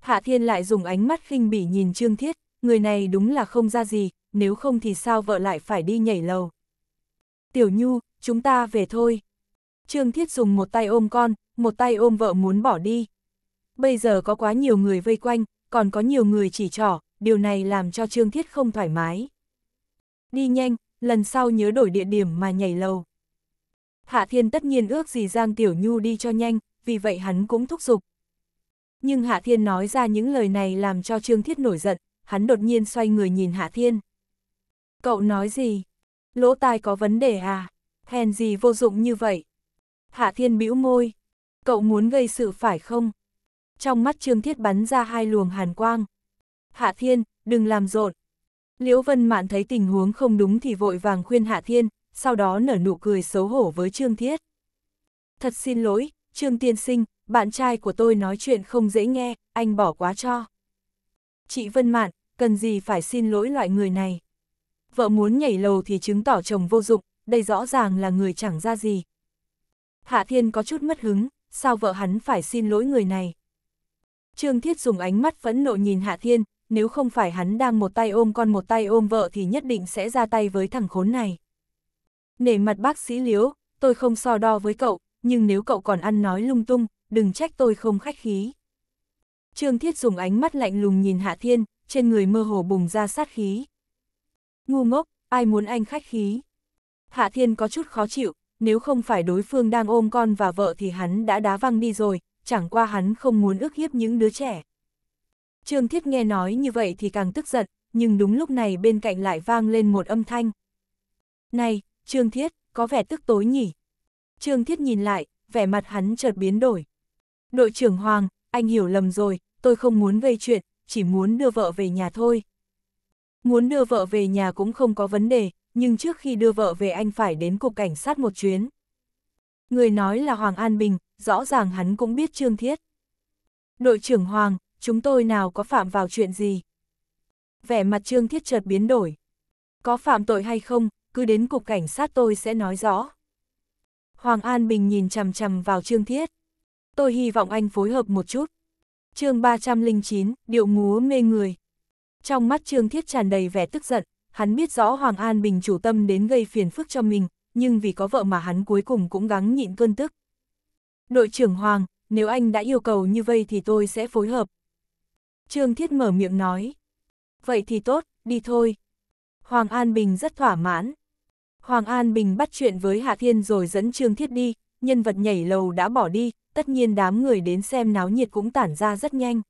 Hạ Thiên lại dùng ánh mắt khinh bỉ nhìn Trương Thiết, người này đúng là không ra gì, nếu không thì sao vợ lại phải đi nhảy lầu. Tiểu Nhu, chúng ta về thôi. Trương Thiết dùng một tay ôm con, một tay ôm vợ muốn bỏ đi. Bây giờ có quá nhiều người vây quanh, còn có nhiều người chỉ trỏ, điều này làm cho Trương Thiết không thoải mái. Đi nhanh, lần sau nhớ đổi địa điểm mà nhảy lầu. Hạ Thiên tất nhiên ước gì Giang Tiểu Nhu đi cho nhanh, vì vậy hắn cũng thúc giục, nhưng Hạ Thiên nói ra những lời này làm cho Trương Thiết nổi giận, hắn đột nhiên xoay người nhìn Hạ Thiên. Cậu nói gì? Lỗ tai có vấn đề à? Hèn gì vô dụng như vậy? Hạ Thiên bĩu môi. Cậu muốn gây sự phải không? Trong mắt Trương Thiết bắn ra hai luồng hàn quang. Hạ Thiên, đừng làm rộn. Liễu Vân Mạn thấy tình huống không đúng thì vội vàng khuyên Hạ Thiên, sau đó nở nụ cười xấu hổ với Trương Thiết. Thật xin lỗi, Trương Tiên Sinh, bạn trai của tôi nói chuyện không dễ nghe, anh bỏ quá cho. Chị Vân Mạn, cần gì phải xin lỗi loại người này. Vợ muốn nhảy lầu thì chứng tỏ chồng vô dụng, đây rõ ràng là người chẳng ra gì. Hạ Thiên có chút mất hứng, sao vợ hắn phải xin lỗi người này. Trương Thiết dùng ánh mắt phẫn nộ nhìn Hạ Thiên, nếu không phải hắn đang một tay ôm con một tay ôm vợ thì nhất định sẽ ra tay với thằng khốn này. Nể mặt bác sĩ Liếu, tôi không so đo với cậu, nhưng nếu cậu còn ăn nói lung tung, đừng trách tôi không khách khí. Trương Thiết dùng ánh mắt lạnh lùng nhìn Hạ Thiên, trên người mơ hồ bùng ra sát khí. Ngu ngốc, ai muốn anh khách khí? Hạ Thiên có chút khó chịu, nếu không phải đối phương đang ôm con và vợ thì hắn đã đá văng đi rồi, chẳng qua hắn không muốn ước hiếp những đứa trẻ. Trương Thiết nghe nói như vậy thì càng tức giận, nhưng đúng lúc này bên cạnh lại vang lên một âm thanh. Này, Trương Thiết, có vẻ tức tối nhỉ? Trương Thiết nhìn lại, vẻ mặt hắn chợt biến đổi. Đội trưởng Hoàng, anh hiểu lầm rồi, tôi không muốn gây chuyện, chỉ muốn đưa vợ về nhà thôi. Muốn đưa vợ về nhà cũng không có vấn đề, nhưng trước khi đưa vợ về anh phải đến cục cảnh sát một chuyến. Người nói là Hoàng An Bình, rõ ràng hắn cũng biết Trương Thiết. Đội trưởng Hoàng, chúng tôi nào có phạm vào chuyện gì? Vẻ mặt Trương Thiết chợt biến đổi. Có phạm tội hay không, cứ đến cục cảnh sát tôi sẽ nói rõ. Hoàng An Bình nhìn chằm chằm vào Trương Thiết tôi hy vọng anh phối hợp một chút. chương 309, điệu múa mê người. Trong mắt Trương Thiết tràn đầy vẻ tức giận, hắn biết rõ Hoàng An Bình chủ tâm đến gây phiền phức cho mình, nhưng vì có vợ mà hắn cuối cùng cũng gắng nhịn cơn tức. Đội trưởng Hoàng, nếu anh đã yêu cầu như vậy thì tôi sẽ phối hợp. Trương Thiết mở miệng nói. Vậy thì tốt, đi thôi. Hoàng An Bình rất thỏa mãn. Hoàng An Bình bắt chuyện với Hạ Thiên rồi dẫn Trương Thiết đi, nhân vật nhảy lầu đã bỏ đi, tất nhiên đám người đến xem náo nhiệt cũng tản ra rất nhanh.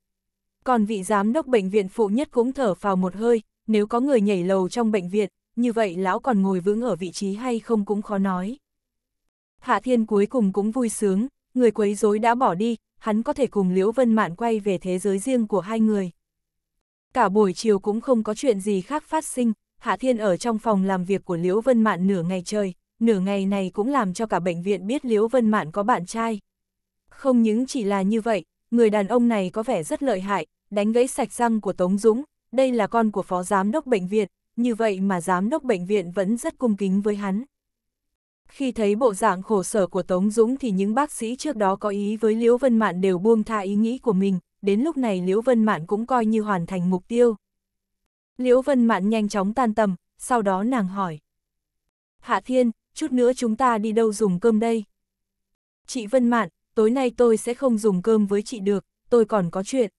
Còn vị giám đốc bệnh viện phụ nhất cũng thở vào một hơi, nếu có người nhảy lầu trong bệnh viện, như vậy lão còn ngồi vững ở vị trí hay không cũng khó nói. Hạ Thiên cuối cùng cũng vui sướng, người quấy rối đã bỏ đi, hắn có thể cùng Liễu Vân Mạn quay về thế giới riêng của hai người. Cả buổi chiều cũng không có chuyện gì khác phát sinh, Hạ Thiên ở trong phòng làm việc của Liễu Vân Mạn nửa ngày trời, nửa ngày này cũng làm cho cả bệnh viện biết Liễu Vân Mạn có bạn trai. Không những chỉ là như vậy, người đàn ông này có vẻ rất lợi hại, đánh gãy sạch răng của Tống Dũng, đây là con của phó giám đốc bệnh viện, như vậy mà giám đốc bệnh viện vẫn rất cung kính với hắn. Khi thấy bộ dạng khổ sở của Tống Dũng thì những bác sĩ trước đó có ý với Liễu Vân Mạn đều buông tha ý nghĩ của mình, đến lúc này Liễu Vân Mạn cũng coi như hoàn thành mục tiêu. Liễu Vân Mạn nhanh chóng tan tầm, sau đó nàng hỏi. Hạ Thiên, chút nữa chúng ta đi đâu dùng cơm đây? Chị Vân Mạn, tối nay tôi sẽ không dùng cơm với chị được, tôi còn có chuyện.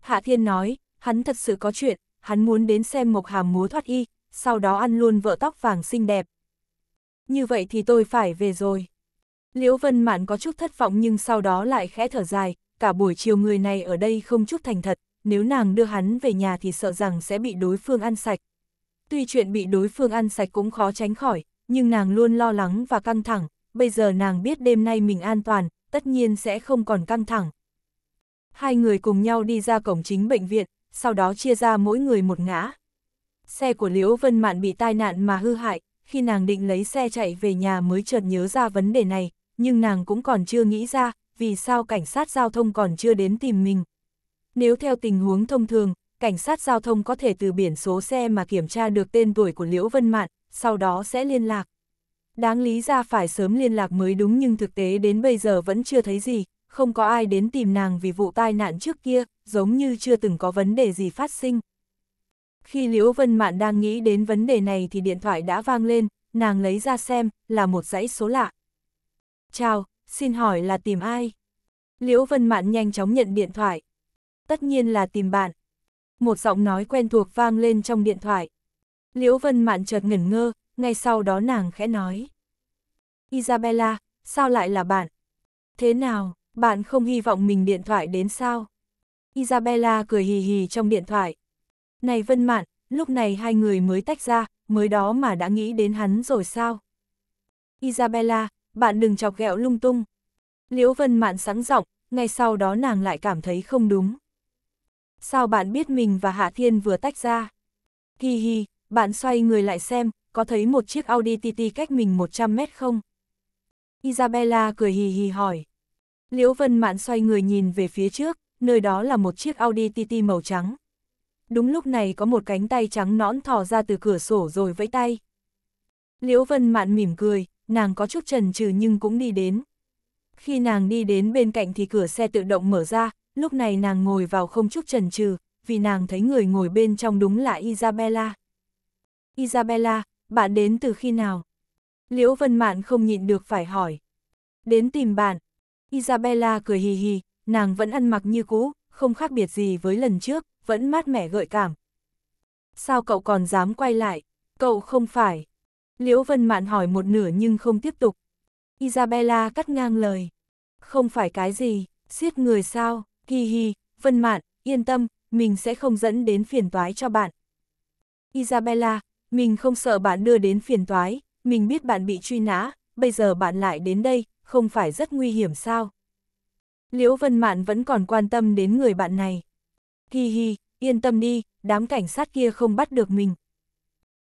Hạ Thiên nói, hắn thật sự có chuyện, hắn muốn đến xem Mộc Hàm múa thoát y, sau đó ăn luôn vợ tóc vàng xinh đẹp. Như vậy thì tôi phải về rồi. Liễu Vân Mạn có chút thất vọng nhưng sau đó lại khẽ thở dài, cả buổi chiều người này ở đây không chút thành thật, nếu nàng đưa hắn về nhà thì sợ rằng sẽ bị đối phương ăn sạch. Tuy chuyện bị đối phương ăn sạch cũng khó tránh khỏi, nhưng nàng luôn lo lắng và căng thẳng, bây giờ nàng biết đêm nay mình an toàn, tất nhiên sẽ không còn căng thẳng. Hai người cùng nhau đi ra cổng chính bệnh viện, sau đó chia ra mỗi người một ngã. Xe của Liễu Vân Mạn bị tai nạn mà hư hại, khi nàng định lấy xe chạy về nhà mới chợt nhớ ra vấn đề này, nhưng nàng cũng còn chưa nghĩ ra, vì sao cảnh sát giao thông còn chưa đến tìm mình. Nếu theo tình huống thông thường, cảnh sát giao thông có thể từ biển số xe mà kiểm tra được tên tuổi của Liễu Vân Mạn, sau đó sẽ liên lạc. Đáng lý ra phải sớm liên lạc mới đúng nhưng thực tế đến bây giờ vẫn chưa thấy gì, không có ai đến tìm nàng vì vụ tai nạn trước kia, giống như chưa từng có vấn đề gì phát sinh. Khi Liễu Vân Mạn đang nghĩ đến vấn đề này thì điện thoại đã vang lên, nàng lấy ra xem, là một dãy số lạ. Chào, xin hỏi là tìm ai? Liễu Vân Mạn nhanh chóng nhận điện thoại. Tất nhiên là tìm bạn. Một giọng nói quen thuộc vang lên trong điện thoại. Liễu Vân Mạn chợt ngẩn ngơ, ngay sau đó nàng khẽ nói. Isabella, sao lại là bạn? Thế nào, bạn không hy vọng mình điện thoại đến sao? Isabella cười hì hì trong điện thoại. Này Vân Mạn, lúc này hai người mới tách ra, mới đó mà đã nghĩ đến hắn rồi sao? Isabella, bạn đừng chọc ghẹo lung tung. Liễu Vân Mạn sáng giọng, ngay sau đó nàng lại cảm thấy không đúng. Sao bạn biết mình và Hạ Thiên vừa tách ra? Hì hì, bạn xoay người lại xem, có thấy một chiếc Audi TT cách mình 100 mét không? Isabella cười hì hì hỏi. Liễu Vân Mạn xoay người nhìn về phía trước, nơi đó là một chiếc Audi TT màu trắng. Đúng lúc này có một cánh tay trắng nõn thò ra từ cửa sổ rồi vẫy tay. Liễu Vân Mạn mỉm cười, nàng có chút chần chừ nhưng cũng đi đến. Khi nàng đi đến bên cạnh thì cửa xe tự động mở ra, lúc này nàng ngồi vào không chút chần chừ, vì nàng thấy người ngồi bên trong đúng là Isabella. Isabella, bạn đến từ khi nào? Liễu Vân Mạn không nhịn được phải hỏi. Đến tìm bạn. Isabella cười hì hì, nàng vẫn ăn mặc như cũ, không khác biệt gì với lần trước, vẫn mát mẻ gợi cảm. Sao cậu còn dám quay lại? Cậu không phải. Liễu Vân Mạn hỏi một nửa nhưng không tiếp tục. Isabella cắt ngang lời. Không phải cái gì, giết người sao, hì hì, Vân Mạn, yên tâm, mình sẽ không dẫn đến phiền toái cho bạn. Isabella, mình không sợ bạn đưa đến phiền toái, mình biết bạn bị truy nã, bây giờ bạn lại đến đây, không phải rất nguy hiểm sao? Liễu Vân Mạn vẫn còn quan tâm đến người bạn này. Hi hi, yên tâm đi, đám cảnh sát kia không bắt được mình.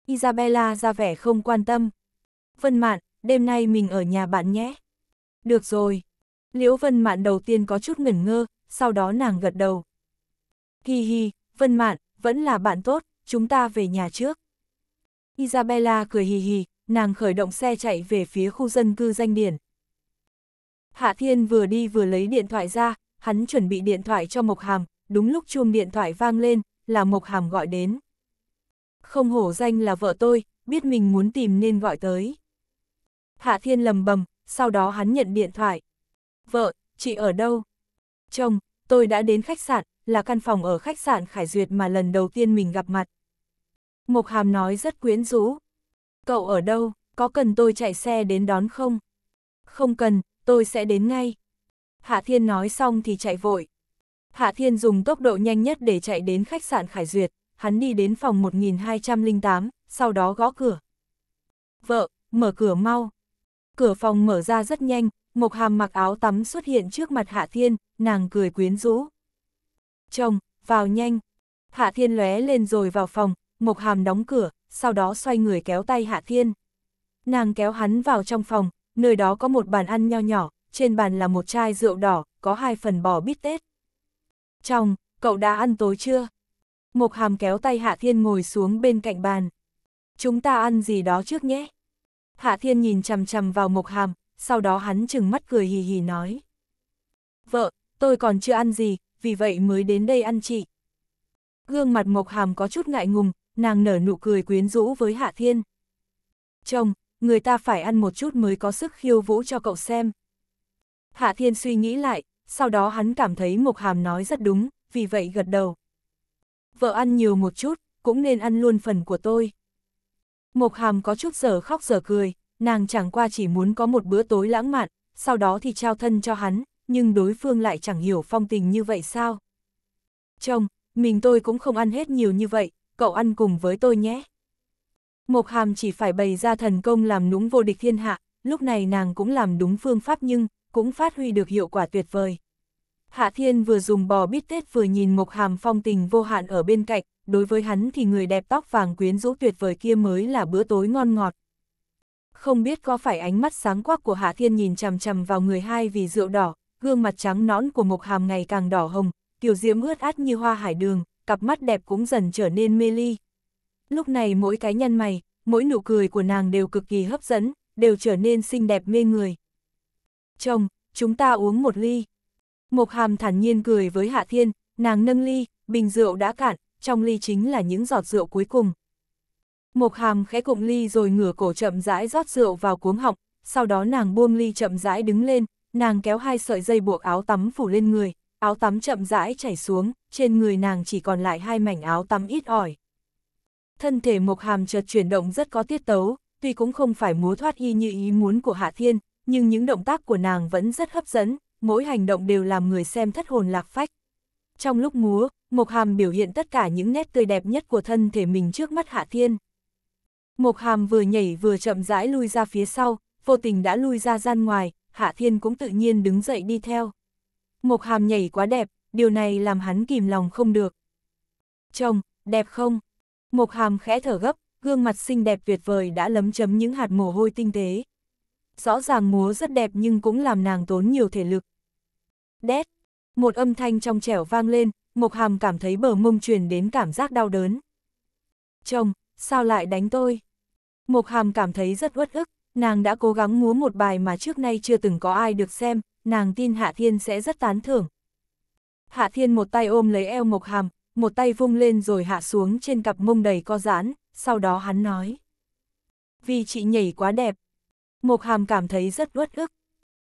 Isabella ra vẻ không quan tâm. Vân Mạn, đêm nay mình ở nhà bạn nhé. Được rồi. Liễu Vân Mạn đầu tiên có chút ngẩn ngơ, sau đó nàng gật đầu. Hi hi, Vân Mạn, vẫn là bạn tốt, chúng ta về nhà trước. Isabella cười hì hì, nàng khởi động xe chạy về phía khu dân cư danh điển. Hạ Thiên vừa đi vừa lấy điện thoại ra, hắn chuẩn bị điện thoại cho Mộc Hàm, đúng lúc chuông điện thoại vang lên, là Mộc Hàm gọi đến. Không hổ danh là vợ tôi, biết mình muốn tìm nên gọi tới. Hạ Thiên lầm bầm, sau đó hắn nhận điện thoại. Vợ, chị ở đâu? Chồng, tôi đã đến khách sạn, là căn phòng ở khách sạn Khải Duyệt mà lần đầu tiên mình gặp mặt. Mộc Hàm nói rất quyến rũ. Cậu ở đâu, có cần tôi chạy xe đến đón không? Không cần, tôi sẽ đến ngay. Hạ Thiên nói xong thì chạy vội. Hạ Thiên dùng tốc độ nhanh nhất để chạy đến khách sạn Khải Duyệt, hắn đi đến phòng 1208, sau đó gõ cửa. Vợ, mở cửa mau. Cửa phòng mở ra rất nhanh, Mộc Hàm mặc áo tắm xuất hiện trước mặt Hạ Thiên, nàng cười quyến rũ. Chồng, vào nhanh. Hạ Thiên lóe lên rồi vào phòng, Mộc Hàm đóng cửa, sau đó xoay người kéo tay Hạ Thiên. Nàng kéo hắn vào trong phòng, nơi đó có một bàn ăn nho nhỏ, trên bàn là một chai rượu đỏ, có hai phần bò bít tết. Chồng, cậu đã ăn tối chưa? Mộc Hàm kéo tay Hạ Thiên ngồi xuống bên cạnh bàn. Chúng ta ăn gì đó trước nhé. Hạ Thiên nhìn chằm chằm vào Mộc Hàm, sau đó hắn chừng mắt cười hì hì nói. Vợ, tôi còn chưa ăn gì, vì vậy mới đến đây ăn chị. Gương mặt Mộc Hàm có chút ngại ngùng, nàng nở nụ cười quyến rũ với Hạ Thiên. Chồng, người ta phải ăn một chút mới có sức khiêu vũ cho cậu xem. Hạ Thiên suy nghĩ lại, sau đó hắn cảm thấy Mộc Hàm nói rất đúng, vì vậy gật đầu. Vợ ăn nhiều một chút, cũng nên ăn luôn phần của tôi. Mộc Hàm có chút giờ khóc giờ cười, nàng chẳng qua chỉ muốn có một bữa tối lãng mạn, sau đó thì trao thân cho hắn, nhưng đối phương lại chẳng hiểu phong tình như vậy sao. Chồng, mình tôi cũng không ăn hết nhiều như vậy, cậu ăn cùng với tôi nhé. Mộc Hàm chỉ phải bày ra thần công làm núng vô địch thiên hạ, lúc này nàng cũng làm đúng phương pháp nhưng cũng phát huy được hiệu quả tuyệt vời. Hạ Thiên vừa dùng bò bít tết vừa nhìn Mộc Hàm phong tình vô hạn ở bên cạnh, đối với hắn thì người đẹp tóc vàng quyến rũ tuyệt vời kia mới là bữa tối ngon ngọt. Không biết có phải ánh mắt sáng quắc của Hạ Thiên nhìn chằm chằm vào người hai vì rượu đỏ, gương mặt trắng nõn của Mộc Hàm ngày càng đỏ hồng, tiểu diễm ướt át như hoa hải đường, cặp mắt đẹp cũng dần trở nên mê ly. Lúc này mỗi cái nhăn mày, mỗi nụ cười của nàng đều cực kỳ hấp dẫn, đều trở nên xinh đẹp mê người. Chồng, chúng ta uống một ly. Mộc hàm thản nhiên cười với Hạ Thiên, nàng nâng ly, bình rượu đã cạn, trong ly chính là những giọt rượu cuối cùng. Mộc hàm khẽ cụm ly rồi ngửa cổ chậm rãi rót rượu vào cuống họng, sau đó nàng buông ly chậm rãi đứng lên, nàng kéo hai sợi dây buộc áo tắm phủ lên người, áo tắm chậm rãi chảy xuống trên người nàng chỉ còn lại hai mảnh áo tắm ít ỏi. Thân thể Mộc Hàm chợt chuyển động rất có tiết tấu, tuy cũng không phải múa thoát y như ý muốn của Hạ Thiên, nhưng những động tác của nàng vẫn rất hấp dẫn, mỗi hành động đều làm người xem thất hồn lạc phách. Trong lúc múa, Mộc Hàm biểu hiện tất cả những nét tươi đẹp nhất của thân thể mình trước mắt Hạ Thiên. Mộc Hàm vừa nhảy vừa chậm rãi lui ra phía sau, vô tình đã lui ra gian ngoài, Hạ Thiên cũng tự nhiên đứng dậy đi theo. Mộc Hàm nhảy quá đẹp, điều này làm hắn kìm lòng không được. Chồng, đẹp không? Mộc hàm khẽ thở gấp, gương mặt xinh đẹp tuyệt vời đã lấm chấm những hạt mồ hôi tinh tế. Rõ ràng múa rất đẹp nhưng cũng làm nàng tốn nhiều thể lực. Đét, một âm thanh trong trẻo vang lên, Mộc hàm cảm thấy bờ mông truyền đến cảm giác đau đớn. Chồng, sao lại đánh tôi? Mộc hàm cảm thấy rất uất ức, nàng đã cố gắng múa một bài mà trước nay chưa từng có ai được xem, nàng tin Hạ Thiên sẽ rất tán thưởng, Hạ Thiên một tay ôm lấy eo Mộc Hàm, một tay vung lên rồi hạ xuống trên cặp mông đầy co giãn, sau đó hắn nói. Vì chị nhảy quá đẹp. Mộc Hàm cảm thấy rất uất ức.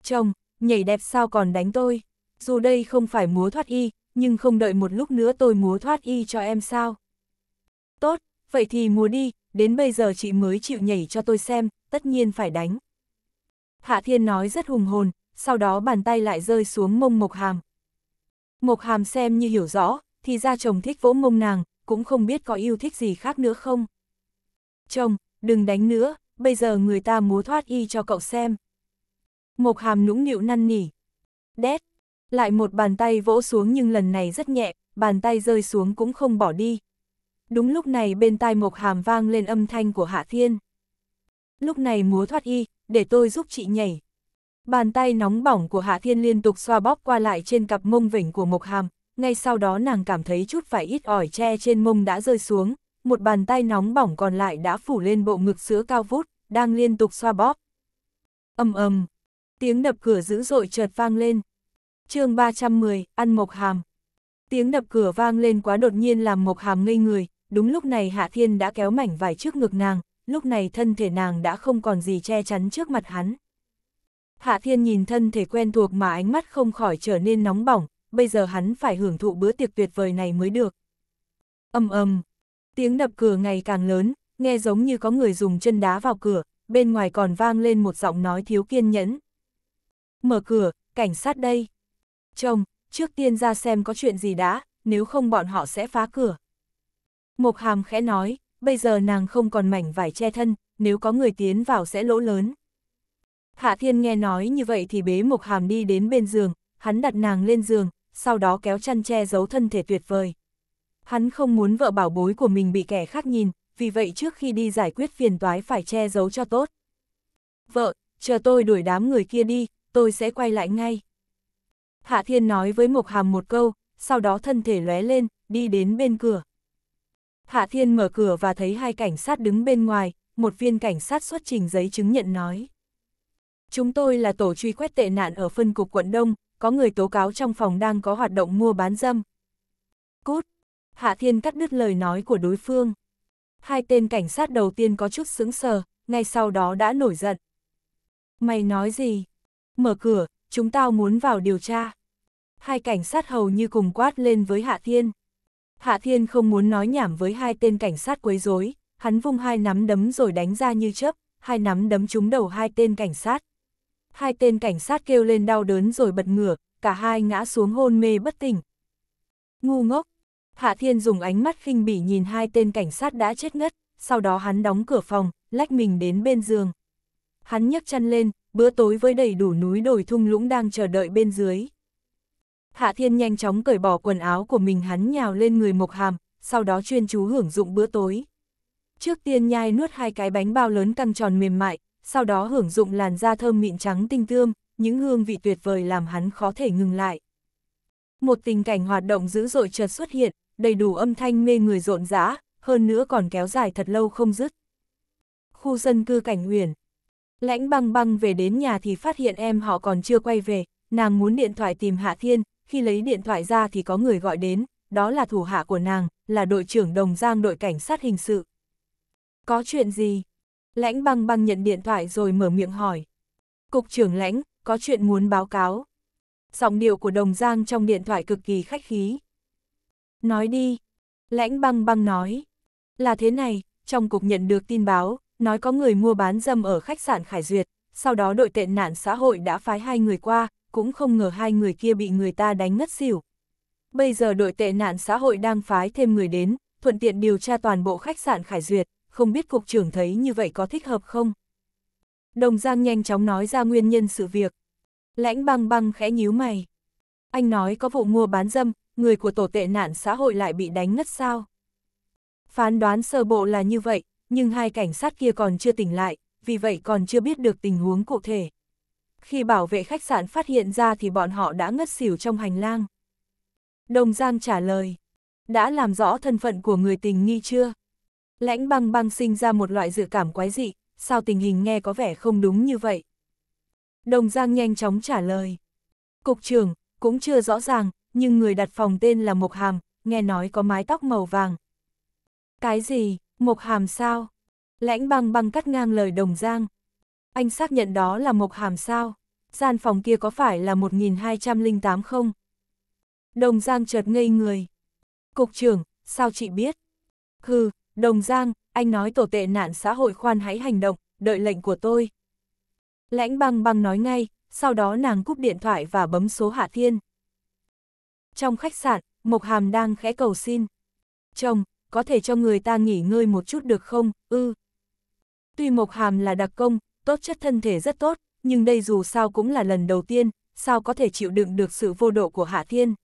Chồng, nhảy đẹp sao còn đánh tôi? Dù đây không phải múa thoát y, nhưng không đợi một lúc nữa tôi múa thoát y cho em sao? Tốt, vậy thì múa đi, đến bây giờ chị mới chịu nhảy cho tôi xem, tất nhiên phải đánh. Hạ Thiên nói rất hùng hồn, sau đó bàn tay lại rơi xuống mông Mộc Hàm, Mộc Hàm xem như hiểu rõ, thì ra chồng thích vỗ mông nàng, cũng không biết có yêu thích gì khác nữa không. Chồng, đừng đánh nữa, bây giờ người ta múa thoát y cho cậu xem. Mộc Hàm nũng nịu năn nỉ. Đét, lại một bàn tay vỗ xuống nhưng lần này rất nhẹ, bàn tay rơi xuống cũng không bỏ đi. Đúng lúc này bên tai Mộc Hàm vang lên âm thanh của Hạ Thiên. Lúc này múa thoát y, để tôi giúp chị nhảy, Bàn tay nóng bỏng của Hạ Thiên liên tục xoa bóp qua lại trên cặp mông vỉnh của Mộc Hàm, ngay sau đó nàng cảm thấy chút vải ít ỏi tre trên mông đã rơi xuống, một bàn tay nóng bỏng còn lại đã phủ lên bộ ngực sữa cao vút, đang liên tục xoa bóp. Âm ầm, tiếng đập cửa dữ dội chợt vang lên. chương 310, ăn Mộc Hàm. Tiếng đập cửa vang lên quá đột nhiên làm Mộc Hàm ngây người, đúng lúc này Hạ Thiên đã kéo mảnh vải trước ngực nàng, lúc này thân thể nàng đã không còn gì che chắn trước mặt hắn. Hạ Thiên nhìn thân thể quen thuộc mà ánh mắt không khỏi trở nên nóng bỏng, bây giờ hắn phải hưởng thụ bữa tiệc tuyệt vời này mới được. Âm ầm, tiếng đập cửa ngày càng lớn, nghe giống như có người dùng chân đá vào cửa, bên ngoài còn vang lên một giọng nói thiếu kiên nhẫn. Mở cửa, cảnh sát đây. Chồng, trước tiên ra xem có chuyện gì đã, nếu không bọn họ sẽ phá cửa. Mộc hàm khẽ nói, bây giờ nàng không còn mảnh vải che thân, nếu có người tiến vào sẽ lỗ lớn. Hạ Thiên nghe nói như vậy thì bế Mộc Hàm đi đến bên giường, hắn đặt nàng lên giường, sau đó kéo chăn che giấu thân thể tuyệt vời. Hắn không muốn vợ bảo bối của mình bị kẻ khác nhìn, vì vậy trước khi đi giải quyết phiền toái phải che giấu cho tốt. Vợ, chờ tôi đuổi đám người kia đi, tôi sẽ quay lại ngay. Hạ Thiên nói với Mộc Hàm một câu, sau đó thân thể lóe lên, đi đến bên cửa. Hạ Thiên mở cửa và thấy hai cảnh sát đứng bên ngoài, một viên cảnh sát xuất trình giấy chứng nhận nói. Chúng tôi là tổ truy quét tệ nạn ở phân cục quận Đông, có người tố cáo trong phòng đang có hoạt động mua bán dâm. Cút! Hạ Thiên cắt đứt lời nói của đối phương. Hai tên cảnh sát đầu tiên có chút sững sờ, ngay sau đó đã nổi giận. Mày nói gì? Mở cửa, chúng tao muốn vào điều tra. Hai cảnh sát hầu như cùng quát lên với Hạ Thiên. Hạ Thiên không muốn nói nhảm với hai tên cảnh sát quấy rối, hắn vung hai nắm đấm rồi đánh ra như chớp, hai nắm đấm trúng đầu hai tên cảnh sát hai tên cảnh sát kêu lên đau đớn rồi bật ngửa, cả hai ngã xuống hôn mê bất tỉnh. Ngu ngốc, Hạ Thiên dùng ánh mắt khinh bỉ nhìn hai tên cảnh sát đã chết ngất, sau đó hắn đóng cửa phòng, lách mình đến bên giường. Hắn nhấc chăn lên, bữa tối với đầy đủ núi đồi thung lũng đang chờ đợi bên dưới. Hạ Thiên nhanh chóng cởi bỏ quần áo của mình hắn nhào lên người Mộc Hàm, sau đó chuyên chú hưởng dụng bữa tối. Trước tiên nhai nuốt hai cái bánh bao lớn căng tròn mềm mại, sau đó hưởng dụng làn da thơm mịn trắng tinh tươm, những hương vị tuyệt vời làm hắn khó thể ngừng lại. Một tình cảnh hoạt động dữ dội chợt xuất hiện, đầy đủ âm thanh mê người rộn rã, hơn nữa còn kéo dài thật lâu không dứt. Khu dân cư cảnh uyển. Lãnh băng băng về đến nhà thì phát hiện em họ còn chưa quay về, nàng muốn điện thoại tìm Hạ Thiên, khi lấy điện thoại ra thì có người gọi đến, đó là thủ hạ của nàng, là đội trưởng đồng giang đội cảnh sát hình sự. Có chuyện gì? Lãnh băng băng nhận điện thoại rồi mở miệng hỏi. Cục trưởng lãnh, có chuyện muốn báo cáo. Giọng điệu của đồng giang trong điện thoại cực kỳ khách khí. Nói đi. Lãnh băng băng nói. Là thế này, trong cục nhận được tin báo, nói có người mua bán dâm ở khách sạn Khải Duyệt, sau đó đội tệ nạn xã hội đã phái hai người qua, cũng không ngờ hai người kia bị người ta đánh ngất xỉu. Bây giờ đội tệ nạn xã hội đang phái thêm người đến, thuận tiện điều tra toàn bộ khách sạn Khải Duyệt, không biết cục trưởng thấy như vậy có thích hợp không? Đồng Giang nhanh chóng nói ra nguyên nhân sự việc. Lãnh băng băng khẽ nhíu mày. Anh nói có vụ mua bán dâm, người của tổ tệ nạn xã hội lại bị đánh ngất sao? Phán đoán sơ bộ là như vậy, nhưng hai cảnh sát kia còn chưa tỉnh lại, vì vậy còn chưa biết được tình huống cụ thể. Khi bảo vệ khách sạn phát hiện ra thì bọn họ đã ngất xỉu trong hành lang. Đồng Giang trả lời, đã làm rõ thân phận của người tình nghi chưa? Lãnh băng băng sinh ra một loại dự cảm quái dị, sao tình hình nghe có vẻ không đúng như vậy? Đồng Giang nhanh chóng trả lời. Cục trưởng, cũng chưa rõ ràng, nhưng người đặt phòng tên là Mộc Hàm, nghe nói có mái tóc màu vàng. Cái gì, Mộc Hàm sao? Lãnh băng băng cắt ngang lời Đồng Giang. Anh xác nhận đó là Mộc Hàm sao? Gian phòng kia có phải là 1208 không? Đồng Giang chợt ngây người. Cục trưởng, sao chị biết? Hừ, Đồng Giang, anh nói tổ tệ nạn xã hội khoan hãy hành động, đợi lệnh của tôi. Lãnh băng băng nói ngay, sau đó nàng cúp điện thoại và bấm số Hạ Thiên. Trong khách sạn, Mộc Hàm đang khẽ cầu xin. Chồng, có thể cho người ta nghỉ ngơi một chút được không, ư. Tuy Mộc Hàm là đặc công, tốt chất thân thể rất tốt, nhưng đây dù sao cũng là lần đầu tiên, sao có thể chịu đựng được sự vô độ của Hạ Thiên.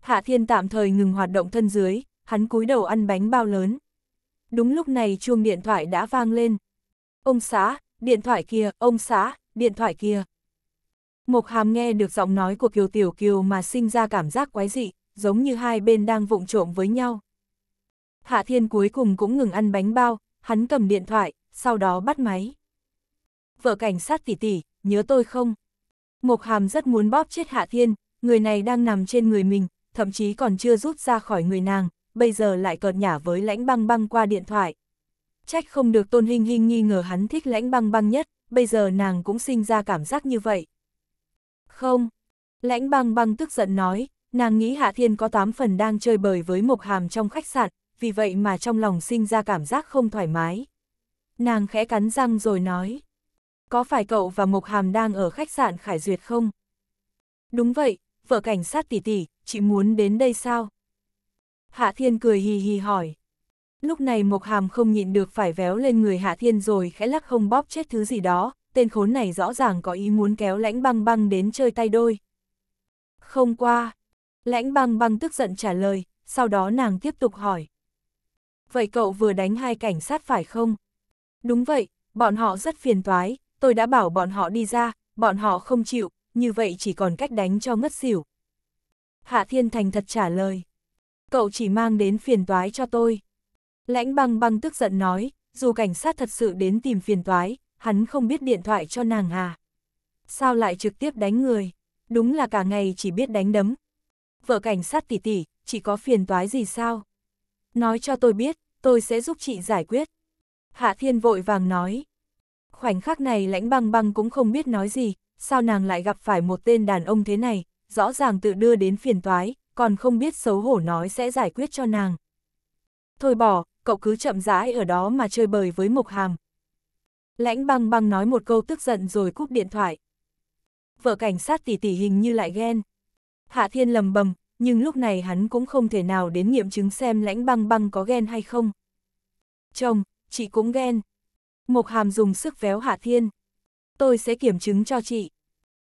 Hạ Thiên tạm thời ngừng hoạt động thân dưới, hắn cúi đầu ăn bánh bao lớn đúng lúc này chuông điện thoại đã vang lên. Ông xã, điện thoại kia ông xã, điện thoại kia Mộc Hàm nghe được giọng nói của Kiều Tiểu Kiều mà sinh ra cảm giác quái dị, giống như hai bên đang vụng trộm với nhau. Hạ Thiên cuối cùng cũng ngừng ăn bánh bao, hắn cầm điện thoại, sau đó bắt máy. Vợ cảnh sát tỷ tỷ, nhớ tôi không? Mộc Hàm rất muốn bóp chết Hạ Thiên, người này đang nằm trên người mình, thậm chí còn chưa rút ra khỏi người nàng, bây giờ lại cợt nhả với lãnh băng băng qua điện thoại. Trách không được Tôn Hinh Hinh nghi ngờ hắn thích lãnh băng băng nhất, bây giờ nàng cũng sinh ra cảm giác như vậy. Không, lãnh băng băng tức giận nói, nàng nghĩ Hạ Thiên có tám phần đang chơi bời với Mộc Hàm trong khách sạn, vì vậy mà trong lòng sinh ra cảm giác không thoải mái. Nàng khẽ cắn răng rồi nói, có phải cậu và Mộc Hàm đang ở khách sạn Khải Duyệt không? Đúng vậy, vợ cảnh sát tỷ tỷ, chị muốn đến đây sao? Hạ Thiên cười hì hì hỏi. Lúc này Mộc Hàm không nhịn được phải véo lên người Hạ Thiên rồi khẽ lắc không bóp chết thứ gì đó, tên khốn này rõ ràng có ý muốn kéo lãnh băng băng đến chơi tay đôi. Không qua. Lãnh băng băng tức giận trả lời, sau đó nàng tiếp tục hỏi. Vậy cậu vừa đánh hai cảnh sát phải không? Đúng vậy, bọn họ rất phiền toái, tôi đã bảo bọn họ đi ra, bọn họ không chịu, như vậy chỉ còn cách đánh cho ngất xỉu. Hạ Thiên Thành thật trả lời cậu chỉ mang đến phiền toái cho tôi. Lãnh băng băng tức giận nói, dù cảnh sát thật sự đến tìm phiền toái, hắn không biết điện thoại cho nàng à. Sao lại trực tiếp đánh người? Đúng là cả ngày chỉ biết đánh đấm. Vợ cảnh sát tỷ tỷ, chỉ có phiền toái gì sao? Nói cho tôi biết, tôi sẽ giúp chị giải quyết. Hạ Thiên vội vàng nói. Khoảnh khắc này lãnh băng băng cũng không biết nói gì, sao nàng lại gặp phải một tên đàn ông thế này, rõ ràng tự đưa đến phiền toái, còn không biết xấu hổ nói sẽ giải quyết cho nàng. Thôi bỏ, cậu cứ chậm rãi ở đó mà chơi bời với Mộc Hàm. Lãnh băng băng nói một câu tức giận rồi cúp điện thoại. Vợ cảnh sát tỉ tỉ hình như lại ghen. Hạ Thiên lầm bầm, nhưng lúc này hắn cũng không thể nào đến nghiệm chứng xem lãnh băng băng có ghen hay không. Chồng, chị cũng ghen. Mộc Hàm dùng sức véo Hạ Thiên. Tôi sẽ kiểm chứng cho chị.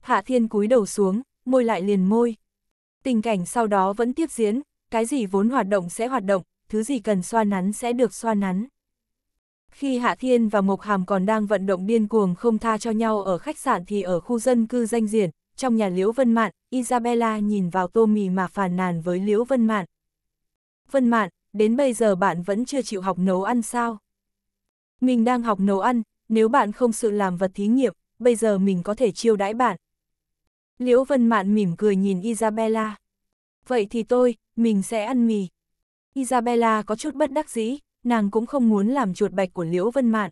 Hạ Thiên cúi đầu xuống, môi lại liền môi. Tình cảnh sau đó vẫn tiếp diễn, cái gì vốn hoạt động sẽ hoạt động, thứ gì cần xoa nắn sẽ được xoa nắn. Khi Hạ Thiên và Mộc Hàm còn đang vận động điên cuồng không tha cho nhau ở khách sạn thì ở khu dân cư danh diển, trong nhà Liễu Vân Mạn, Isabella nhìn vào tô mì mà phàn nàn với Liễu Vân Mạn. Vân Mạn, đến bây giờ bạn vẫn chưa chịu học nấu ăn sao? Mình đang học nấu ăn, nếu bạn không sự làm vật thí nghiệm, bây giờ mình có thể chiêu đãi bạn, Liễu Vân Mạn mỉm cười nhìn Isabella. Vậy thì tôi, mình sẽ ăn mì. Isabella có chút bất đắc dĩ, nàng cũng không muốn làm chuột bạch của Liễu Vân Mạn.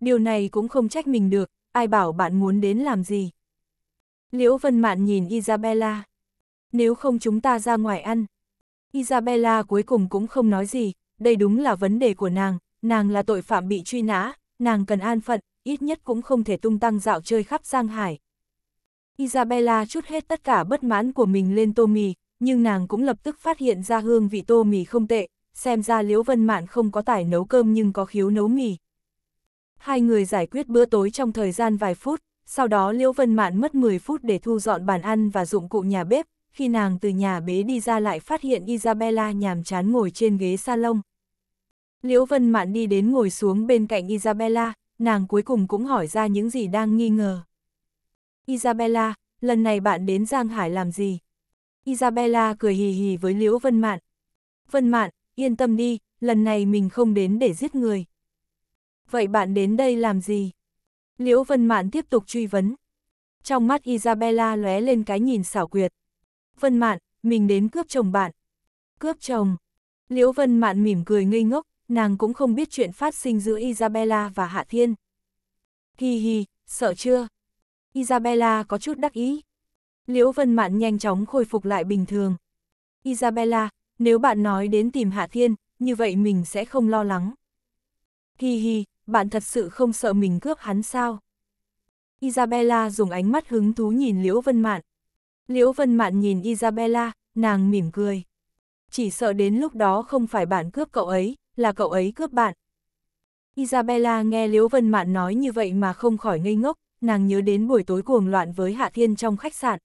Điều này cũng không trách mình được, ai bảo bạn muốn đến làm gì. Liễu Vân Mạn nhìn Isabella. Nếu không chúng ta ra ngoài ăn. Isabella cuối cùng cũng không nói gì, đây đúng là vấn đề của nàng, nàng là tội phạm bị truy nã, nàng cần an phận, ít nhất cũng không thể tung tăng dạo chơi khắp Giang Hải, Isabella chút hết tất cả bất mãn của mình lên tô mì, nhưng nàng cũng lập tức phát hiện ra hương vị tô mì không tệ, xem ra Liễu Vân Mạn không có tài nấu cơm nhưng có khiếu nấu mì. Hai người giải quyết bữa tối trong thời gian vài phút, sau đó Liễu Vân Mạn mất 10 phút để thu dọn bàn ăn và dụng cụ nhà bếp, khi nàng từ nhà bế đi ra lại phát hiện Isabella nhàm chán ngồi trên ghế salon. Liễu Vân Mạn đi đến ngồi xuống bên cạnh Isabella, nàng cuối cùng cũng hỏi ra những gì đang nghi ngờ. Isabella, lần này bạn đến Giang Hải làm gì? Isabella cười hì hì với Liễu Vân Mạn. Vân Mạn, yên tâm đi, lần này mình không đến để giết người. Vậy bạn đến đây làm gì? Liễu Vân Mạn tiếp tục truy vấn. Trong mắt Isabella lóe lên cái nhìn xảo quyệt. Vân Mạn, mình đến cướp chồng bạn. Cướp chồng? Liễu Vân Mạn mỉm cười ngây ngốc, nàng cũng không biết chuyện phát sinh giữa Isabella và Hạ Thiên. Hi hi, sợ chưa? Isabella có chút đắc ý. Liễu Vân Mạn nhanh chóng khôi phục lại bình thường. Isabella, nếu bạn nói đến tìm Hạ Thiên, như vậy mình sẽ không lo lắng. Hi hi, bạn thật sự không sợ mình cướp hắn sao? Isabella dùng ánh mắt hứng thú nhìn Liễu Vân Mạn. Liễu Vân Mạn nhìn Isabella, nàng mỉm cười. Chỉ sợ đến lúc đó không phải bạn cướp cậu ấy, là cậu ấy cướp bạn. Isabella nghe Liễu Vân Mạn nói như vậy mà không khỏi ngây ngốc, nàng nhớ đến buổi tối cuồng loạn với Hạ Thiên trong khách sạn.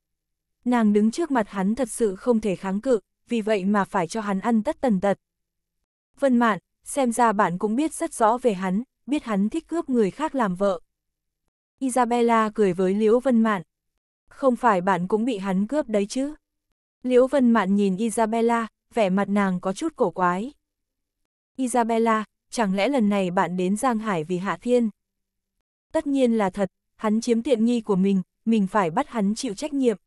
Nàng đứng trước mặt hắn thật sự không thể kháng cự, vì vậy mà phải cho hắn ăn tất tần tật. Vân Mạn, xem ra bạn cũng biết rất rõ về hắn, biết hắn thích cướp người khác làm vợ. Isabella cười với Liễu Vân Mạn. Không phải bạn cũng bị hắn cướp đấy chứ? Liễu Vân Mạn nhìn Isabella, vẻ mặt nàng có chút cổ quái. Isabella, chẳng lẽ lần này bạn đến Giang Hải vì Hạ Thiên? Tất nhiên là thật, hắn chiếm tiện nghi của mình, mình phải bắt hắn chịu trách nhiệm.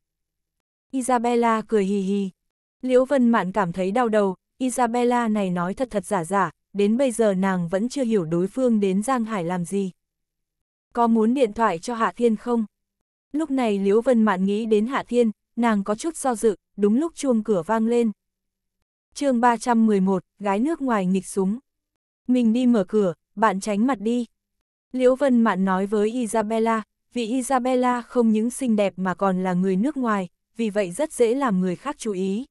Isabella cười hì hì. Liễu Vân Mạn cảm thấy đau đầu, Isabella này nói thật thật giả giả, đến bây giờ nàng vẫn chưa hiểu đối phương đến Giang Hải làm gì. Có muốn điện thoại cho Hạ Thiên không? Lúc này Liễu Vân Mạn nghĩ đến Hạ Thiên, nàng có chút do dự, đúng lúc chuông cửa vang lên. chương 311, gái nước ngoài nghịch súng. Mình đi mở cửa, bạn tránh mặt đi. Liễu Vân Mạn nói với Isabella, vì Isabella không những xinh đẹp mà còn là người nước ngoài, vì vậy rất dễ làm người khác chú ý.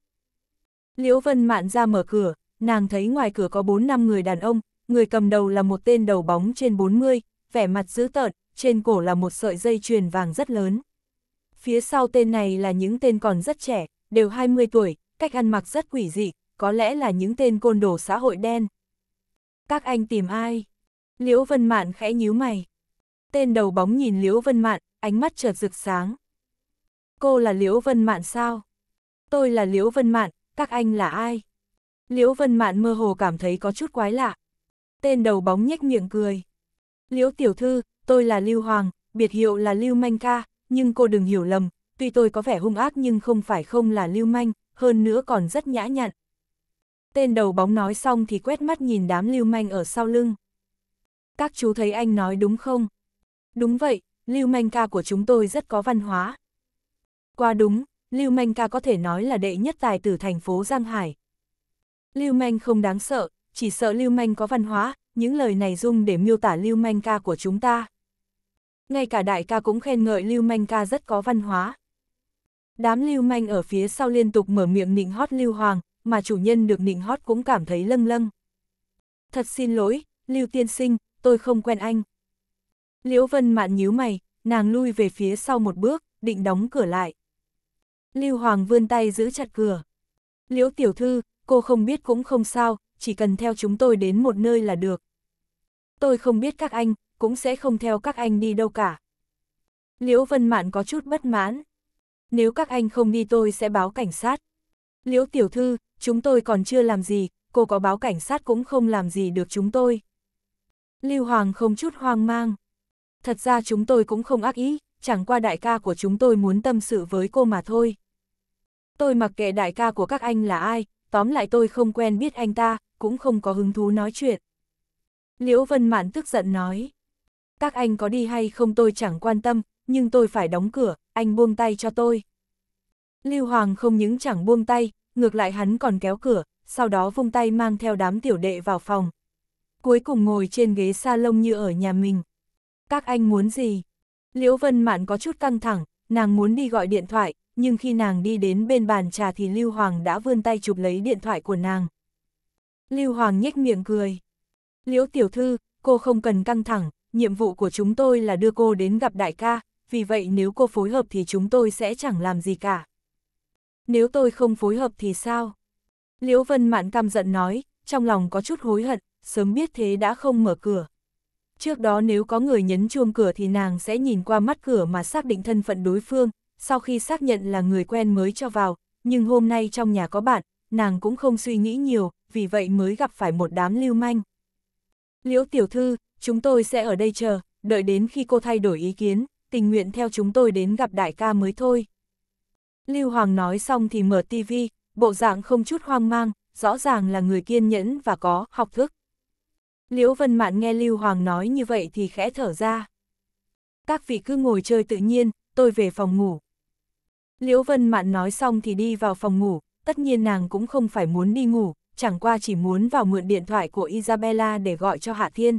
Liễu Vân Mạn ra mở cửa, nàng thấy ngoài cửa có 4 năm người đàn ông, người cầm đầu là một tên đầu bóng trên 40, vẻ mặt dữ tợn, trên cổ là một sợi dây chuyền vàng rất lớn. Phía sau tên này là những tên còn rất trẻ, đều 20 tuổi, cách ăn mặc rất quỷ dị, có lẽ là những tên côn đồ xã hội đen. Các anh tìm ai? Liễu Vân Mạn khẽ nhíu mày. Tên đầu bóng nhìn Liễu Vân Mạn, ánh mắt chợt rực sáng. Cô là Liễu Vân Mạn sao? Tôi là Liễu Vân Mạn, các anh là ai? Liễu Vân Mạn mơ hồ cảm thấy có chút quái lạ. Tên đầu bóng nhếch miệng cười. Liễu tiểu thư, tôi là Lưu Hoàng, biệt hiệu là Lưu Manh ca, nhưng cô đừng hiểu lầm, tuy tôi có vẻ hung ác nhưng không phải không là Lưu Manh, hơn nữa còn rất nhã nhặn. Tên đầu bóng nói xong thì quét mắt nhìn đám Lưu Manh ở sau lưng các chú thấy anh nói đúng không? Đúng vậy, Lưu Manh Ca của chúng tôi rất có văn hóa. Qua đúng, Lưu Manh Ca có thể nói là đệ nhất tài tử thành phố Giang Hải. Lưu Manh không đáng sợ, chỉ sợ Lưu Manh có văn hóa, những lời này dùng để miêu tả Lưu Manh Ca của chúng ta. Ngay cả đại ca cũng khen ngợi Lưu Manh Ca rất có văn hóa. Đám Lưu Manh ở phía sau liên tục mở miệng nịnh hót Lưu Hoàng, mà chủ nhân được nịnh hót cũng cảm thấy lâng lâng. Thật xin lỗi, Lưu Tiên Sinh, tôi không quen anh. Liễu Vân Mạn nhíu mày, nàng lui về phía sau một bước, định đóng cửa lại. Lưu Hoàng vươn tay giữ chặt cửa. Liễu tiểu thư, cô không biết cũng không sao, chỉ cần theo chúng tôi đến một nơi là được. Tôi không biết các anh, cũng sẽ không theo các anh đi đâu cả. Liễu Vân Mạn có chút bất mãn. Nếu các anh không đi tôi sẽ báo cảnh sát. Liễu tiểu thư, chúng tôi còn chưa làm gì, cô có báo cảnh sát cũng không làm gì được chúng tôi. Lưu Hoàng không chút hoang mang. Thật ra chúng tôi cũng không ác ý, chẳng qua đại ca của chúng tôi muốn tâm sự với cô mà thôi. Tôi mặc kệ đại ca của các anh là ai, tóm lại tôi không quen biết anh ta, cũng không có hứng thú nói chuyện. Liễu Vân Mạn tức giận nói. Các anh có đi hay không tôi chẳng quan tâm, nhưng tôi phải đóng cửa, anh buông tay cho tôi. Lưu Hoàng không những chẳng buông tay, ngược lại hắn còn kéo cửa, sau đó vung tay mang theo đám tiểu đệ vào phòng, cuối cùng ngồi trên ghế salon như ở nhà mình. Các anh muốn gì? Liễu Vân Mạn có chút căng thẳng, nàng muốn đi gọi điện thoại, nhưng khi nàng đi đến bên bàn trà thì Lưu Hoàng đã vươn tay chụp lấy điện thoại của nàng. Lưu Hoàng nhếch miệng cười. Liễu tiểu thư, cô không cần căng thẳng, nhiệm vụ của chúng tôi là đưa cô đến gặp đại ca, vì vậy nếu cô phối hợp thì chúng tôi sẽ chẳng làm gì cả. Nếu tôi không phối hợp thì sao? Liễu Vân Mạn căm giận nói, trong lòng có chút hối hận, sớm biết thế đã không mở cửa. Trước đó nếu có người nhấn chuông cửa thì nàng sẽ nhìn qua mắt cửa mà xác định thân phận đối phương, sau khi xác nhận là người quen mới cho vào, nhưng hôm nay trong nhà có bạn, nàng cũng không suy nghĩ nhiều, vì vậy mới gặp phải một đám lưu manh. Liễu tiểu thư, chúng tôi sẽ ở đây chờ, đợi đến khi cô thay đổi ý kiến, tình nguyện theo chúng tôi đến gặp đại ca mới thôi. Lưu Hoàng nói xong thì mở tivi, bộ dạng không chút hoang mang, rõ ràng là người kiên nhẫn và có học thức. Liễu Vân Mạn nghe Lưu Hoàng nói như vậy thì khẽ thở ra. Các vị cứ ngồi chơi tự nhiên, tôi về phòng ngủ. Liễu Vân Mạn nói xong thì đi vào phòng ngủ, tất nhiên nàng cũng không phải muốn đi ngủ, chẳng qua chỉ muốn vào mượn điện thoại của Isabella để gọi cho Hạ Thiên.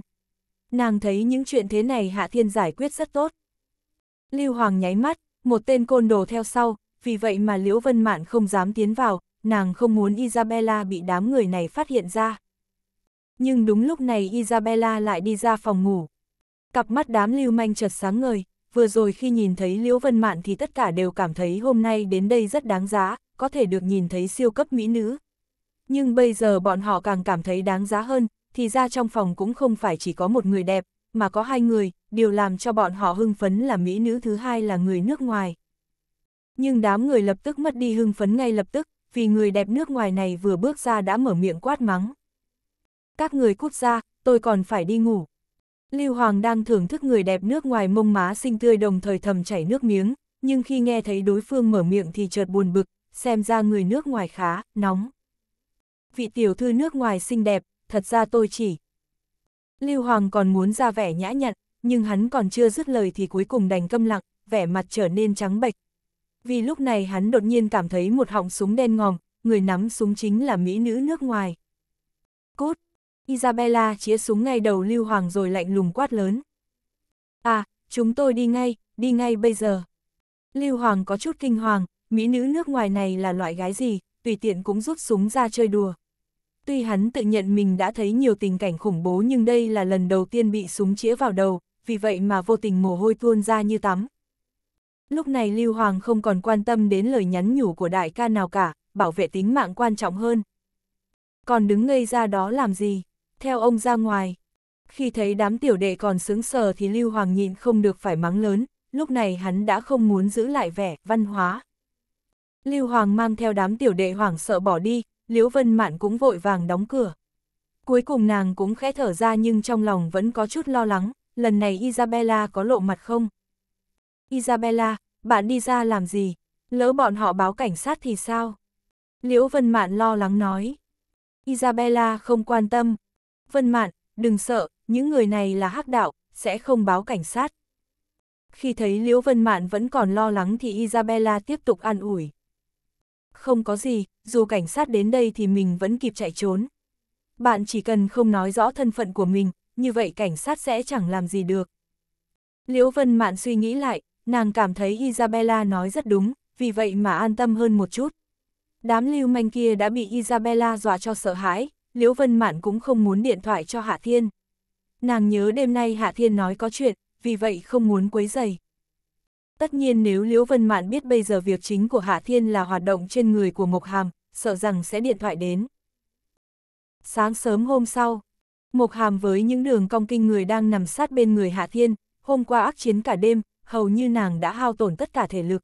Nàng thấy những chuyện thế này Hạ Thiên giải quyết rất tốt. Lưu Hoàng nháy mắt, một tên côn đồ theo sau, vì vậy mà Liễu Vân Mạn không dám tiến vào, nàng không muốn Isabella bị đám người này phát hiện ra nhưng đúng lúc này Isabella lại đi ra phòng ngủ. Cặp mắt đám lưu manh chợt sáng ngời, vừa rồi khi nhìn thấy Liễu Vân Mạn thì tất cả đều cảm thấy hôm nay đến đây rất đáng giá, có thể được nhìn thấy siêu cấp mỹ nữ. Nhưng bây giờ bọn họ càng cảm thấy đáng giá hơn, thì ra trong phòng cũng không phải chỉ có một người đẹp, mà có hai người, điều làm cho bọn họ hưng phấn là mỹ nữ thứ hai là người nước ngoài. Nhưng đám người lập tức mất đi hưng phấn ngay lập tức, vì người đẹp nước ngoài này vừa bước ra đã mở miệng quát mắng các người cút ra, tôi còn phải đi ngủ. Lưu Hoàng đang thưởng thức người đẹp nước ngoài mông má xinh tươi đồng thời thầm chảy nước miếng, nhưng khi nghe thấy đối phương mở miệng thì chợt buồn bực, xem ra người nước ngoài khá, nóng. Vị tiểu thư nước ngoài xinh đẹp, thật ra tôi chỉ. Lưu Hoàng còn muốn ra vẻ nhã nhặn, nhưng hắn còn chưa dứt lời thì cuối cùng đành câm lặng, vẻ mặt trở nên trắng bệch. Vì lúc này hắn đột nhiên cảm thấy một họng súng đen ngòm, người nắm súng chính là mỹ nữ nước ngoài. Cút! Isabella chĩa súng ngay đầu Lưu Hoàng rồi lạnh lùng quát lớn. À, chúng tôi đi ngay, đi ngay bây giờ. Lưu Hoàng có chút kinh hoàng, mỹ nữ nước ngoài này là loại gái gì, tùy tiện cũng rút súng ra chơi đùa. Tuy hắn tự nhận mình đã thấy nhiều tình cảnh khủng bố nhưng đây là lần đầu tiên bị súng chĩa vào đầu, vì vậy mà vô tình mồ hôi tuôn ra như tắm. Lúc này Lưu Hoàng không còn quan tâm đến lời nhắn nhủ của đại ca nào cả, bảo vệ tính mạng quan trọng hơn. Còn đứng ngây ra đó làm gì? theo ông ra ngoài. Khi thấy đám tiểu đệ còn sướng sờ thì Lưu Hoàng nhịn không được phải mắng lớn, lúc này hắn đã không muốn giữ lại vẻ văn hóa. Lưu Hoàng mang theo đám tiểu đệ hoảng sợ bỏ đi, Liễu Vân Mạn cũng vội vàng đóng cửa. Cuối cùng nàng cũng khẽ thở ra nhưng trong lòng vẫn có chút lo lắng, lần này Isabella có lộ mặt không? Isabella, bạn đi ra làm gì? Lỡ bọn họ báo cảnh sát thì sao? Liễu Vân Mạn lo lắng nói. Isabella không quan tâm, Vân Mạn, đừng sợ, những người này là hắc đạo, sẽ không báo cảnh sát. Khi thấy Liễu Vân Mạn vẫn còn lo lắng thì Isabella tiếp tục an ủi. Không có gì, dù cảnh sát đến đây thì mình vẫn kịp chạy trốn. Bạn chỉ cần không nói rõ thân phận của mình, như vậy cảnh sát sẽ chẳng làm gì được. Liễu Vân Mạn suy nghĩ lại, nàng cảm thấy Isabella nói rất đúng, vì vậy mà an tâm hơn một chút. Đám lưu manh kia đã bị Isabella dọa cho sợ hãi, Liễu Vân Mạn cũng không muốn điện thoại cho Hạ Thiên. Nàng nhớ đêm nay Hạ Thiên nói có chuyện, vì vậy không muốn quấy rầy. Tất nhiên nếu Liễu Vân Mạn biết bây giờ việc chính của Hạ Thiên là hoạt động trên người của Mộc Hàm, sợ rằng sẽ điện thoại đến. Sáng sớm hôm sau, Mộc Hàm với những đường cong kinh người đang nằm sát bên người Hạ Thiên, hôm qua ác chiến cả đêm, hầu như nàng đã hao tổn tất cả thể lực.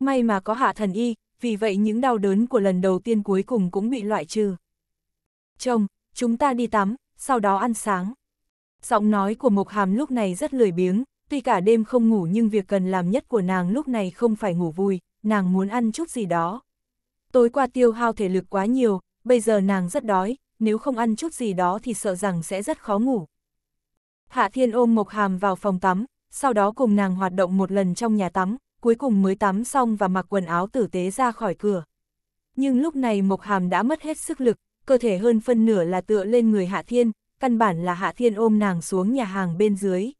May mà có Hạ Thần Y, vì vậy những đau đớn của lần đầu tiên cuối cùng cũng bị loại trừ. Chồng, chúng ta đi tắm, sau đó ăn sáng. Giọng nói của Mộc Hàm lúc này rất lười biếng, tuy cả đêm không ngủ nhưng việc cần làm nhất của nàng lúc này không phải ngủ vui, nàng muốn ăn chút gì đó. Tối qua tiêu hao thể lực quá nhiều, bây giờ nàng rất đói, nếu không ăn chút gì đó thì sợ rằng sẽ rất khó ngủ. Hạ Thiên ôm Mộc Hàm vào phòng tắm, sau đó cùng nàng hoạt động một lần trong nhà tắm, cuối cùng mới tắm xong và mặc quần áo tử tế ra khỏi cửa. Nhưng lúc này Mộc Hàm đã mất hết sức lực, cơ thể hơn phân nửa là tựa lên người Hạ Thiên, căn bản là Hạ Thiên ôm nàng xuống nhà hàng bên dưới.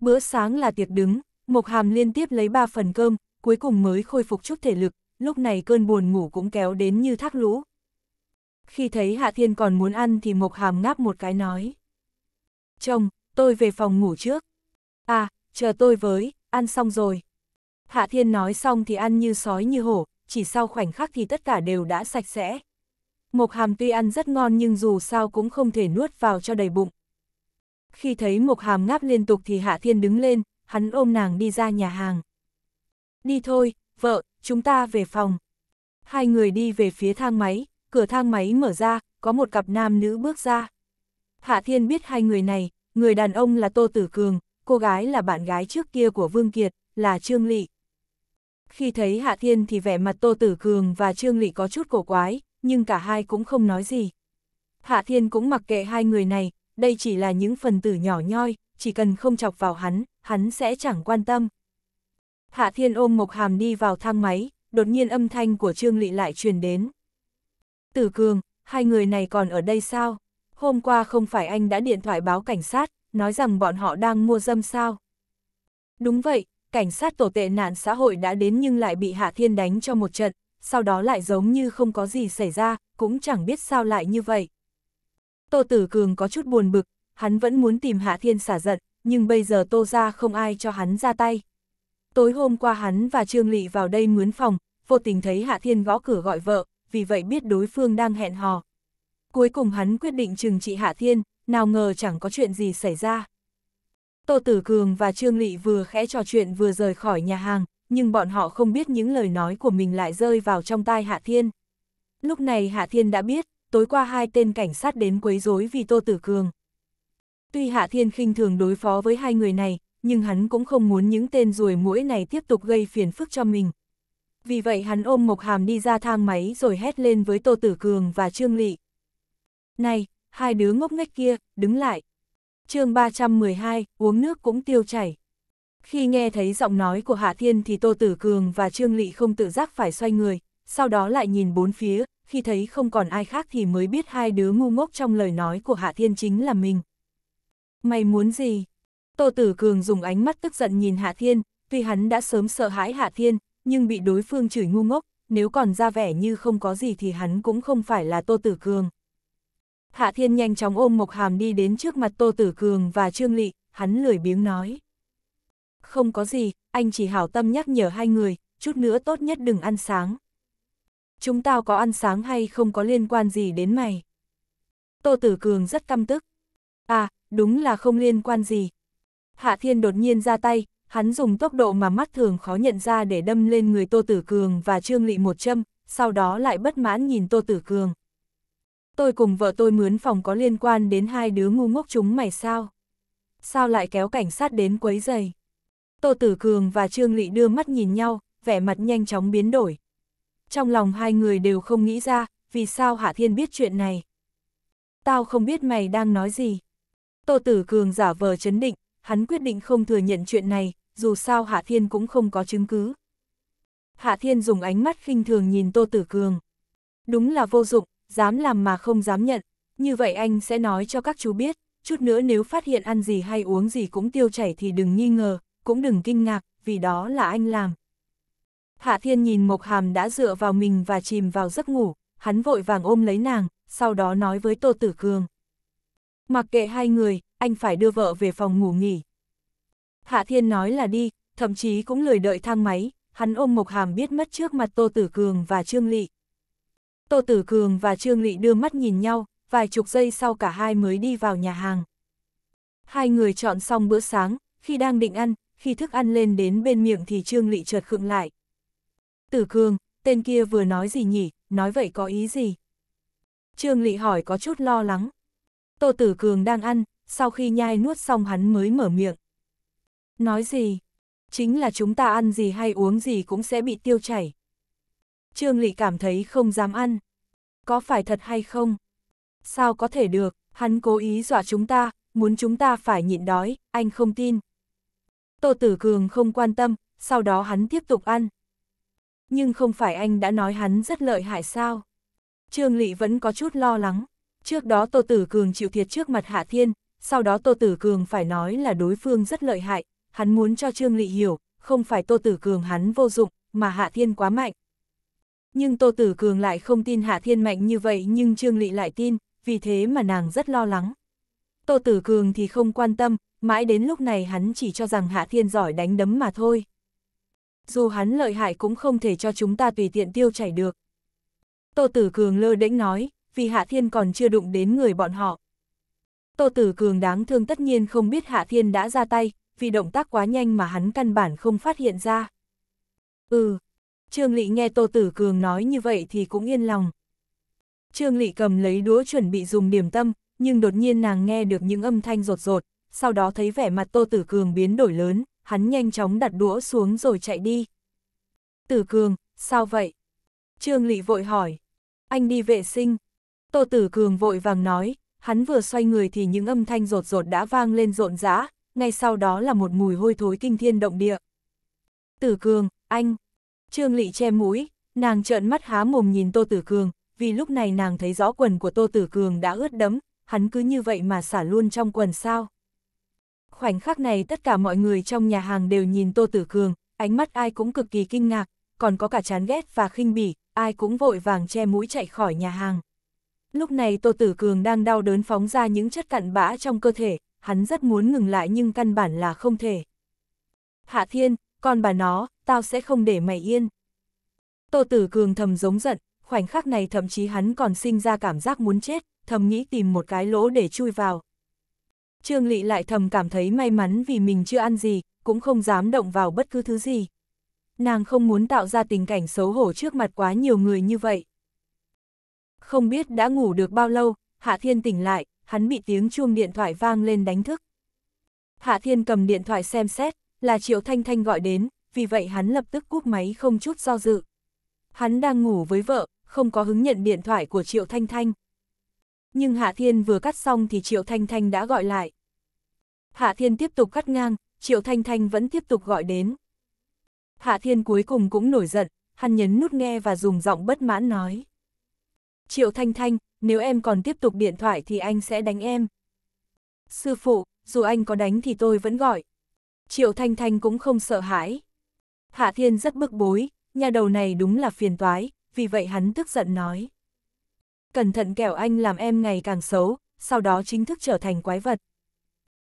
Bữa sáng là tiệc đứng, Mộc Hàm liên tiếp lấy ba phần cơm, cuối cùng mới khôi phục chút thể lực, lúc này cơn buồn ngủ cũng kéo đến như thác lũ. Khi thấy Hạ Thiên còn muốn ăn thì Mộc Hàm ngáp một cái nói. Chồng, tôi về phòng ngủ trước. À, chờ tôi với, ăn xong rồi. Hạ Thiên nói xong thì ăn như sói như hổ, chỉ sau khoảnh khắc thì tất cả đều đã sạch sẽ, Mộc Hàm tuy ăn rất ngon nhưng dù sao cũng không thể nuốt vào cho đầy bụng. Khi thấy Mộc Hàm ngáp liên tục thì Hạ Thiên đứng lên, hắn ôm nàng đi ra nhà hàng. Đi thôi, vợ, chúng ta về phòng. Hai người đi về phía thang máy, cửa thang máy mở ra, có một cặp nam nữ bước ra. Hạ Thiên biết hai người này, người đàn ông là Tô Tử Cường, cô gái là bạn gái trước kia của Vương Kiệt, là Trương Lị. Khi thấy Hạ Thiên thì vẻ mặt Tô Tử Cường và Trương Lị có chút cổ quái, nhưng cả hai cũng không nói gì. Hạ Thiên cũng mặc kệ hai người này, đây chỉ là những phần tử nhỏ nhoi, chỉ cần không chọc vào hắn, hắn sẽ chẳng quan tâm. Hạ Thiên ôm Mộc Hàm đi vào thang máy, đột nhiên âm thanh của Trương Lị lại truyền đến. Tử Cường, hai người này còn ở đây sao? Hôm qua không phải anh đã điện thoại báo cảnh sát, nói rằng bọn họ đang mua dâm sao? Đúng vậy, cảnh sát tổ tệ nạn xã hội đã đến nhưng lại bị Hạ Thiên đánh cho một trận, sau đó lại giống như không có gì xảy ra, cũng chẳng biết sao lại như vậy. Tô Tử Cường có chút buồn bực, hắn vẫn muốn tìm Hạ Thiên xả giận, nhưng bây giờ Tô ra không ai cho hắn ra tay. Tối hôm qua hắn và Trương Lị vào đây mướn phòng, vô tình thấy Hạ Thiên gõ cửa gọi vợ, vì vậy biết đối phương đang hẹn hò. Cuối cùng hắn quyết định trừng trị Hạ Thiên, nào ngờ chẳng có chuyện gì xảy ra. Tô Tử Cường và Trương Lị vừa khẽ trò chuyện vừa rời khỏi nhà hàng, nhưng bọn họ không biết những lời nói của mình lại rơi vào trong tai Hạ Thiên. Lúc này Hạ Thiên đã biết, tối qua hai tên cảnh sát đến quấy rối vì Tô Tử Cường. Tuy Hạ Thiên khinh thường đối phó với hai người này, nhưng hắn cũng không muốn những tên ruồi mũi này tiếp tục gây phiền phức cho mình. Vì vậy hắn ôm Mộc Hàm đi ra thang máy rồi hét lên với Tô Tử Cường và Trương Lị. Này, hai đứa ngốc nghếch kia, đứng lại. chương 312, uống nước cũng tiêu chảy. Khi nghe thấy giọng nói của Hạ Thiên thì Tô Tử Cường và Trương Lị không tự giác phải xoay người, sau đó lại nhìn bốn phía, khi thấy không còn ai khác thì mới biết hai đứa ngu ngốc trong lời nói của Hạ Thiên chính là mình. Mày muốn gì? Tô Tử Cường dùng ánh mắt tức giận nhìn Hạ Thiên, tuy hắn đã sớm sợ hãi Hạ Thiên, nhưng bị đối phương chửi ngu ngốc, nếu còn ra vẻ như không có gì thì hắn cũng không phải là Tô Tử Cường. Hạ Thiên nhanh chóng ôm Mộc Hàm đi đến trước mặt Tô Tử Cường và Trương Lị, hắn lười biếng nói. Không có gì, anh chỉ hảo tâm nhắc nhở hai người, chút nữa tốt nhất đừng ăn sáng. Chúng tao có ăn sáng hay không có liên quan gì đến mày? Tô Tử Cường rất căm tức. À, đúng là không liên quan gì. Hạ Thiên đột nhiên ra tay, hắn dùng tốc độ mà mắt thường khó nhận ra để đâm lên người Tô Tử Cường và Trương Lị một châm, sau đó lại bất mãn nhìn Tô Tử Cường. Tôi cùng vợ tôi mướn phòng có liên quan đến hai đứa ngu ngốc chúng mày sao? Sao lại kéo cảnh sát đến quấy giày? Tô Tử Cường và Trương Lị đưa mắt nhìn nhau, vẻ mặt nhanh chóng biến đổi. Trong lòng hai người đều không nghĩ ra, vì sao Hạ Thiên biết chuyện này. Tao không biết mày đang nói gì. Tô Tử Cường giả vờ chấn định, hắn quyết định không thừa nhận chuyện này, dù sao Hạ Thiên cũng không có chứng cứ. Hạ Thiên dùng ánh mắt khinh thường nhìn Tô Tử Cường. Đúng là vô dụng, dám làm mà không dám nhận, như vậy anh sẽ nói cho các chú biết, chút nữa nếu phát hiện ăn gì hay uống gì cũng tiêu chảy thì đừng nghi ngờ, cũng đừng kinh ngạc, vì đó là anh làm. Hạ Thiên nhìn Mộc Hàm đã dựa vào mình và chìm vào giấc ngủ, hắn vội vàng ôm lấy nàng, sau đó nói với Tô Tử Cường. Mặc kệ hai người, anh phải đưa vợ về phòng ngủ nghỉ. Hạ Thiên nói là đi, thậm chí cũng lười đợi thang máy, hắn ôm Mộc Hàm biết mất trước mặt Tô Tử Cường và Trương Lị. Tô Tử Cường và Trương Lị đưa mắt nhìn nhau, vài chục giây sau cả hai mới đi vào nhà hàng. Hai người chọn xong bữa sáng, khi đang định ăn, khi thức ăn lên đến bên miệng thì Trương Lị chợt khựng lại. Tử Cương, tên kia vừa nói gì nhỉ, nói vậy có ý gì? Trương Lị hỏi có chút lo lắng. Tô Tử Cường đang ăn, sau khi nhai nuốt xong hắn mới mở miệng. Nói gì? Chính là chúng ta ăn gì hay uống gì cũng sẽ bị tiêu chảy. Trương Lị cảm thấy không dám ăn. Có phải thật hay không? Sao có thể được, hắn cố ý dọa chúng ta, muốn chúng ta phải nhịn đói, anh không tin. Tô Tử Cường không quan tâm, sau đó hắn tiếp tục ăn. Nhưng không phải anh đã nói hắn rất lợi hại sao? Trương Lị vẫn có chút lo lắng. Trước đó Tô Tử Cường chịu thiệt trước mặt Hạ Thiên, sau đó Tô Tử Cường phải nói là đối phương rất lợi hại, hắn muốn cho Trương Lị hiểu, không phải Tô Tử Cường hắn vô dụng, mà Hạ Thiên quá mạnh. Nhưng Tô Tử Cường lại không tin Hạ Thiên mạnh như vậy nhưng Trương Lị lại tin, vì thế mà nàng rất lo lắng. Tô Tử Cường thì không quan tâm, mãi đến lúc này hắn chỉ cho rằng Hạ Thiên giỏi đánh đấm mà thôi. Dù hắn lợi hại cũng không thể cho chúng ta tùy tiện tiêu chảy được. Tô Tử Cường lơ đễnh nói, vì Hạ Thiên còn chưa đụng đến người bọn họ. Tô Tử Cường đáng thương tất nhiên không biết Hạ Thiên đã ra tay, vì động tác quá nhanh mà hắn căn bản không phát hiện ra. Ừ, Trương Lị nghe Tô Tử Cường nói như vậy thì cũng yên lòng. Trương Lị cầm lấy đũa chuẩn bị dùng điểm tâm, nhưng đột nhiên nàng nghe được những âm thanh rột rột, sau đó thấy vẻ mặt Tô Tử Cường biến đổi lớn, hắn nhanh chóng đặt đũa xuống rồi chạy đi. Tử Cường, sao vậy? Trương Lị vội hỏi. Anh đi vệ sinh. Tô Tử Cường vội vàng nói, hắn vừa xoay người thì những âm thanh rột rột đã vang lên rộn rã, ngay sau đó là một mùi hôi thối kinh thiên động địa. Tử Cường, anh. Trương Lị che mũi, nàng trợn mắt há mồm nhìn Tô Tử Cường, vì lúc này nàng thấy rõ quần của Tô Tử Cường đã ướt đẫm, hắn cứ như vậy mà xả luôn trong quần sao khoảnh khắc này tất cả mọi người trong nhà hàng đều nhìn Tô Tử Cường, ánh mắt ai cũng cực kỳ kinh ngạc, còn có cả chán ghét và khinh bỉ, ai cũng vội vàng che mũi chạy khỏi nhà hàng. Lúc này Tô Tử Cường đang đau đớn phóng ra những chất cặn bã trong cơ thể, hắn rất muốn ngừng lại nhưng căn bản là không thể. Hạ Thiên, con bà nó, tao sẽ không để mày yên. Tô Tử Cường thầm giống giận, khoảnh khắc này thậm chí hắn còn sinh ra cảm giác muốn chết, thầm nghĩ tìm một cái lỗ để chui vào, Trương Lị lại thầm cảm thấy may mắn vì mình chưa ăn gì, cũng không dám động vào bất cứ thứ gì. Nàng không muốn tạo ra tình cảnh xấu hổ trước mặt quá nhiều người như vậy. Không biết đã ngủ được bao lâu, Hạ Thiên tỉnh lại, hắn bị tiếng chuông điện thoại vang lên đánh thức. Hạ Thiên cầm điện thoại xem xét, là Triệu Thanh Thanh gọi đến, vì vậy hắn lập tức cúp máy không chút do dự. Hắn đang ngủ với vợ, không có hứng nhận điện thoại của Triệu Thanh Thanh. Nhưng Hạ Thiên vừa cắt xong thì Triệu Thanh Thanh đã gọi lại. Hạ Thiên tiếp tục cắt ngang, Triệu Thanh Thanh vẫn tiếp tục gọi đến. Hạ Thiên cuối cùng cũng nổi giận, hắn nhấn nút nghe và dùng giọng bất mãn nói. Triệu Thanh Thanh, nếu em còn tiếp tục điện thoại thì anh sẽ đánh em. Sư phụ, dù anh có đánh thì tôi vẫn gọi. Triệu Thanh Thanh cũng không sợ hãi. Hạ Thiên rất bức bối, nhà đầu này đúng là phiền toái, vì vậy hắn tức giận nói cẩn thận kẻo anh làm em ngày càng xấu, sau đó chính thức trở thành quái vật.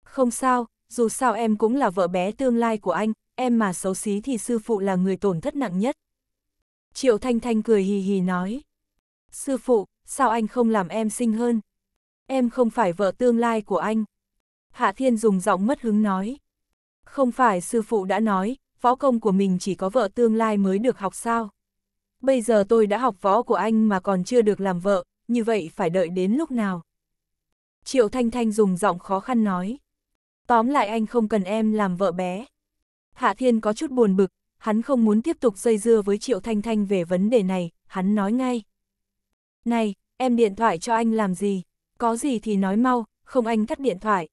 Không sao, dù sao em cũng là vợ bé tương lai của anh, em mà xấu xí thì sư phụ là người tổn thất nặng nhất. Triệu Thanh Thanh cười hì hì nói. Sư phụ, sao anh không làm em xinh hơn? Em không phải vợ tương lai của anh. Hạ Thiên dùng giọng mất hứng nói. Không phải sư phụ đã nói, võ công của mình chỉ có vợ tương lai mới được học sao? bây giờ tôi đã học võ của anh mà còn chưa được làm vợ, như vậy phải đợi đến lúc nào? Triệu Thanh Thanh dùng giọng khó khăn nói. Tóm lại anh không cần em làm vợ bé. Hạ Thiên có chút buồn bực, hắn không muốn tiếp tục dây dưa với Triệu Thanh Thanh về vấn đề này, hắn nói ngay. Này, em điện thoại cho anh làm gì? Có gì thì nói mau, không anh cắt điện thoại.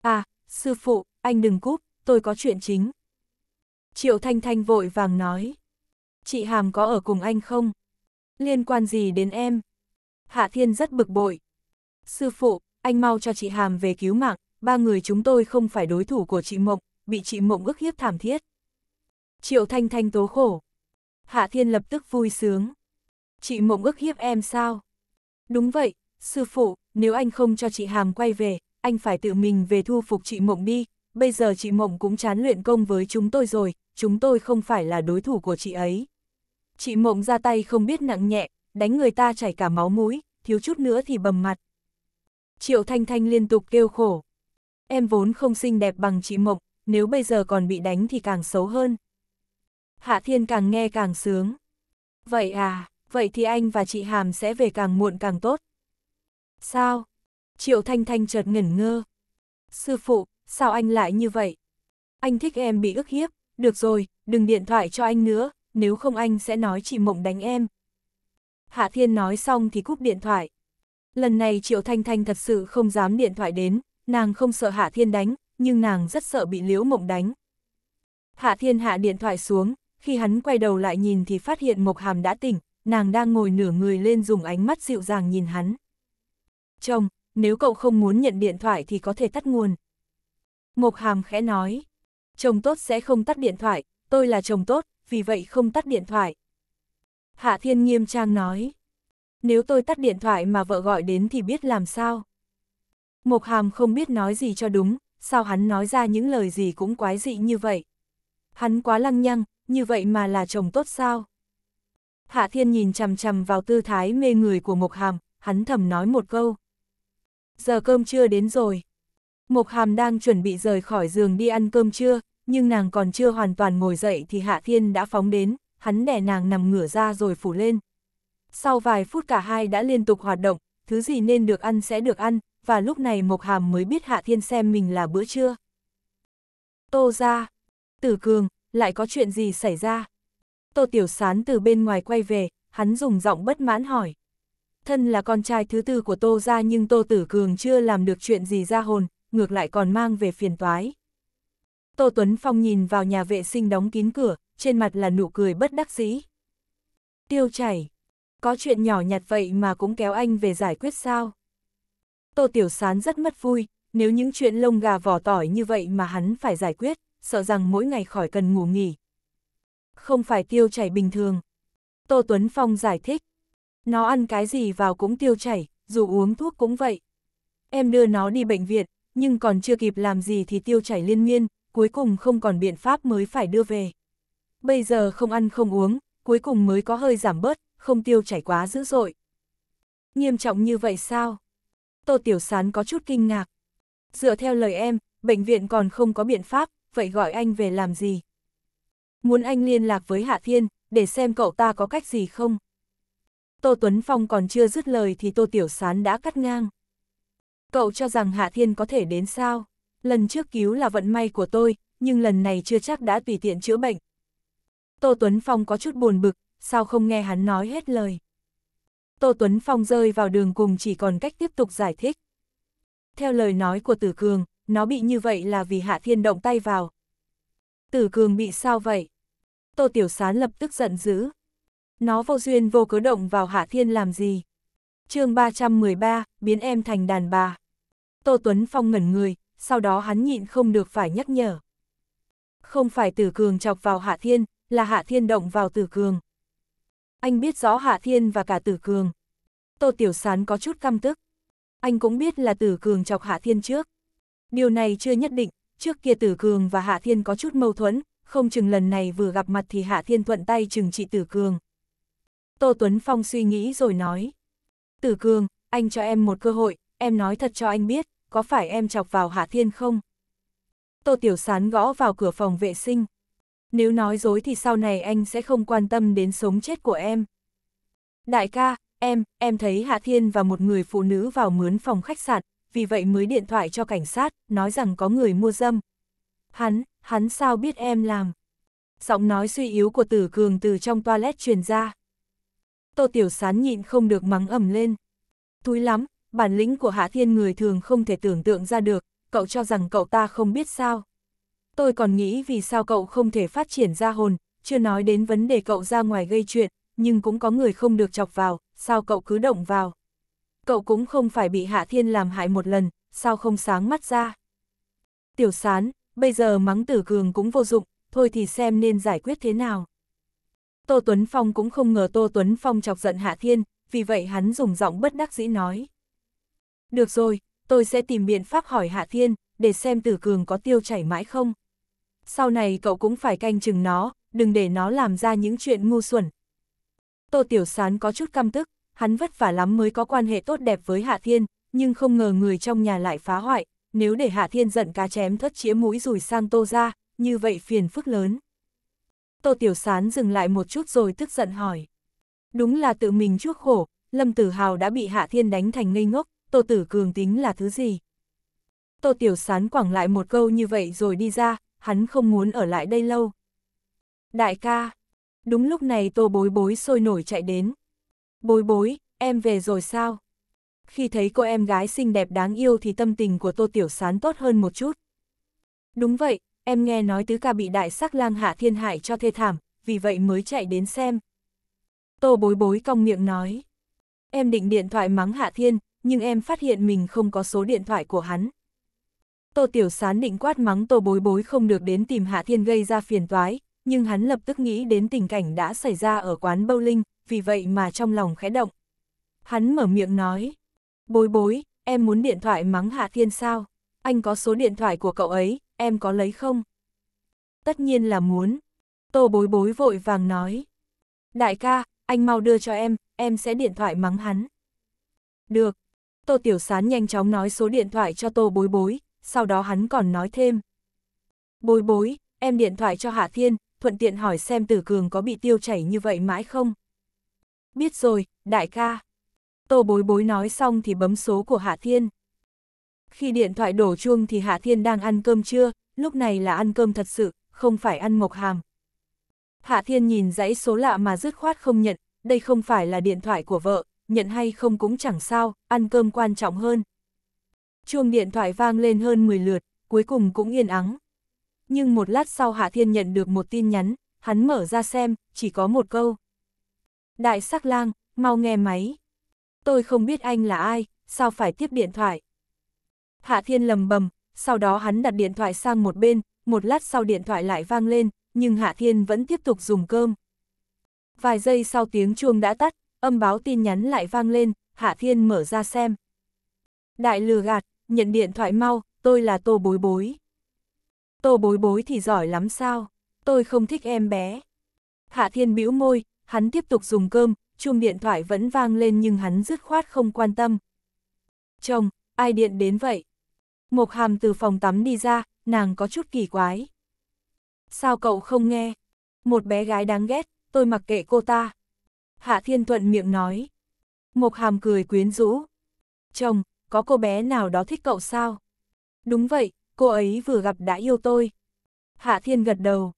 À, sư phụ, anh đừng cúp, tôi có chuyện chính. Triệu Thanh Thanh vội vàng nói chị Hàm có ở cùng anh không? Liên quan gì đến em? Hạ Thiên rất bực bội. Sư phụ, anh mau cho chị Hàm về cứu mạng, ba người chúng tôi không phải đối thủ của chị Mộng, bị chị Mộng ức hiếp thảm thiết. Triệu Thanh Thanh tố khổ. Hạ Thiên lập tức vui sướng. Chị Mộng ức hiếp em sao? Đúng vậy, sư phụ, nếu anh không cho chị Hàm quay về, anh phải tự mình về thu phục chị Mộng đi. Bây giờ chị Mộng cũng chán luyện công với chúng tôi rồi, chúng tôi không phải là đối thủ của chị ấy. Chị Mộng ra tay không biết nặng nhẹ, đánh người ta chảy cả máu mũi, thiếu chút nữa thì bầm mặt. Triệu Thanh Thanh liên tục kêu khổ. Em vốn không xinh đẹp bằng chị Mộng, nếu bây giờ còn bị đánh thì càng xấu hơn. Hạ Thiên càng nghe càng sướng. Vậy à, vậy thì anh và chị Hàm sẽ về càng muộn càng tốt. Sao? Triệu Thanh Thanh chợt ngẩn ngơ. Sư phụ, sao anh lại như vậy? Anh thích em bị ức hiếp, được rồi, đừng điện thoại cho anh nữa, nếu không anh sẽ nói chị Mộng đánh em. Hạ Thiên nói xong thì cúp điện thoại. Lần này Triệu Thanh Thanh thật sự không dám điện thoại đến, nàng không sợ Hạ Thiên đánh, nhưng nàng rất sợ bị Liễu Mộng đánh. Hạ Thiên hạ điện thoại xuống, khi hắn quay đầu lại nhìn thì phát hiện Mộc Hàm đã tỉnh, nàng đang ngồi nửa người lên dùng ánh mắt dịu dàng nhìn hắn. Chồng, nếu cậu không muốn nhận điện thoại thì có thể tắt nguồn. Mộc Hàm khẽ nói, chồng tốt sẽ không tắt điện thoại, tôi là chồng tốt, vì vậy không tắt điện thoại. Hạ Thiên nghiêm trang nói. Nếu tôi tắt điện thoại mà vợ gọi đến thì biết làm sao. Mộc Hàm không biết nói gì cho đúng, sao hắn nói ra những lời gì cũng quái dị như vậy. Hắn quá lăng nhăng, như vậy mà là chồng tốt sao? Hạ Thiên nhìn chằm chằm vào tư thái mê người của Mộc Hàm, hắn thầm nói một câu. Giờ cơm trưa đến rồi. Mộc Hàm đang chuẩn bị rời khỏi giường đi ăn cơm trưa, nhưng nàng còn chưa hoàn toàn ngồi dậy thì Hạ Thiên đã phóng đến, hắn đè nàng nằm ngửa ra rồi phủ lên. Sau vài phút cả hai đã liên tục hoạt động, thứ gì nên được ăn sẽ được ăn, và lúc này Mộc Hàm mới biết Hạ Thiên xem mình là bữa trưa. Tô ra, Tử Cường, lại có chuyện gì xảy ra? Tô Tiểu Sán từ bên ngoài quay về, hắn dùng giọng bất mãn hỏi. Thân là con trai thứ tư của Tô ra nhưng Tô Tử Cường chưa làm được chuyện gì ra hồn, ngược lại còn mang về phiền toái. Tô Tuấn Phong nhìn vào nhà vệ sinh đóng kín cửa, trên mặt là nụ cười bất đắc dĩ. Tiêu chảy. Có chuyện nhỏ nhặt vậy mà cũng kéo anh về giải quyết sao? Tô Tiểu Sán rất mất vui, nếu những chuyện lông gà vỏ tỏi như vậy mà hắn phải giải quyết, sợ rằng mỗi ngày khỏi cần ngủ nghỉ. Không phải tiêu chảy bình thường. Tô Tuấn Phong giải thích. Nó ăn cái gì vào cũng tiêu chảy, dù uống thuốc cũng vậy. Em đưa nó đi bệnh viện, nhưng còn chưa kịp làm gì thì tiêu chảy liên miên, cuối cùng không còn biện pháp mới phải đưa về. Bây giờ không ăn không uống, cuối cùng mới có hơi giảm bớt, không tiêu chảy quá dữ dội. Nghiêm trọng như vậy sao? Tô Tiểu Sán có chút kinh ngạc. Dựa theo lời em, bệnh viện còn không có biện pháp, vậy gọi anh về làm gì? Muốn anh liên lạc với Hạ Thiên, để xem cậu ta có cách gì không? Tô Tuấn Phong còn chưa dứt lời thì Tô Tiểu Sán đã cắt ngang. Cậu cho rằng Hạ Thiên có thể đến sao? lần trước cứu là vận may của tôi, nhưng lần này chưa chắc đã tùy tiện chữa bệnh. Tô Tuấn Phong có chút buồn bực, sao không nghe hắn nói hết lời. Tô Tuấn Phong rơi vào đường cùng chỉ còn cách tiếp tục giải thích. Theo lời nói của Tử Cường, nó bị như vậy là vì Hạ Thiên động tay vào. Tử Cường bị sao vậy? Tô Tiểu Sán lập tức giận dữ. Nó vô duyên vô cớ động vào Hạ Thiên làm gì? chương 313, biến em thành đàn bà. Tô Tuấn Phong ngẩn người, sau đó hắn nhịn không được phải nhắc nhở. Không phải tử cường chọc vào hạ thiên, là hạ thiên động vào tử cường. Anh biết rõ hạ thiên và cả tử cường. Tô Tiểu Sán có chút căm tức. Anh cũng biết là tử cường chọc hạ thiên trước. Điều này chưa nhất định, trước kia tử cường và hạ thiên có chút mâu thuẫn, không chừng lần này vừa gặp mặt thì hạ thiên thuận tay chừng trị tử cường. Tô Tuấn Phong suy nghĩ rồi nói. Tử cường, anh cho em một cơ hội, em nói thật cho anh biết, có phải em chọc vào Hạ Thiên không? Tô Tiểu Sán gõ vào cửa phòng vệ sinh. Nếu nói dối thì sau này anh sẽ không quan tâm đến sống chết của em. Đại ca, em, em thấy Hạ Thiên và một người phụ nữ vào mướn phòng khách sạn, vì vậy mới điện thoại cho cảnh sát, nói rằng có người mua dâm. Hắn, hắn sao biết em làm? Giọng nói suy yếu của tử cường từ trong toilet truyền ra. Tô Tiểu Sán nhịn không được mắng ầm lên. Thúi lắm, bản lĩnh của Hạ Thiên người thường không thể tưởng tượng ra được, cậu cho rằng cậu ta không biết sao. Tôi còn nghĩ vì sao cậu không thể phát triển ra hồn, chưa nói đến vấn đề cậu ra ngoài gây chuyện, nhưng cũng có người không được chọc vào, sao cậu cứ động vào. Cậu cũng không phải bị Hạ Thiên làm hại một lần, sao không sáng mắt ra. Tiểu sán, bây giờ mắng tử cường cũng vô dụng, thôi thì xem nên giải quyết thế nào. Tô Tuấn Phong cũng không ngờ Tô Tuấn Phong chọc giận Hạ Thiên, vì vậy hắn dùng giọng bất đắc dĩ nói. Được rồi, tôi sẽ tìm biện pháp hỏi Hạ Thiên, để xem tử cường có tiêu chảy mãi không. Sau này cậu cũng phải canh chừng nó, đừng để nó làm ra những chuyện ngu xuẩn. Tô Tiểu Sán có chút căm tức, hắn vất vả lắm mới có quan hệ tốt đẹp với Hạ Thiên, nhưng không ngờ người trong nhà lại phá hoại, nếu để Hạ Thiên giận cá chém thất chĩa mũi rùi sang Tô ra, như vậy phiền phức lớn. Tô Tiểu Sán dừng lại một chút rồi tức giận hỏi. Đúng là tự mình chuốc khổ, Lâm Tử Hào đã bị Hạ Thiên đánh thành ngây ngốc, Tô tử cường tính là thứ gì? Tô Tiểu Sán quẳng lại một câu như vậy rồi đi ra, hắn không muốn ở lại đây lâu. Đại ca, đúng lúc này tô bối bối sôi nổi chạy đến. Bối bối, em về rồi sao? Khi thấy cô em gái xinh đẹp đáng yêu thì tâm tình của tô tiểu sán tốt hơn một chút. Đúng vậy, em nghe nói tứ ca bị đại sắc lang hạ thiên hại cho thê thảm, vì vậy mới chạy đến xem. Tô bối bối cong miệng nói. Em định điện thoại mắng hạ thiên, nhưng em phát hiện mình không có số điện thoại của hắn. Tô Tiểu Sán định quát mắng Tô Bối Bối không được đến tìm Hạ Thiên gây ra phiền toái, nhưng hắn lập tức nghĩ đến tình cảnh đã xảy ra ở quán bowling, vì vậy mà trong lòng khẽ động. Hắn mở miệng nói, Bối Bối, em muốn điện thoại mắng Hạ Thiên sao? Anh có số điện thoại của cậu ấy, em có lấy không? Tất nhiên là muốn. Tô Bối Bối vội vàng nói, Đại ca, anh mau đưa cho em, em sẽ điện thoại mắng hắn. Được, Tô Tiểu Sán nhanh chóng nói số điện thoại cho Tô Bối Bối, sau đó hắn còn nói thêm. Bối Bối, em điện thoại cho Hạ Thiên, thuận tiện hỏi xem Tử Cường có bị tiêu chảy như vậy mãi không? Biết rồi, đại ca. Tô Bối Bối nói xong thì bấm số của Hạ Thiên. Khi điện thoại đổ chuông thì Hạ Thiên đang ăn cơm trưa, lúc này là ăn cơm thật sự, không phải ăn mộc hàm. Hạ Thiên nhìn dãy số lạ mà dứt khoát không nhận, đây không phải là điện thoại của vợ, nhận hay không cũng chẳng sao, ăn cơm quan trọng hơn. Chuông điện thoại vang lên hơn 10 lượt, cuối cùng cũng yên ắng. Nhưng một lát sau Hạ Thiên nhận được một tin nhắn, hắn mở ra xem, chỉ có một câu. Đại sắc lang, mau nghe máy. Tôi không biết anh là ai, sao phải tiếp điện thoại. Hạ Thiên lầm bầm, sau đó hắn đặt điện thoại sang một bên, một lát sau điện thoại lại vang lên, nhưng Hạ Thiên vẫn tiếp tục dùng cơm. Vài giây sau tiếng chuông đã tắt, âm báo tin nhắn lại vang lên, Hạ Thiên mở ra xem. Đại lừa gạt, nhận điện thoại mau, tôi là Tô Bối Bối. Tô Bối Bối thì giỏi lắm sao, tôi không thích em bé. Hạ Thiên bĩu môi, hắn tiếp tục dùng cơm, chuông điện thoại vẫn vang lên nhưng hắn dứt khoát không quan tâm. Chồng, ai điện đến vậy? Mộc Hàm từ phòng tắm đi ra, nàng có chút kỳ quái. Sao cậu không nghe? Một bé gái đáng ghét, tôi mặc kệ cô ta. Hạ Thiên Thuận miệng nói. Mộc Hàm cười quyến rũ. Chồng, có cô bé nào đó thích cậu sao? Đúng vậy, cô ấy vừa gặp đã yêu tôi. Hạ Thiên gật đầu.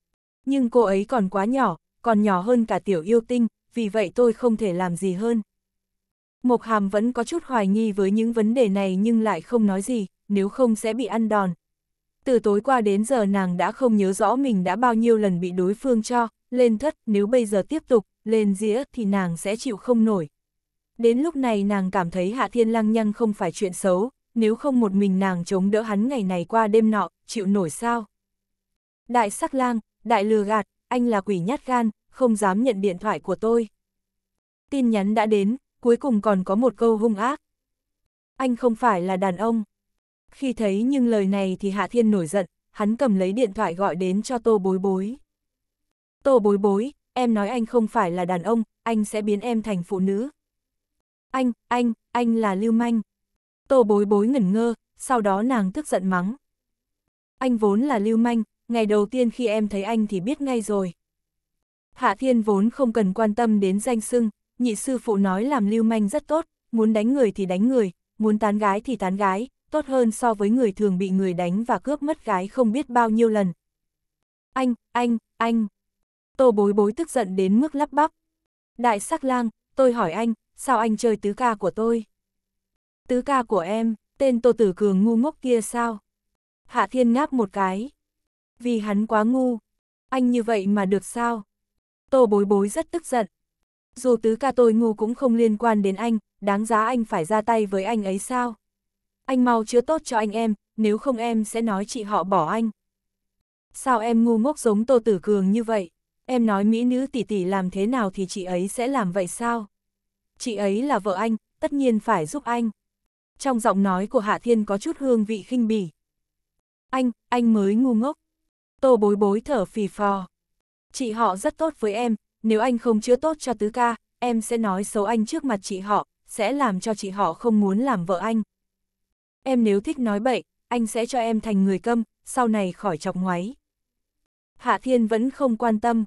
Nhưng cô ấy còn quá nhỏ, còn nhỏ hơn cả tiểu yêu tinh, vì vậy tôi không thể làm gì hơn. Mộc Hàm vẫn có chút hoài nghi với những vấn đề này nhưng lại không nói gì, nếu không sẽ bị ăn đòn. Từ tối qua đến giờ nàng đã không nhớ rõ mình đã bao nhiêu lần bị đối phương cho, lên thất nếu bây giờ tiếp tục, lên dĩa thì nàng sẽ chịu không nổi. Đến lúc này nàng cảm thấy Hạ Thiên Lăng Nhăng không phải chuyện xấu, nếu không một mình nàng chống đỡ hắn ngày này qua đêm nọ, chịu nổi sao? Đại sắc lang, đại lừa gạt, anh là quỷ nhát gan, không dám nhận điện thoại của tôi. Tin nhắn đã đến, cuối cùng còn có một câu hung ác. Anh không phải là đàn ông. Khi thấy nhưng lời này thì Hạ Thiên nổi giận, hắn cầm lấy điện thoại gọi đến cho tô bối bối. Tô bối bối, em nói anh không phải là đàn ông, anh sẽ biến em thành phụ nữ. Anh, anh, anh là lưu manh. Tô bối bối ngẩn ngơ, sau đó nàng tức giận mắng. Anh vốn là lưu manh, ngày đầu tiên khi em thấy anh thì biết ngay rồi. Hạ Thiên vốn không cần quan tâm đến danh sưng, nhị sư phụ nói làm lưu manh rất tốt, muốn đánh người thì đánh người, muốn tán gái thì tán gái, tốt hơn so với người thường bị người đánh và cướp mất gái không biết bao nhiêu lần. Anh, anh, anh. Tô bối bối tức giận đến mức lắp bắp. Đại sắc lang, tôi hỏi anh, sao anh chơi tứ ca của tôi? Tứ ca của em, tên Tô Tử Cường ngu ngốc kia sao? Hạ Thiên ngáp một cái. Vì hắn quá ngu, anh như vậy mà được sao? Tô bối bối rất tức giận. Dù tứ ca tôi ngu cũng không liên quan đến anh, đáng giá anh phải ra tay với anh ấy sao? Anh mau chữa tốt cho anh em, nếu không em sẽ nói chị họ bỏ anh. Sao em ngu ngốc giống Tô Tử Cường như vậy? Em nói mỹ nữ tỷ tỷ làm thế nào thì chị ấy sẽ làm vậy sao? Chị ấy là vợ anh, tất nhiên phải giúp anh. Trong giọng nói của Hạ Thiên có chút hương vị khinh bỉ. Anh, anh mới ngu ngốc. Tô bối bối thở phì phò. Chị họ rất tốt với em, nếu anh không chữa tốt cho tứ ca, em sẽ nói xấu anh trước mặt chị họ, sẽ làm cho chị họ không muốn làm vợ anh. Em nếu thích nói bậy, anh sẽ cho em thành người câm, sau này khỏi chọc ngoáy. Hạ Thiên vẫn không quan tâm.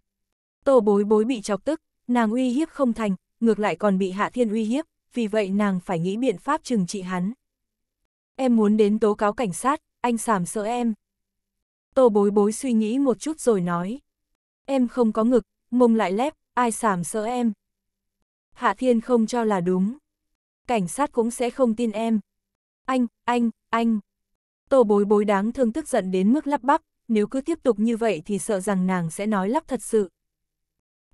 Tô bối bối bị chọc tức, nàng uy hiếp không thành, ngược lại còn bị Hạ Thiên uy hiếp, vì vậy nàng phải nghĩ biện pháp trừng trị hắn. Em muốn đến tố cáo cảnh sát, anh sảm sợ em. Tô bối bối suy nghĩ một chút rồi nói. Em không có ngực, mông lại lép, ai sảm sợ em. Hạ Thiên không cho là đúng. Cảnh sát cũng sẽ không tin em. Anh, anh, anh. Tô bối bối đáng thương tức giận đến mức lắp bắp, nếu cứ tiếp tục như vậy thì sợ rằng nàng sẽ nói lắp thật sự.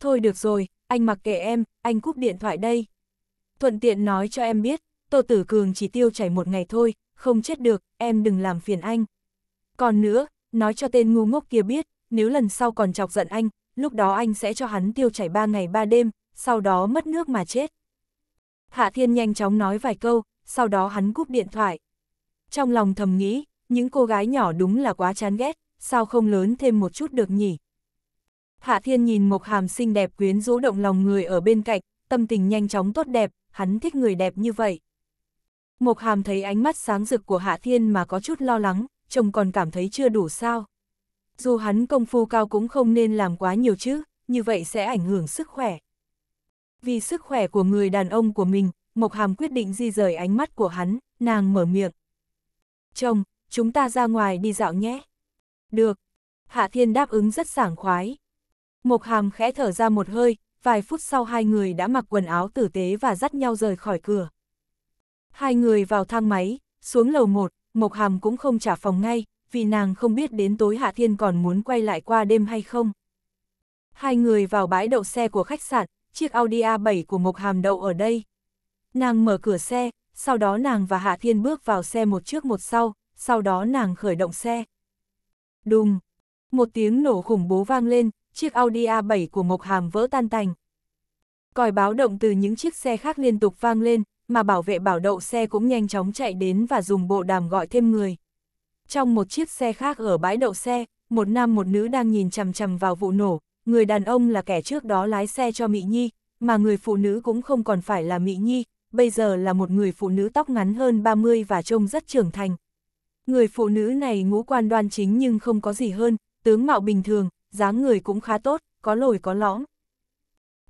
Thôi được rồi, anh mặc kệ em, anh cúp điện thoại đây. Thuận tiện nói cho em biết, Tô Tử Cường chỉ tiêu chảy một ngày thôi, không chết được, em đừng làm phiền anh. Còn nữa, nói cho tên ngu ngốc kia biết, nếu lần sau còn chọc giận anh, lúc đó anh sẽ cho hắn tiêu chảy ba ngày ba đêm, sau đó mất nước mà chết. Hạ Thiên nhanh chóng nói vài câu, sau đó hắn cúp điện thoại. Trong lòng thầm nghĩ, những cô gái nhỏ đúng là quá chán ghét, sao không lớn thêm một chút được nhỉ? Hạ Thiên nhìn Mộc Hàm xinh đẹp quyến rũ động lòng người ở bên cạnh, tâm tình nhanh chóng tốt đẹp, hắn thích người đẹp như vậy. Mộc Hàm thấy ánh mắt sáng rực của Hạ Thiên mà có chút lo lắng, chồng còn cảm thấy chưa đủ sao. Dù hắn công phu cao cũng không nên làm quá nhiều chứ, như vậy sẽ ảnh hưởng sức khỏe. Vì sức khỏe của người đàn ông của mình, Mộc Hàm quyết định di rời ánh mắt của hắn, nàng mở miệng. Chồng, chúng ta ra ngoài đi dạo nhé. Được. Hạ Thiên đáp ứng rất sảng khoái. Mộc Hàm khẽ thở ra một hơi, vài phút sau hai người đã mặc quần áo tử tế và dắt nhau rời khỏi cửa. Hai người vào thang máy, xuống lầu một, Mộc Hàm cũng không trả phòng ngay, vì nàng không biết đến tối Hạ Thiên còn muốn quay lại qua đêm hay không. Hai người vào bãi đậu xe của khách sạn, chiếc Audi A7 của Mộc Hàm đậu ở đây. Nàng mở cửa xe, sau đó nàng và Hạ Thiên bước vào xe một trước một sau, sau đó nàng khởi động xe. Đùng! Một tiếng nổ khủng bố vang lên, chiếc Audi A7 của Mộc Hàm vỡ tan tành. Còi báo động từ những chiếc xe khác liên tục vang lên, mà bảo vệ bảo đậu xe cũng nhanh chóng chạy đến và dùng bộ đàm gọi thêm người. Trong một chiếc xe khác ở bãi đậu xe, một nam một nữ đang nhìn chằm chằm vào vụ nổ, người đàn ông là kẻ trước đó lái xe cho Mỹ Nhi, mà người phụ nữ cũng không còn phải là Mỹ Nhi, bây giờ là một người phụ nữ tóc ngắn hơn 30 và trông rất trưởng thành. Người phụ nữ này ngũ quan đoan chính nhưng không có gì hơn, tướng mạo bình thường, dáng người cũng khá tốt, có lồi có lõm.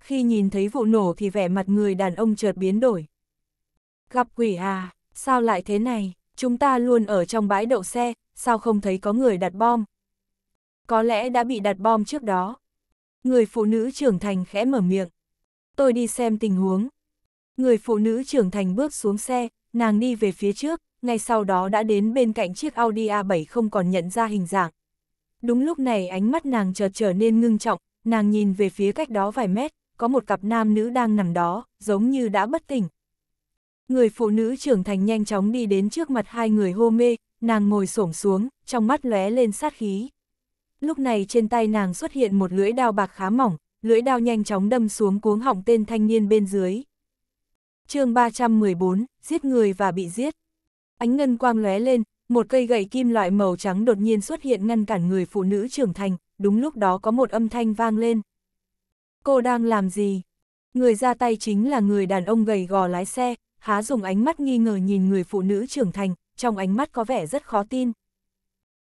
Khi nhìn thấy vụ nổ thì vẻ mặt người đàn ông chợt biến đổi. Gặp quỷ à, sao lại thế này, chúng ta luôn ở trong bãi đậu xe, sao không thấy có người đặt bom? Có lẽ đã bị đặt bom trước đó. Người phụ nữ trưởng thành khẽ mở miệng. Tôi đi xem tình huống. Người phụ nữ trưởng thành bước xuống xe, nàng đi về phía trước, ngay sau đó đã đến bên cạnh chiếc Audi A7 không còn nhận ra hình dạng. Đúng lúc này ánh mắt nàng chợt trở nên ngưng trọng, nàng nhìn về phía cách đó vài mét, có một cặp nam nữ đang nằm đó, giống như đã bất tỉnh. Người phụ nữ trưởng thành nhanh chóng đi đến trước mặt hai người hô mê, nàng ngồi xổm xuống, trong mắt lóe lên sát khí. Lúc này trên tay nàng xuất hiện một lưỡi đao bạc khá mỏng, lưỡi đao nhanh chóng đâm xuống cuống họng tên thanh niên bên dưới. chương 314, giết người và bị giết. Ánh ngân quang lóe lên, một cây gậy kim loại màu trắng đột nhiên xuất hiện ngăn cản người phụ nữ trưởng thành, đúng lúc đó có một âm thanh vang lên. Cô đang làm gì? Người ra tay chính là người đàn ông gầy gò lái xe, há dùng ánh mắt nghi ngờ nhìn người phụ nữ trưởng thành, trong ánh mắt có vẻ rất khó tin.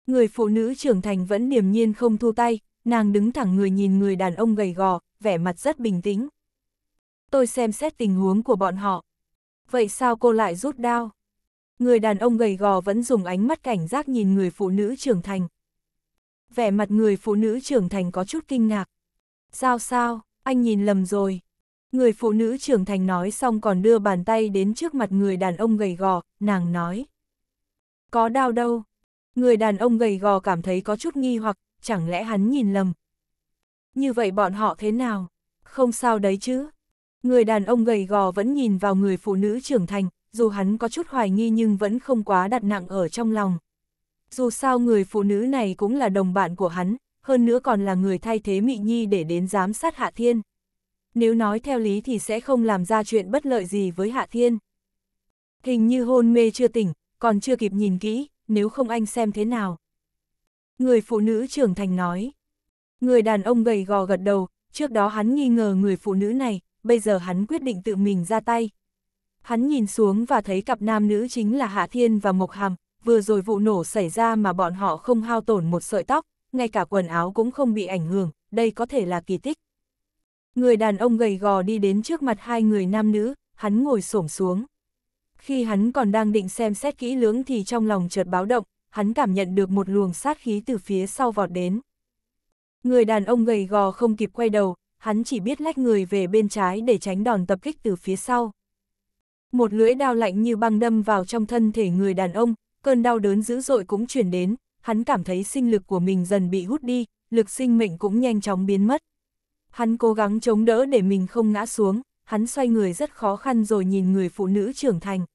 Người phụ nữ trưởng thành vẫn điềm nhiên không thu tay, nàng đứng thẳng người nhìn người đàn ông gầy gò, vẻ mặt rất bình tĩnh. Tôi xem xét tình huống của bọn họ. Vậy sao cô lại rút đao? Người đàn ông gầy gò vẫn dùng ánh mắt cảnh giác nhìn người phụ nữ trưởng thành. Vẻ mặt người phụ nữ trưởng thành có chút kinh ngạc. Sao sao, anh nhìn lầm rồi. Người phụ nữ trưởng thành nói xong còn đưa bàn tay đến trước mặt người đàn ông gầy gò, nàng nói. Có đau đâu. Người đàn ông gầy gò cảm thấy có chút nghi hoặc, chẳng lẽ hắn nhìn lầm. Như vậy bọn họ thế nào? Không sao đấy chứ. Người đàn ông gầy gò vẫn nhìn vào người phụ nữ trưởng thành, dù hắn có chút hoài nghi nhưng vẫn không quá đặt nặng ở trong lòng. Dù sao người phụ nữ này cũng là đồng bạn của hắn, hơn nữa còn là người thay thế Mị Nhi để đến giám sát Hạ Thiên. Nếu nói theo lý thì sẽ không làm ra chuyện bất lợi gì với Hạ Thiên. Hình như hôn mê chưa tỉnh, còn chưa kịp nhìn kỹ, nếu không anh xem thế nào. Người phụ nữ trưởng thành nói. Người đàn ông gầy gò gật đầu, trước đó hắn nghi ngờ người phụ nữ này, bây giờ hắn quyết định tự mình ra tay, Hắn nhìn xuống và thấy cặp nam nữ chính là Hạ Thiên và Mộc Hàm, vừa rồi vụ nổ xảy ra mà bọn họ không hao tổn một sợi tóc, ngay cả quần áo cũng không bị ảnh hưởng, đây có thể là kỳ tích. Người đàn ông gầy gò đi đến trước mặt hai người nam nữ, hắn ngồi xổm xuống. Khi hắn còn đang định xem xét kỹ lưỡng thì trong lòng chợt báo động, hắn cảm nhận được một luồng sát khí từ phía sau vọt đến. Người đàn ông gầy gò không kịp quay đầu, hắn chỉ biết lách người về bên trái để tránh đòn tập kích từ phía sau. Một lưỡi đao lạnh như băng đâm vào trong thân thể người đàn ông, cơn đau đớn dữ dội cũng chuyển đến, hắn cảm thấy sinh lực của mình dần bị hút đi, lực sinh mệnh cũng nhanh chóng biến mất. Hắn cố gắng chống đỡ để mình không ngã xuống, hắn xoay người rất khó khăn rồi nhìn người phụ nữ trưởng thành.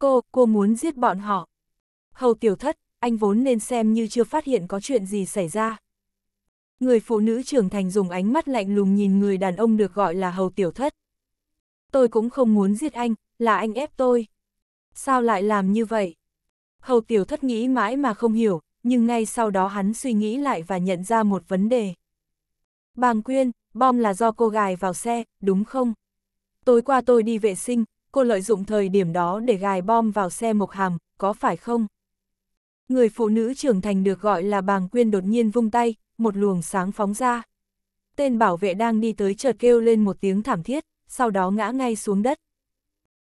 Cô, cô muốn giết bọn họ. Hầu tiểu thất, anh vốn nên xem như chưa phát hiện có chuyện gì xảy ra. Người phụ nữ trưởng thành dùng ánh mắt lạnh lùng nhìn người đàn ông được gọi là hầu tiểu thất tôi cũng không muốn giết anh, là anh ép tôi. Sao lại làm như vậy? Hầu tiểu thất nghĩ mãi mà không hiểu, nhưng ngay sau đó hắn suy nghĩ lại và nhận ra một vấn đề. Bàng Quyên, bom là do cô gài vào xe, đúng không? Tối qua tôi đi vệ sinh, cô lợi dụng thời điểm đó để gài bom vào xe Mộc Hàm, có phải không? Người phụ nữ trưởng thành được gọi là Bàng Quyên đột nhiên vung tay, một luồng sáng phóng ra. Tên bảo vệ đang đi tới chợt kêu lên một tiếng thảm thiết sau đó ngã ngay xuống đất.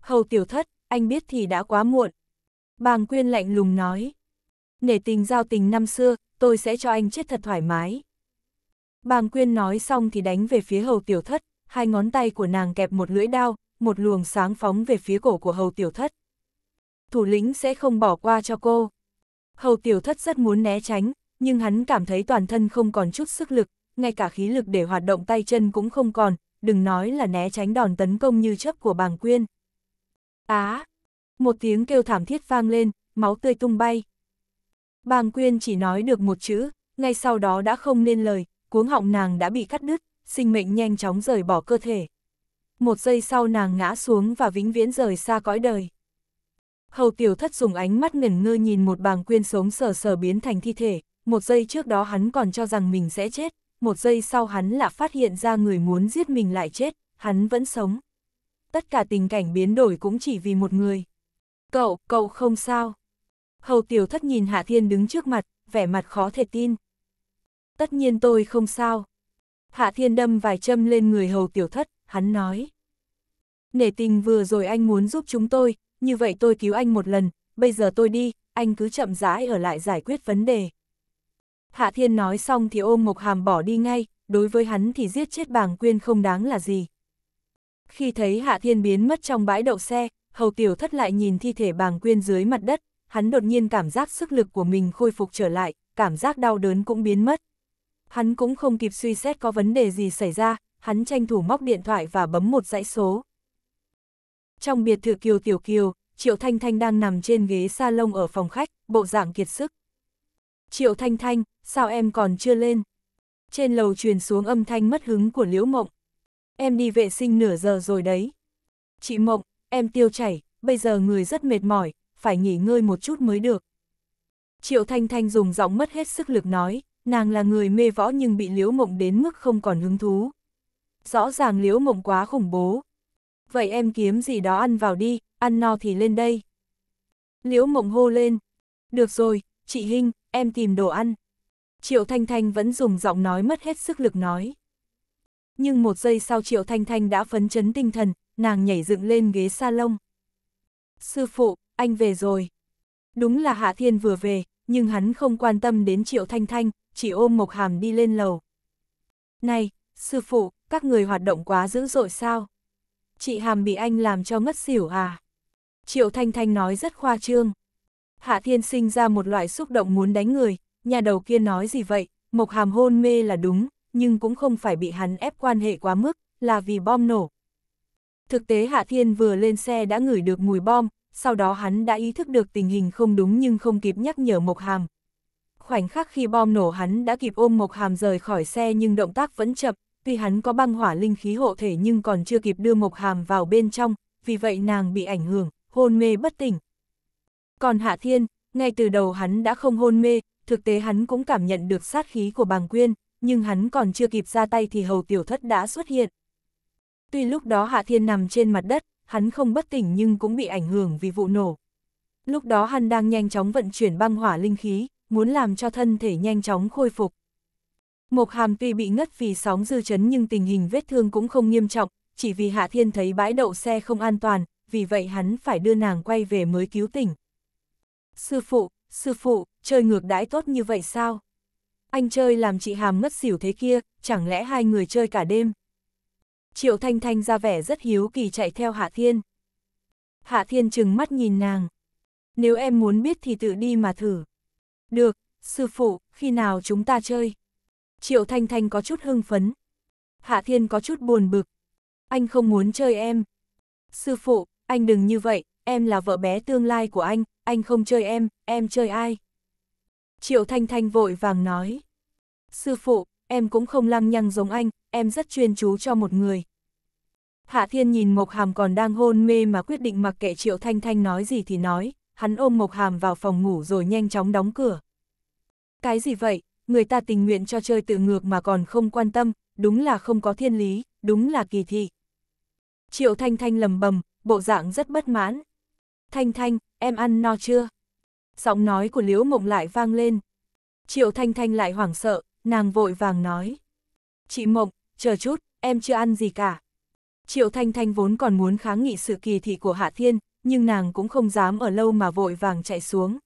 Hầu tiểu thất, anh biết thì đã quá muộn. Bàng quyên lạnh lùng nói. Nể tình giao tình năm xưa, tôi sẽ cho anh chết thật thoải mái. Bàng quyên nói xong thì đánh về phía hầu tiểu thất, hai ngón tay của nàng kẹp một lưỡi đao, một luồng sáng phóng về phía cổ của hầu tiểu thất. Thủ lĩnh sẽ không bỏ qua cho cô. Hầu tiểu thất rất muốn né tránh, nhưng hắn cảm thấy toàn thân không còn chút sức lực, ngay cả khí lực để hoạt động tay chân cũng không còn, đừng nói là né tránh đòn tấn công như chấp của bàng quyên. Á! À, một tiếng kêu thảm thiết vang lên, máu tươi tung bay. Bàng quyên chỉ nói được một chữ, ngay sau đó đã không nên lời, cuống họng nàng đã bị cắt đứt, sinh mệnh nhanh chóng rời bỏ cơ thể. Một giây sau nàng ngã xuống và vĩnh viễn rời xa cõi đời. Hầu tiểu thất dùng ánh mắt ngẩn ngơ nhìn một bàng quyên sống sờ sờ biến thành thi thể, một giây trước đó hắn còn cho rằng mình sẽ chết, một giây sau hắn là phát hiện ra người muốn giết mình lại chết, hắn vẫn sống. Tất cả tình cảnh biến đổi cũng chỉ vì một người. Cậu, cậu không sao. Hầu tiểu thất nhìn Hạ Thiên đứng trước mặt, vẻ mặt khó thể tin. Tất nhiên tôi không sao. Hạ Thiên đâm vài châm lên người hầu tiểu thất, hắn nói. Nể tình vừa rồi anh muốn giúp chúng tôi, như vậy tôi cứu anh một lần, bây giờ tôi đi, anh cứ chậm rãi ở lại giải quyết vấn đề. Hạ Thiên nói xong thì ôm Mộc Hàm bỏ đi ngay, đối với hắn thì giết chết bàng quyên không đáng là gì. Khi thấy Hạ Thiên biến mất trong bãi đậu xe, Hầu Tiểu Thất lại nhìn thi thể bàng quyên dưới mặt đất, hắn đột nhiên cảm giác sức lực của mình khôi phục trở lại, cảm giác đau đớn cũng biến mất. Hắn cũng không kịp suy xét có vấn đề gì xảy ra, hắn tranh thủ móc điện thoại và bấm một dãy số. Trong biệt thự Kiều Tiểu Kiều, Triệu Thanh Thanh đang nằm trên ghế salon ở phòng khách, bộ dạng kiệt sức. Triệu Thanh Thanh, sao em còn chưa lên? Trên lầu truyền xuống âm thanh mất hứng của Liễu Mộng. Em đi vệ sinh nửa giờ rồi đấy. Chị Mộng, em tiêu chảy, bây giờ người rất mệt mỏi, phải nghỉ ngơi một chút mới được. Triệu Thanh Thanh dùng giọng mất hết sức lực nói, nàng là người mê võ nhưng bị Liễu Mộng đến mức không còn hứng thú. Rõ ràng Liễu Mộng quá khủng bố. Vậy em kiếm gì đó ăn vào đi, ăn no thì lên đây. Liễu Mộng hô lên. Được rồi, chị Hinh, em tìm đồ ăn. Triệu Thanh Thanh vẫn dùng giọng nói mất hết sức lực nói. Nhưng một giây sau Triệu Thanh Thanh đã phấn chấn tinh thần, nàng nhảy dựng lên ghế salon. Sư phụ, anh về rồi. Đúng là Hạ Thiên vừa về, nhưng hắn không quan tâm đến Triệu Thanh Thanh, chỉ ôm Mộc Hàm đi lên lầu. Này, sư phụ, các người hoạt động quá dữ dội sao? Chị Hàm bị anh làm cho ngất xỉu à? Triệu Thanh Thanh nói rất khoa trương. Hạ Thiên sinh ra một loại xúc động muốn đánh người, nhà đầu kia nói gì vậy, Mộc Hàm hôn mê là đúng, nhưng cũng không phải bị hắn ép quan hệ quá mức, là vì bom nổ. Thực tế Hạ Thiên vừa lên xe đã ngửi được mùi bom, sau đó hắn đã ý thức được tình hình không đúng nhưng không kịp nhắc nhở Mộc Hàm. Khoảnh khắc khi bom nổ hắn đã kịp ôm Mộc Hàm rời khỏi xe nhưng động tác vẫn chậm, tuy hắn có băng hỏa linh khí hộ thể nhưng còn chưa kịp đưa Mộc Hàm vào bên trong, vì vậy nàng bị ảnh hưởng, hôn mê bất tỉnh. Còn Hạ Thiên, ngay từ đầu hắn đã không hôn mê, thực tế hắn cũng cảm nhận được sát khí của bàng quyên, nhưng hắn còn chưa kịp ra tay thì hầu tiểu thất đã xuất hiện. Tuy lúc đó Hạ Thiên nằm trên mặt đất, hắn không bất tỉnh nhưng cũng bị ảnh hưởng vì vụ nổ. Lúc đó hắn đang nhanh chóng vận chuyển băng hỏa linh khí, muốn làm cho thân thể nhanh chóng khôi phục. Mộc hàm tuy bị ngất vì sóng dư chấn nhưng tình hình vết thương cũng không nghiêm trọng, chỉ vì Hạ Thiên thấy bãi đậu xe không an toàn, vì vậy hắn phải đưa nàng quay về mới cứu tỉnh sư phụ, sư phụ, chơi ngược đãi tốt như vậy sao? Anh chơi làm chị Hàm mất xỉu thế kia, chẳng lẽ hai người chơi cả đêm? Triệu Thanh Thanh ra vẻ rất hiếu kỳ chạy theo Hạ Thiên. Hạ Thiên chừng mắt nhìn nàng. Nếu em muốn biết thì tự đi mà thử. Được, sư phụ, khi nào chúng ta chơi? Triệu Thanh Thanh có chút hưng phấn. Hạ Thiên có chút buồn bực. Anh không muốn chơi em. Sư phụ, anh đừng như vậy, em là vợ bé tương lai của anh, anh không chơi em, em chơi ai? Triệu Thanh Thanh vội vàng nói. Sư phụ, em cũng không lăng nhăng giống anh, em rất chuyên chú cho một người. Hạ Thiên nhìn Mộc Hàm còn đang hôn mê mà quyết định mặc kệ Triệu Thanh Thanh nói gì thì nói, hắn ôm Mộc Hàm vào phòng ngủ rồi nhanh chóng đóng cửa. Cái gì vậy, người ta tình nguyện cho chơi tự ngược mà còn không quan tâm, đúng là không có thiên lý, đúng là kỳ thị. Triệu Thanh Thanh lầm bầm, bộ dạng rất bất mãn. Thanh Thanh, em ăn no chưa? Giọng nói của Liễu Mộng lại vang lên. Triệu Thanh Thanh lại hoảng sợ, nàng vội vàng nói. Chị Mộng, chờ chút, em chưa ăn gì cả. Triệu Thanh Thanh vốn còn muốn kháng nghị sự kỳ thị của Hạ Thiên, nhưng nàng cũng không dám ở lâu mà vội vàng chạy xuống.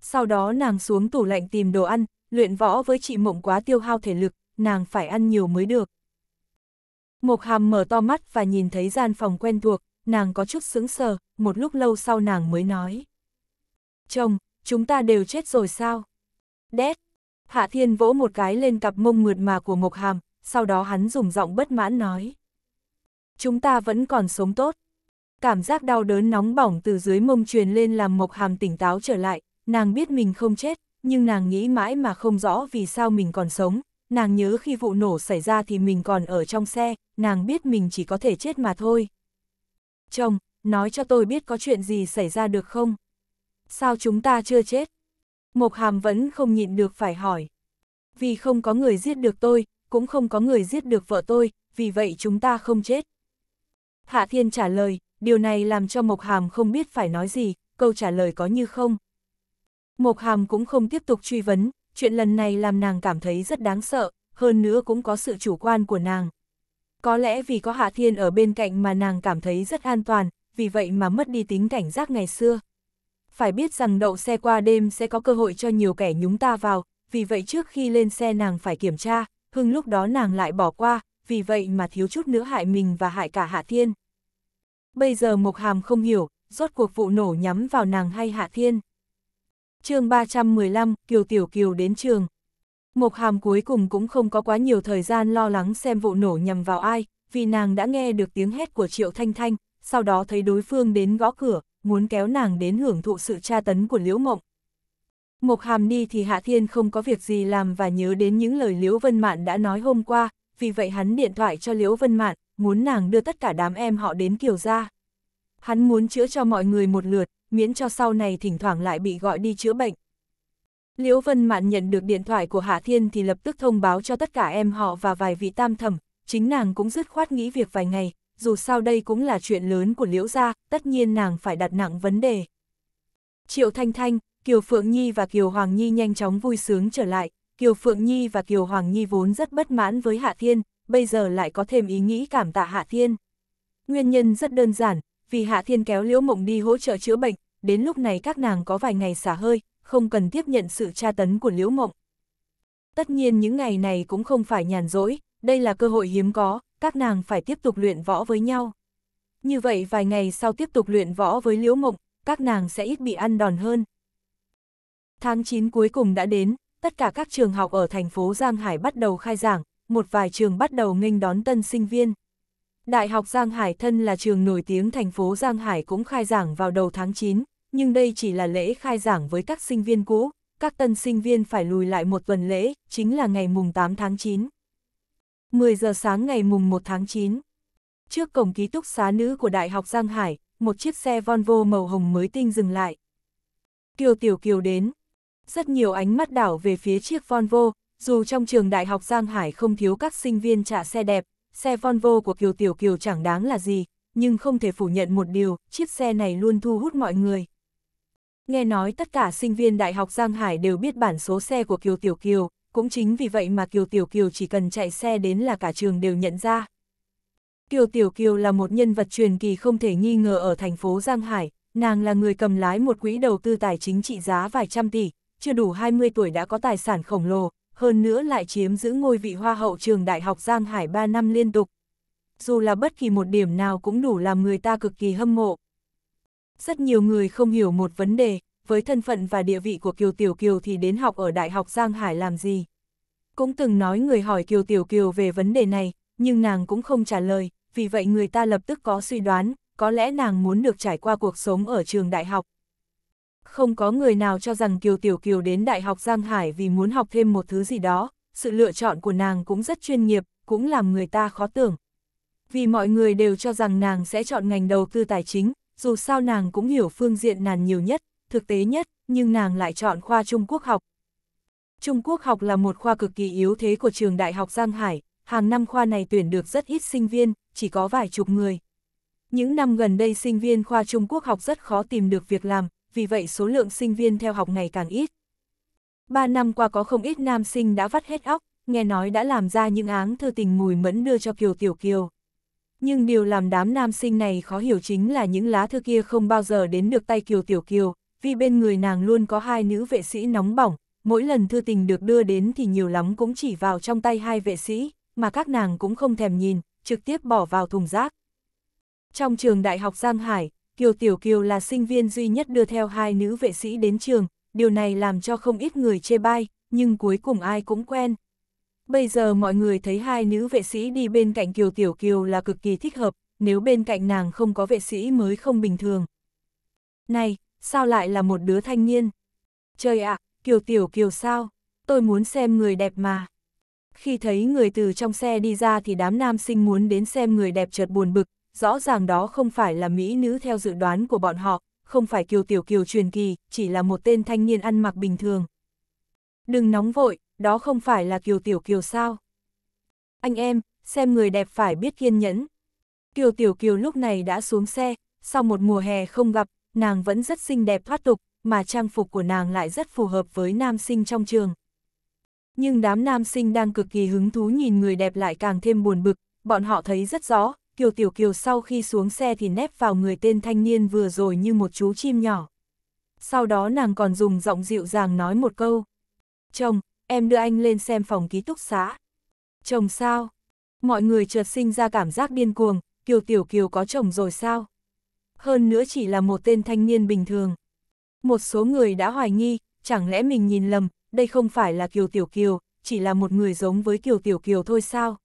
Sau đó nàng xuống tủ lạnh tìm đồ ăn, luyện võ với chị Mộng quá tiêu hao thể lực, nàng phải ăn nhiều mới được. Mộc Hàm mở to mắt và nhìn thấy gian phòng quen thuộc, nàng có chút sững sờ, một lúc lâu sau nàng mới nói. Chồng, chúng ta đều chết rồi sao? Đét! Hạ Thiên vỗ một cái lên cặp mông mượt mà của Mộc Hàm, sau đó hắn dùng giọng bất mãn nói. Chúng ta vẫn còn sống tốt. Cảm giác đau đớn nóng bỏng từ dưới mông truyền lên làm Mộc Hàm tỉnh táo trở lại, nàng biết mình không chết, nhưng nàng nghĩ mãi mà không rõ vì sao mình còn sống. Nàng nhớ khi vụ nổ xảy ra thì mình còn ở trong xe, nàng biết mình chỉ có thể chết mà thôi, Chồng, nói cho tôi biết có chuyện gì xảy ra được không? Sao chúng ta chưa chết? Mộc Hàm vẫn không nhịn được phải hỏi. Vì không có người giết được tôi, cũng không có người giết được vợ tôi, vì vậy chúng ta không chết. Hạ Thiên trả lời, điều này làm cho Mộc Hàm không biết phải nói gì, câu trả lời có như không. Mộc Hàm cũng không tiếp tục truy vấn, chuyện lần này làm nàng cảm thấy rất đáng sợ, hơn nữa cũng có sự chủ quan của nàng, có lẽ vì có Hạ Thiên ở bên cạnh mà nàng cảm thấy rất an toàn, vì vậy mà mất đi tính cảnh giác ngày xưa. Phải biết rằng đậu xe qua đêm sẽ có cơ hội cho nhiều kẻ nhúng ta vào, vì vậy trước khi lên xe nàng phải kiểm tra, hưng lúc đó nàng lại bỏ qua, vì vậy mà thiếu chút nữa hại mình và hại cả Hạ Thiên. Bây giờ Mộc Hàm không hiểu, rốt cuộc vụ nổ nhắm vào nàng hay Hạ Thiên. chương 315, Kiều Tiểu Kiều đến trường, Mộc Hàm cuối cùng cũng không có quá nhiều thời gian lo lắng xem vụ nổ nhằm vào ai, vì nàng đã nghe được tiếng hét của Triệu Thanh Thanh, sau đó thấy đối phương đến gõ cửa, muốn kéo nàng đến hưởng thụ sự tra tấn của Liễu Mộng. Mộc Hàm đi thì Hạ Thiên không có việc gì làm và nhớ đến những lời Liễu Vân Mạn đã nói hôm qua, vì vậy hắn điện thoại cho Liễu Vân Mạn, muốn nàng đưa tất cả đám em họ đến Kiều gia. Hắn muốn chữa cho mọi người một lượt, miễn cho sau này thỉnh thoảng lại bị gọi đi chữa bệnh. Liễu Vân Mạn nhận được điện thoại của Hạ Thiên thì lập tức thông báo cho tất cả em họ và vài vị tam thẩm, chính nàng cũng dứt khoát nghĩ việc vài ngày, dù sao đây cũng là chuyện lớn của Liễu gia, tất nhiên nàng phải đặt nặng vấn đề. Triệu Thanh Thanh, Kiều Phượng Nhi và Kiều Hoàng Nhi nhanh chóng vui sướng trở lại, Kiều Phượng Nhi và Kiều Hoàng Nhi vốn rất bất mãn với Hạ Thiên, bây giờ lại có thêm ý nghĩ cảm tạ Hạ Thiên. Nguyên nhân rất đơn giản, vì Hạ Thiên kéo Liễu Mộng đi hỗ trợ chữa bệnh, đến lúc này các nàng có vài ngày xả hơi, không cần tiếp nhận sự tra tấn của Liễu Mộng. Tất nhiên những ngày này cũng không phải nhàn rỗi, đây là cơ hội hiếm có, các nàng phải tiếp tục luyện võ với nhau. Như vậy vài ngày sau tiếp tục luyện võ với Liễu Mộng, các nàng sẽ ít bị ăn đòn hơn. Tháng 9 cuối cùng đã đến, tất cả các trường học ở thành phố Giang Hải bắt đầu khai giảng, một vài trường bắt đầu nghênh đón tân sinh viên. Đại học Giang Hải thân là trường nổi tiếng thành phố Giang Hải cũng khai giảng vào đầu tháng 9, nhưng đây chỉ là lễ khai giảng với các sinh viên cũ, các tân sinh viên phải lùi lại một tuần lễ, chính là ngày mùng 8 tháng 9. 10 giờ sáng ngày mùng 1 tháng 9. Trước cổng ký túc xá nữ của Đại học Giang Hải, một chiếc xe Volvo màu hồng mới tinh dừng lại. Kiều Tiểu Kiều đến. Rất nhiều ánh mắt đảo về phía chiếc Volvo, dù trong trường Đại học Giang Hải không thiếu các sinh viên trả xe đẹp, xe Volvo của Kiều Tiểu Kiều chẳng đáng là gì, nhưng không thể phủ nhận một điều, chiếc xe này luôn thu hút mọi người nghe nói tất cả sinh viên Đại học Giang Hải đều biết bản số xe của Kiều Tiểu Kiều, cũng chính vì vậy mà Kiều Tiểu Kiều chỉ cần chạy xe đến là cả trường đều nhận ra. Kiều Tiểu Kiều là một nhân vật truyền kỳ không thể nghi ngờ ở thành phố Giang Hải, nàng là người cầm lái một quỹ đầu tư tài chính trị giá vài trăm tỷ, chưa đủ 20 tuổi đã có tài sản khổng lồ, hơn nữa lại chiếm giữ ngôi vị hoa hậu trường Đại học Giang Hải 3 năm liên tục. Dù là bất kỳ một điểm nào cũng đủ làm người ta cực kỳ hâm mộ rất nhiều người không hiểu một vấn đề, với thân phận và địa vị của Kiều Tiểu Kiều thì đến học ở Đại học Giang Hải làm gì. Cũng từng nói người hỏi Kiều Tiểu Kiều về vấn đề này, nhưng nàng cũng không trả lời, vì vậy người ta lập tức có suy đoán, có lẽ nàng muốn được trải qua cuộc sống ở trường đại học. Không có người nào cho rằng Kiều Tiểu Kiều đến Đại học Giang Hải vì muốn học thêm một thứ gì đó, sự lựa chọn của nàng cũng rất chuyên nghiệp, cũng làm người ta khó tưởng. Vì mọi người đều cho rằng nàng sẽ chọn ngành đầu tư tài chính, dù sao nàng cũng hiểu phương diện nàng nhiều nhất, thực tế nhất, nhưng nàng lại chọn khoa Trung Quốc học. Trung Quốc học là một khoa cực kỳ yếu thế của trường Đại học Giang Hải, hàng năm khoa này tuyển được rất ít sinh viên, chỉ có vài chục người. Những năm gần đây sinh viên khoa Trung Quốc học rất khó tìm được việc làm, vì vậy số lượng sinh viên theo học ngày càng ít. Ba năm qua có không ít nam sinh đã vắt hết óc, nghe nói đã làm ra những áng thơ tình mùi mẫn đưa cho Kiều Tiểu Kiều nhưng điều làm đám nam sinh này khó hiểu chính là những lá thư kia không bao giờ đến được tay Kiều Tiểu Kiều, vì bên người nàng luôn có hai nữ vệ sĩ nóng bỏng, mỗi lần thư tình được đưa đến thì nhiều lắm cũng chỉ vào trong tay hai vệ sĩ, mà các nàng cũng không thèm nhìn, trực tiếp bỏ vào thùng rác. Trong trường Đại học Giang Hải, Kiều Tiểu Kiều là sinh viên duy nhất đưa theo hai nữ vệ sĩ đến trường, điều này làm cho không ít người chê bai, nhưng cuối cùng ai cũng quen. Bây giờ mọi người thấy hai nữ vệ sĩ đi bên cạnh Kiều Tiểu Kiều là cực kỳ thích hợp, nếu bên cạnh nàng không có vệ sĩ mới không bình thường. Này, sao lại là một đứa thanh niên? Trời ạ, Kiều Tiểu Kiều sao? Tôi muốn xem người đẹp mà. Khi thấy người từ trong xe đi ra thì đám nam sinh muốn đến xem người đẹp chợt buồn bực, rõ ràng đó không phải là mỹ nữ theo dự đoán của bọn họ, không phải Kiều Tiểu Kiều truyền kỳ, chỉ là một tên thanh niên ăn mặc bình thường. Đừng nóng vội, đó không phải là Kiều Tiểu Kiều sao? Anh em, xem người đẹp phải biết kiên nhẫn. Kiều Tiểu Kiều lúc này đã xuống xe, sau một mùa hè không gặp, nàng vẫn rất xinh đẹp thoát tục, mà trang phục của nàng lại rất phù hợp với nam sinh trong trường. Nhưng đám nam sinh đang cực kỳ hứng thú nhìn người đẹp lại càng thêm buồn bực, bọn họ thấy rất rõ, Kiều Tiểu Kiều sau khi xuống xe thì nép vào người tên thanh niên vừa rồi như một chú chim nhỏ. Sau đó nàng còn dùng giọng dịu dàng nói một câu. Chồng, em đưa anh lên xem phòng ký túc xá. Chồng sao? Mọi người chợt sinh ra cảm giác điên cuồng, Kiều Tiểu Kiều có chồng rồi sao? Hơn nữa chỉ là một tên thanh niên bình thường. Một số người đã hoài nghi, chẳng lẽ mình nhìn lầm, đây không phải là Kiều Tiểu Kiều, chỉ là một người giống với Kiều Tiểu Kiều thôi sao?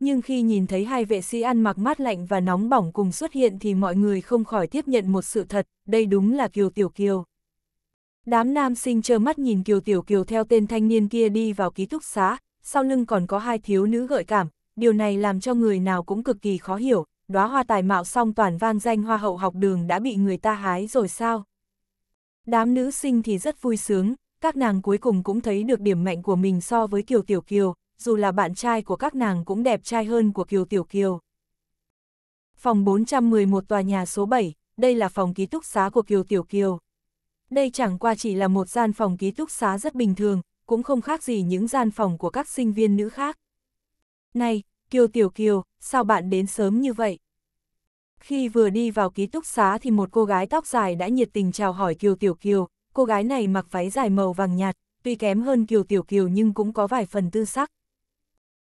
Nhưng khi nhìn thấy hai vệ sĩ ăn mặc mát lạnh và nóng bỏng cùng xuất hiện thì mọi người không khỏi tiếp nhận một sự thật, đây đúng là Kiều Tiểu Kiều. Đám nam sinh trơ mắt nhìn Kiều Tiểu Kiều theo tên thanh niên kia đi vào ký túc xá, sau lưng còn có hai thiếu nữ gợi cảm, điều này làm cho người nào cũng cực kỳ khó hiểu, đóa hoa tài mạo song toàn vang danh hoa hậu học đường đã bị người ta hái rồi sao? Đám nữ sinh thì rất vui sướng, các nàng cuối cùng cũng thấy được điểm mạnh của mình so với Kiều Tiểu Kiều, dù là bạn trai của các nàng cũng đẹp trai hơn của Kiều Tiểu Kiều. Phòng 411 tòa nhà số 7, đây là phòng ký túc xá của Kiều Tiểu Kiều. Đây chẳng qua chỉ là một gian phòng ký túc xá rất bình thường, cũng không khác gì những gian phòng của các sinh viên nữ khác. Này, Kiều Tiểu Kiều, sao bạn đến sớm như vậy? Khi vừa đi vào ký túc xá thì một cô gái tóc dài đã nhiệt tình chào hỏi Kiều Tiểu Kiều, cô gái này mặc váy dài màu vàng nhạt, tuy kém hơn Kiều Tiểu Kiều nhưng cũng có vài phần tư sắc.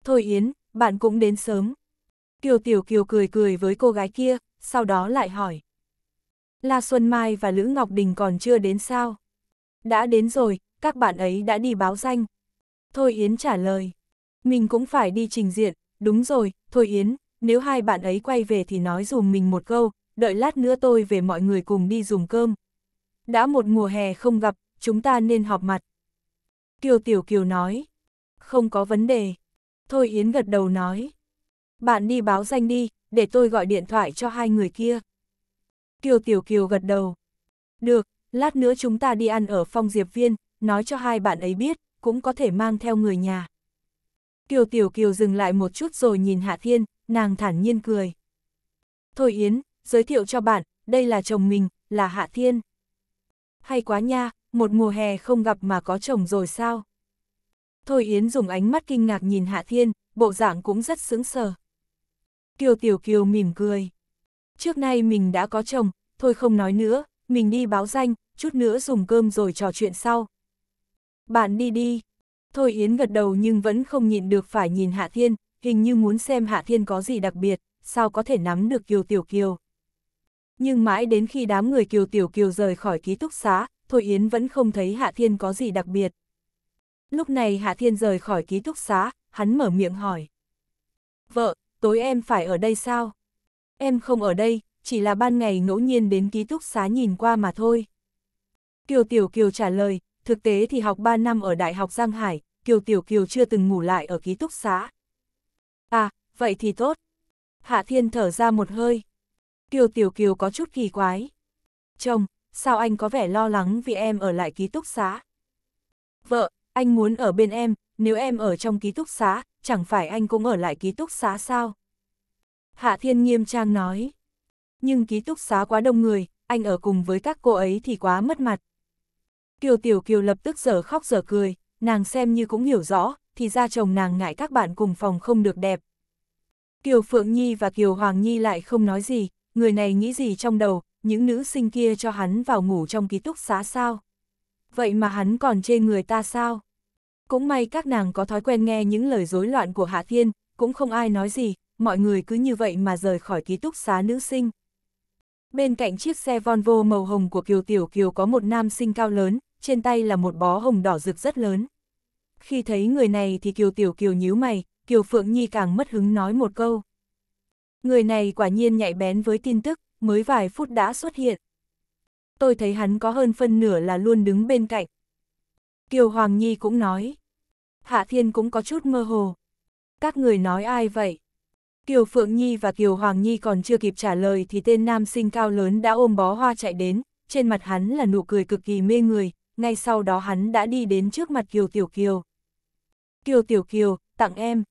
Thôi Yến, bạn cũng đến sớm. Kiều Tiểu Kiều cười cười với cô gái kia, sau đó lại hỏi. La Xuân Mai và Lữ Ngọc Đình còn chưa đến sao? Đã đến rồi, các bạn ấy đã đi báo danh. Thôi Yến trả lời. Mình cũng phải đi trình diện, đúng rồi, Thôi Yến, nếu hai bạn ấy quay về thì nói dùm mình một câu, đợi lát nữa tôi về mọi người cùng đi dùng cơm. Đã một mùa hè không gặp, chúng ta nên họp mặt. Kiều Tiểu Kiều nói. Không có vấn đề. Thôi Yến gật đầu nói. Bạn đi báo danh đi, để tôi gọi điện thoại cho hai người kia. Kiều Tiểu Kiều gật đầu. Được, lát nữa chúng ta đi ăn ở phong Diệp Viên, nói cho hai bạn ấy biết, cũng có thể mang theo người nhà. Kiều Tiểu Kiều dừng lại một chút rồi nhìn Hạ Thiên, nàng thản nhiên cười. Thôi Yến, giới thiệu cho bạn, đây là chồng mình, là Hạ Thiên. Hay quá nha, một mùa hè không gặp mà có chồng rồi sao? Thôi Yến dùng ánh mắt kinh ngạc nhìn Hạ Thiên, bộ dạng cũng rất sững sờ. Kiều Tiểu Kiều mỉm cười. Trước nay mình đã có chồng, thôi không nói nữa, mình đi báo danh, chút nữa dùng cơm rồi trò chuyện sau. Bạn đi đi. Thôi Yến gật đầu nhưng vẫn không nhịn được phải nhìn Hạ Thiên, hình như muốn xem Hạ Thiên có gì đặc biệt, sao có thể nắm được Kiều Tiểu Kiều. Nhưng mãi đến khi đám người Kiều Tiểu Kiều rời khỏi ký túc xá, Thôi Yến vẫn không thấy Hạ Thiên có gì đặc biệt. Lúc này Hạ Thiên rời khỏi ký túc xá, hắn mở miệng hỏi. Vợ, tối em phải ở đây sao? Em không ở đây, chỉ là ban ngày ngẫu nhiên đến ký túc xá nhìn qua mà thôi. Kiều Tiểu Kiều trả lời, thực tế thì học 3 năm ở Đại học Giang Hải, Kiều Tiểu Kiều chưa từng ngủ lại ở ký túc xá. À, vậy thì tốt. Hạ Thiên thở ra một hơi. Kiều Tiểu Kiều có chút kỳ quái. Chồng, sao anh có vẻ lo lắng vì em ở lại ký túc xá? Vợ, anh muốn ở bên em, nếu em ở trong ký túc xá, chẳng phải anh cũng ở lại ký túc xá sao? Hạ Thiên nghiêm trang nói nhưng ký túc xá quá đông người, anh ở cùng với các cô ấy thì quá mất mặt. Kiều Tiểu Kiều lập tức giở khóc giở cười, nàng xem như cũng hiểu rõ, thì ra chồng nàng ngại các bạn cùng phòng không được đẹp. Kiều Phượng Nhi và Kiều Hoàng Nhi lại không nói gì, người này nghĩ gì trong đầu, những nữ sinh kia cho hắn vào ngủ trong ký túc xá sao? Vậy mà hắn còn chê người ta sao? Cũng may các nàng có thói quen nghe những lời rối loạn của Hạ Thiên, cũng không ai nói gì, mọi người cứ như vậy mà rời khỏi ký túc xá nữ sinh. Bên cạnh chiếc xe Volvo màu hồng của Kiều Tiểu Kiều có một nam sinh cao lớn, trên tay là một bó hồng đỏ rực rất lớn. Khi thấy người này thì Kiều Tiểu Kiều nhíu mày, Kiều Phượng Nhi càng mất hứng nói một câu. Người này quả nhiên nhạy bén với tin tức, mới vài phút đã xuất hiện. Tôi thấy hắn có hơn phân nửa là luôn đứng bên cạnh. Kiều Hoàng Nhi cũng nói. Hạ Thiên cũng có chút mơ hồ. Các người nói ai vậy? Kiều Phượng Nhi và Kiều Hoàng Nhi còn chưa kịp trả lời thì tên nam sinh cao lớn đã ôm bó hoa chạy đến, trên mặt hắn là nụ cười cực kỳ mê người, ngay sau đó hắn đã đi đến trước mặt Kiều Tiểu Kiều. Kiều Tiểu Kiều, tặng em.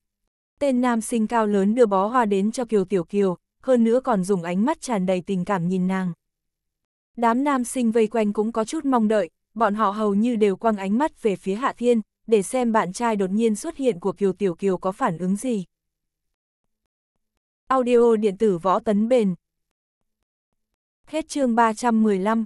Tên nam sinh cao lớn đưa bó hoa đến cho Kiều Tiểu Kiều, hơn nữa còn dùng ánh mắt tràn đầy tình cảm nhìn nàng. Đám nam sinh vây quanh cũng có chút mong đợi, bọn họ hầu như đều quăng ánh mắt về phía Hạ Thiên, để xem bạn trai đột nhiên xuất hiện của Kiều Tiểu Kiều có phản ứng gì. Audio điện tử võ tấn bền. Hết chương 315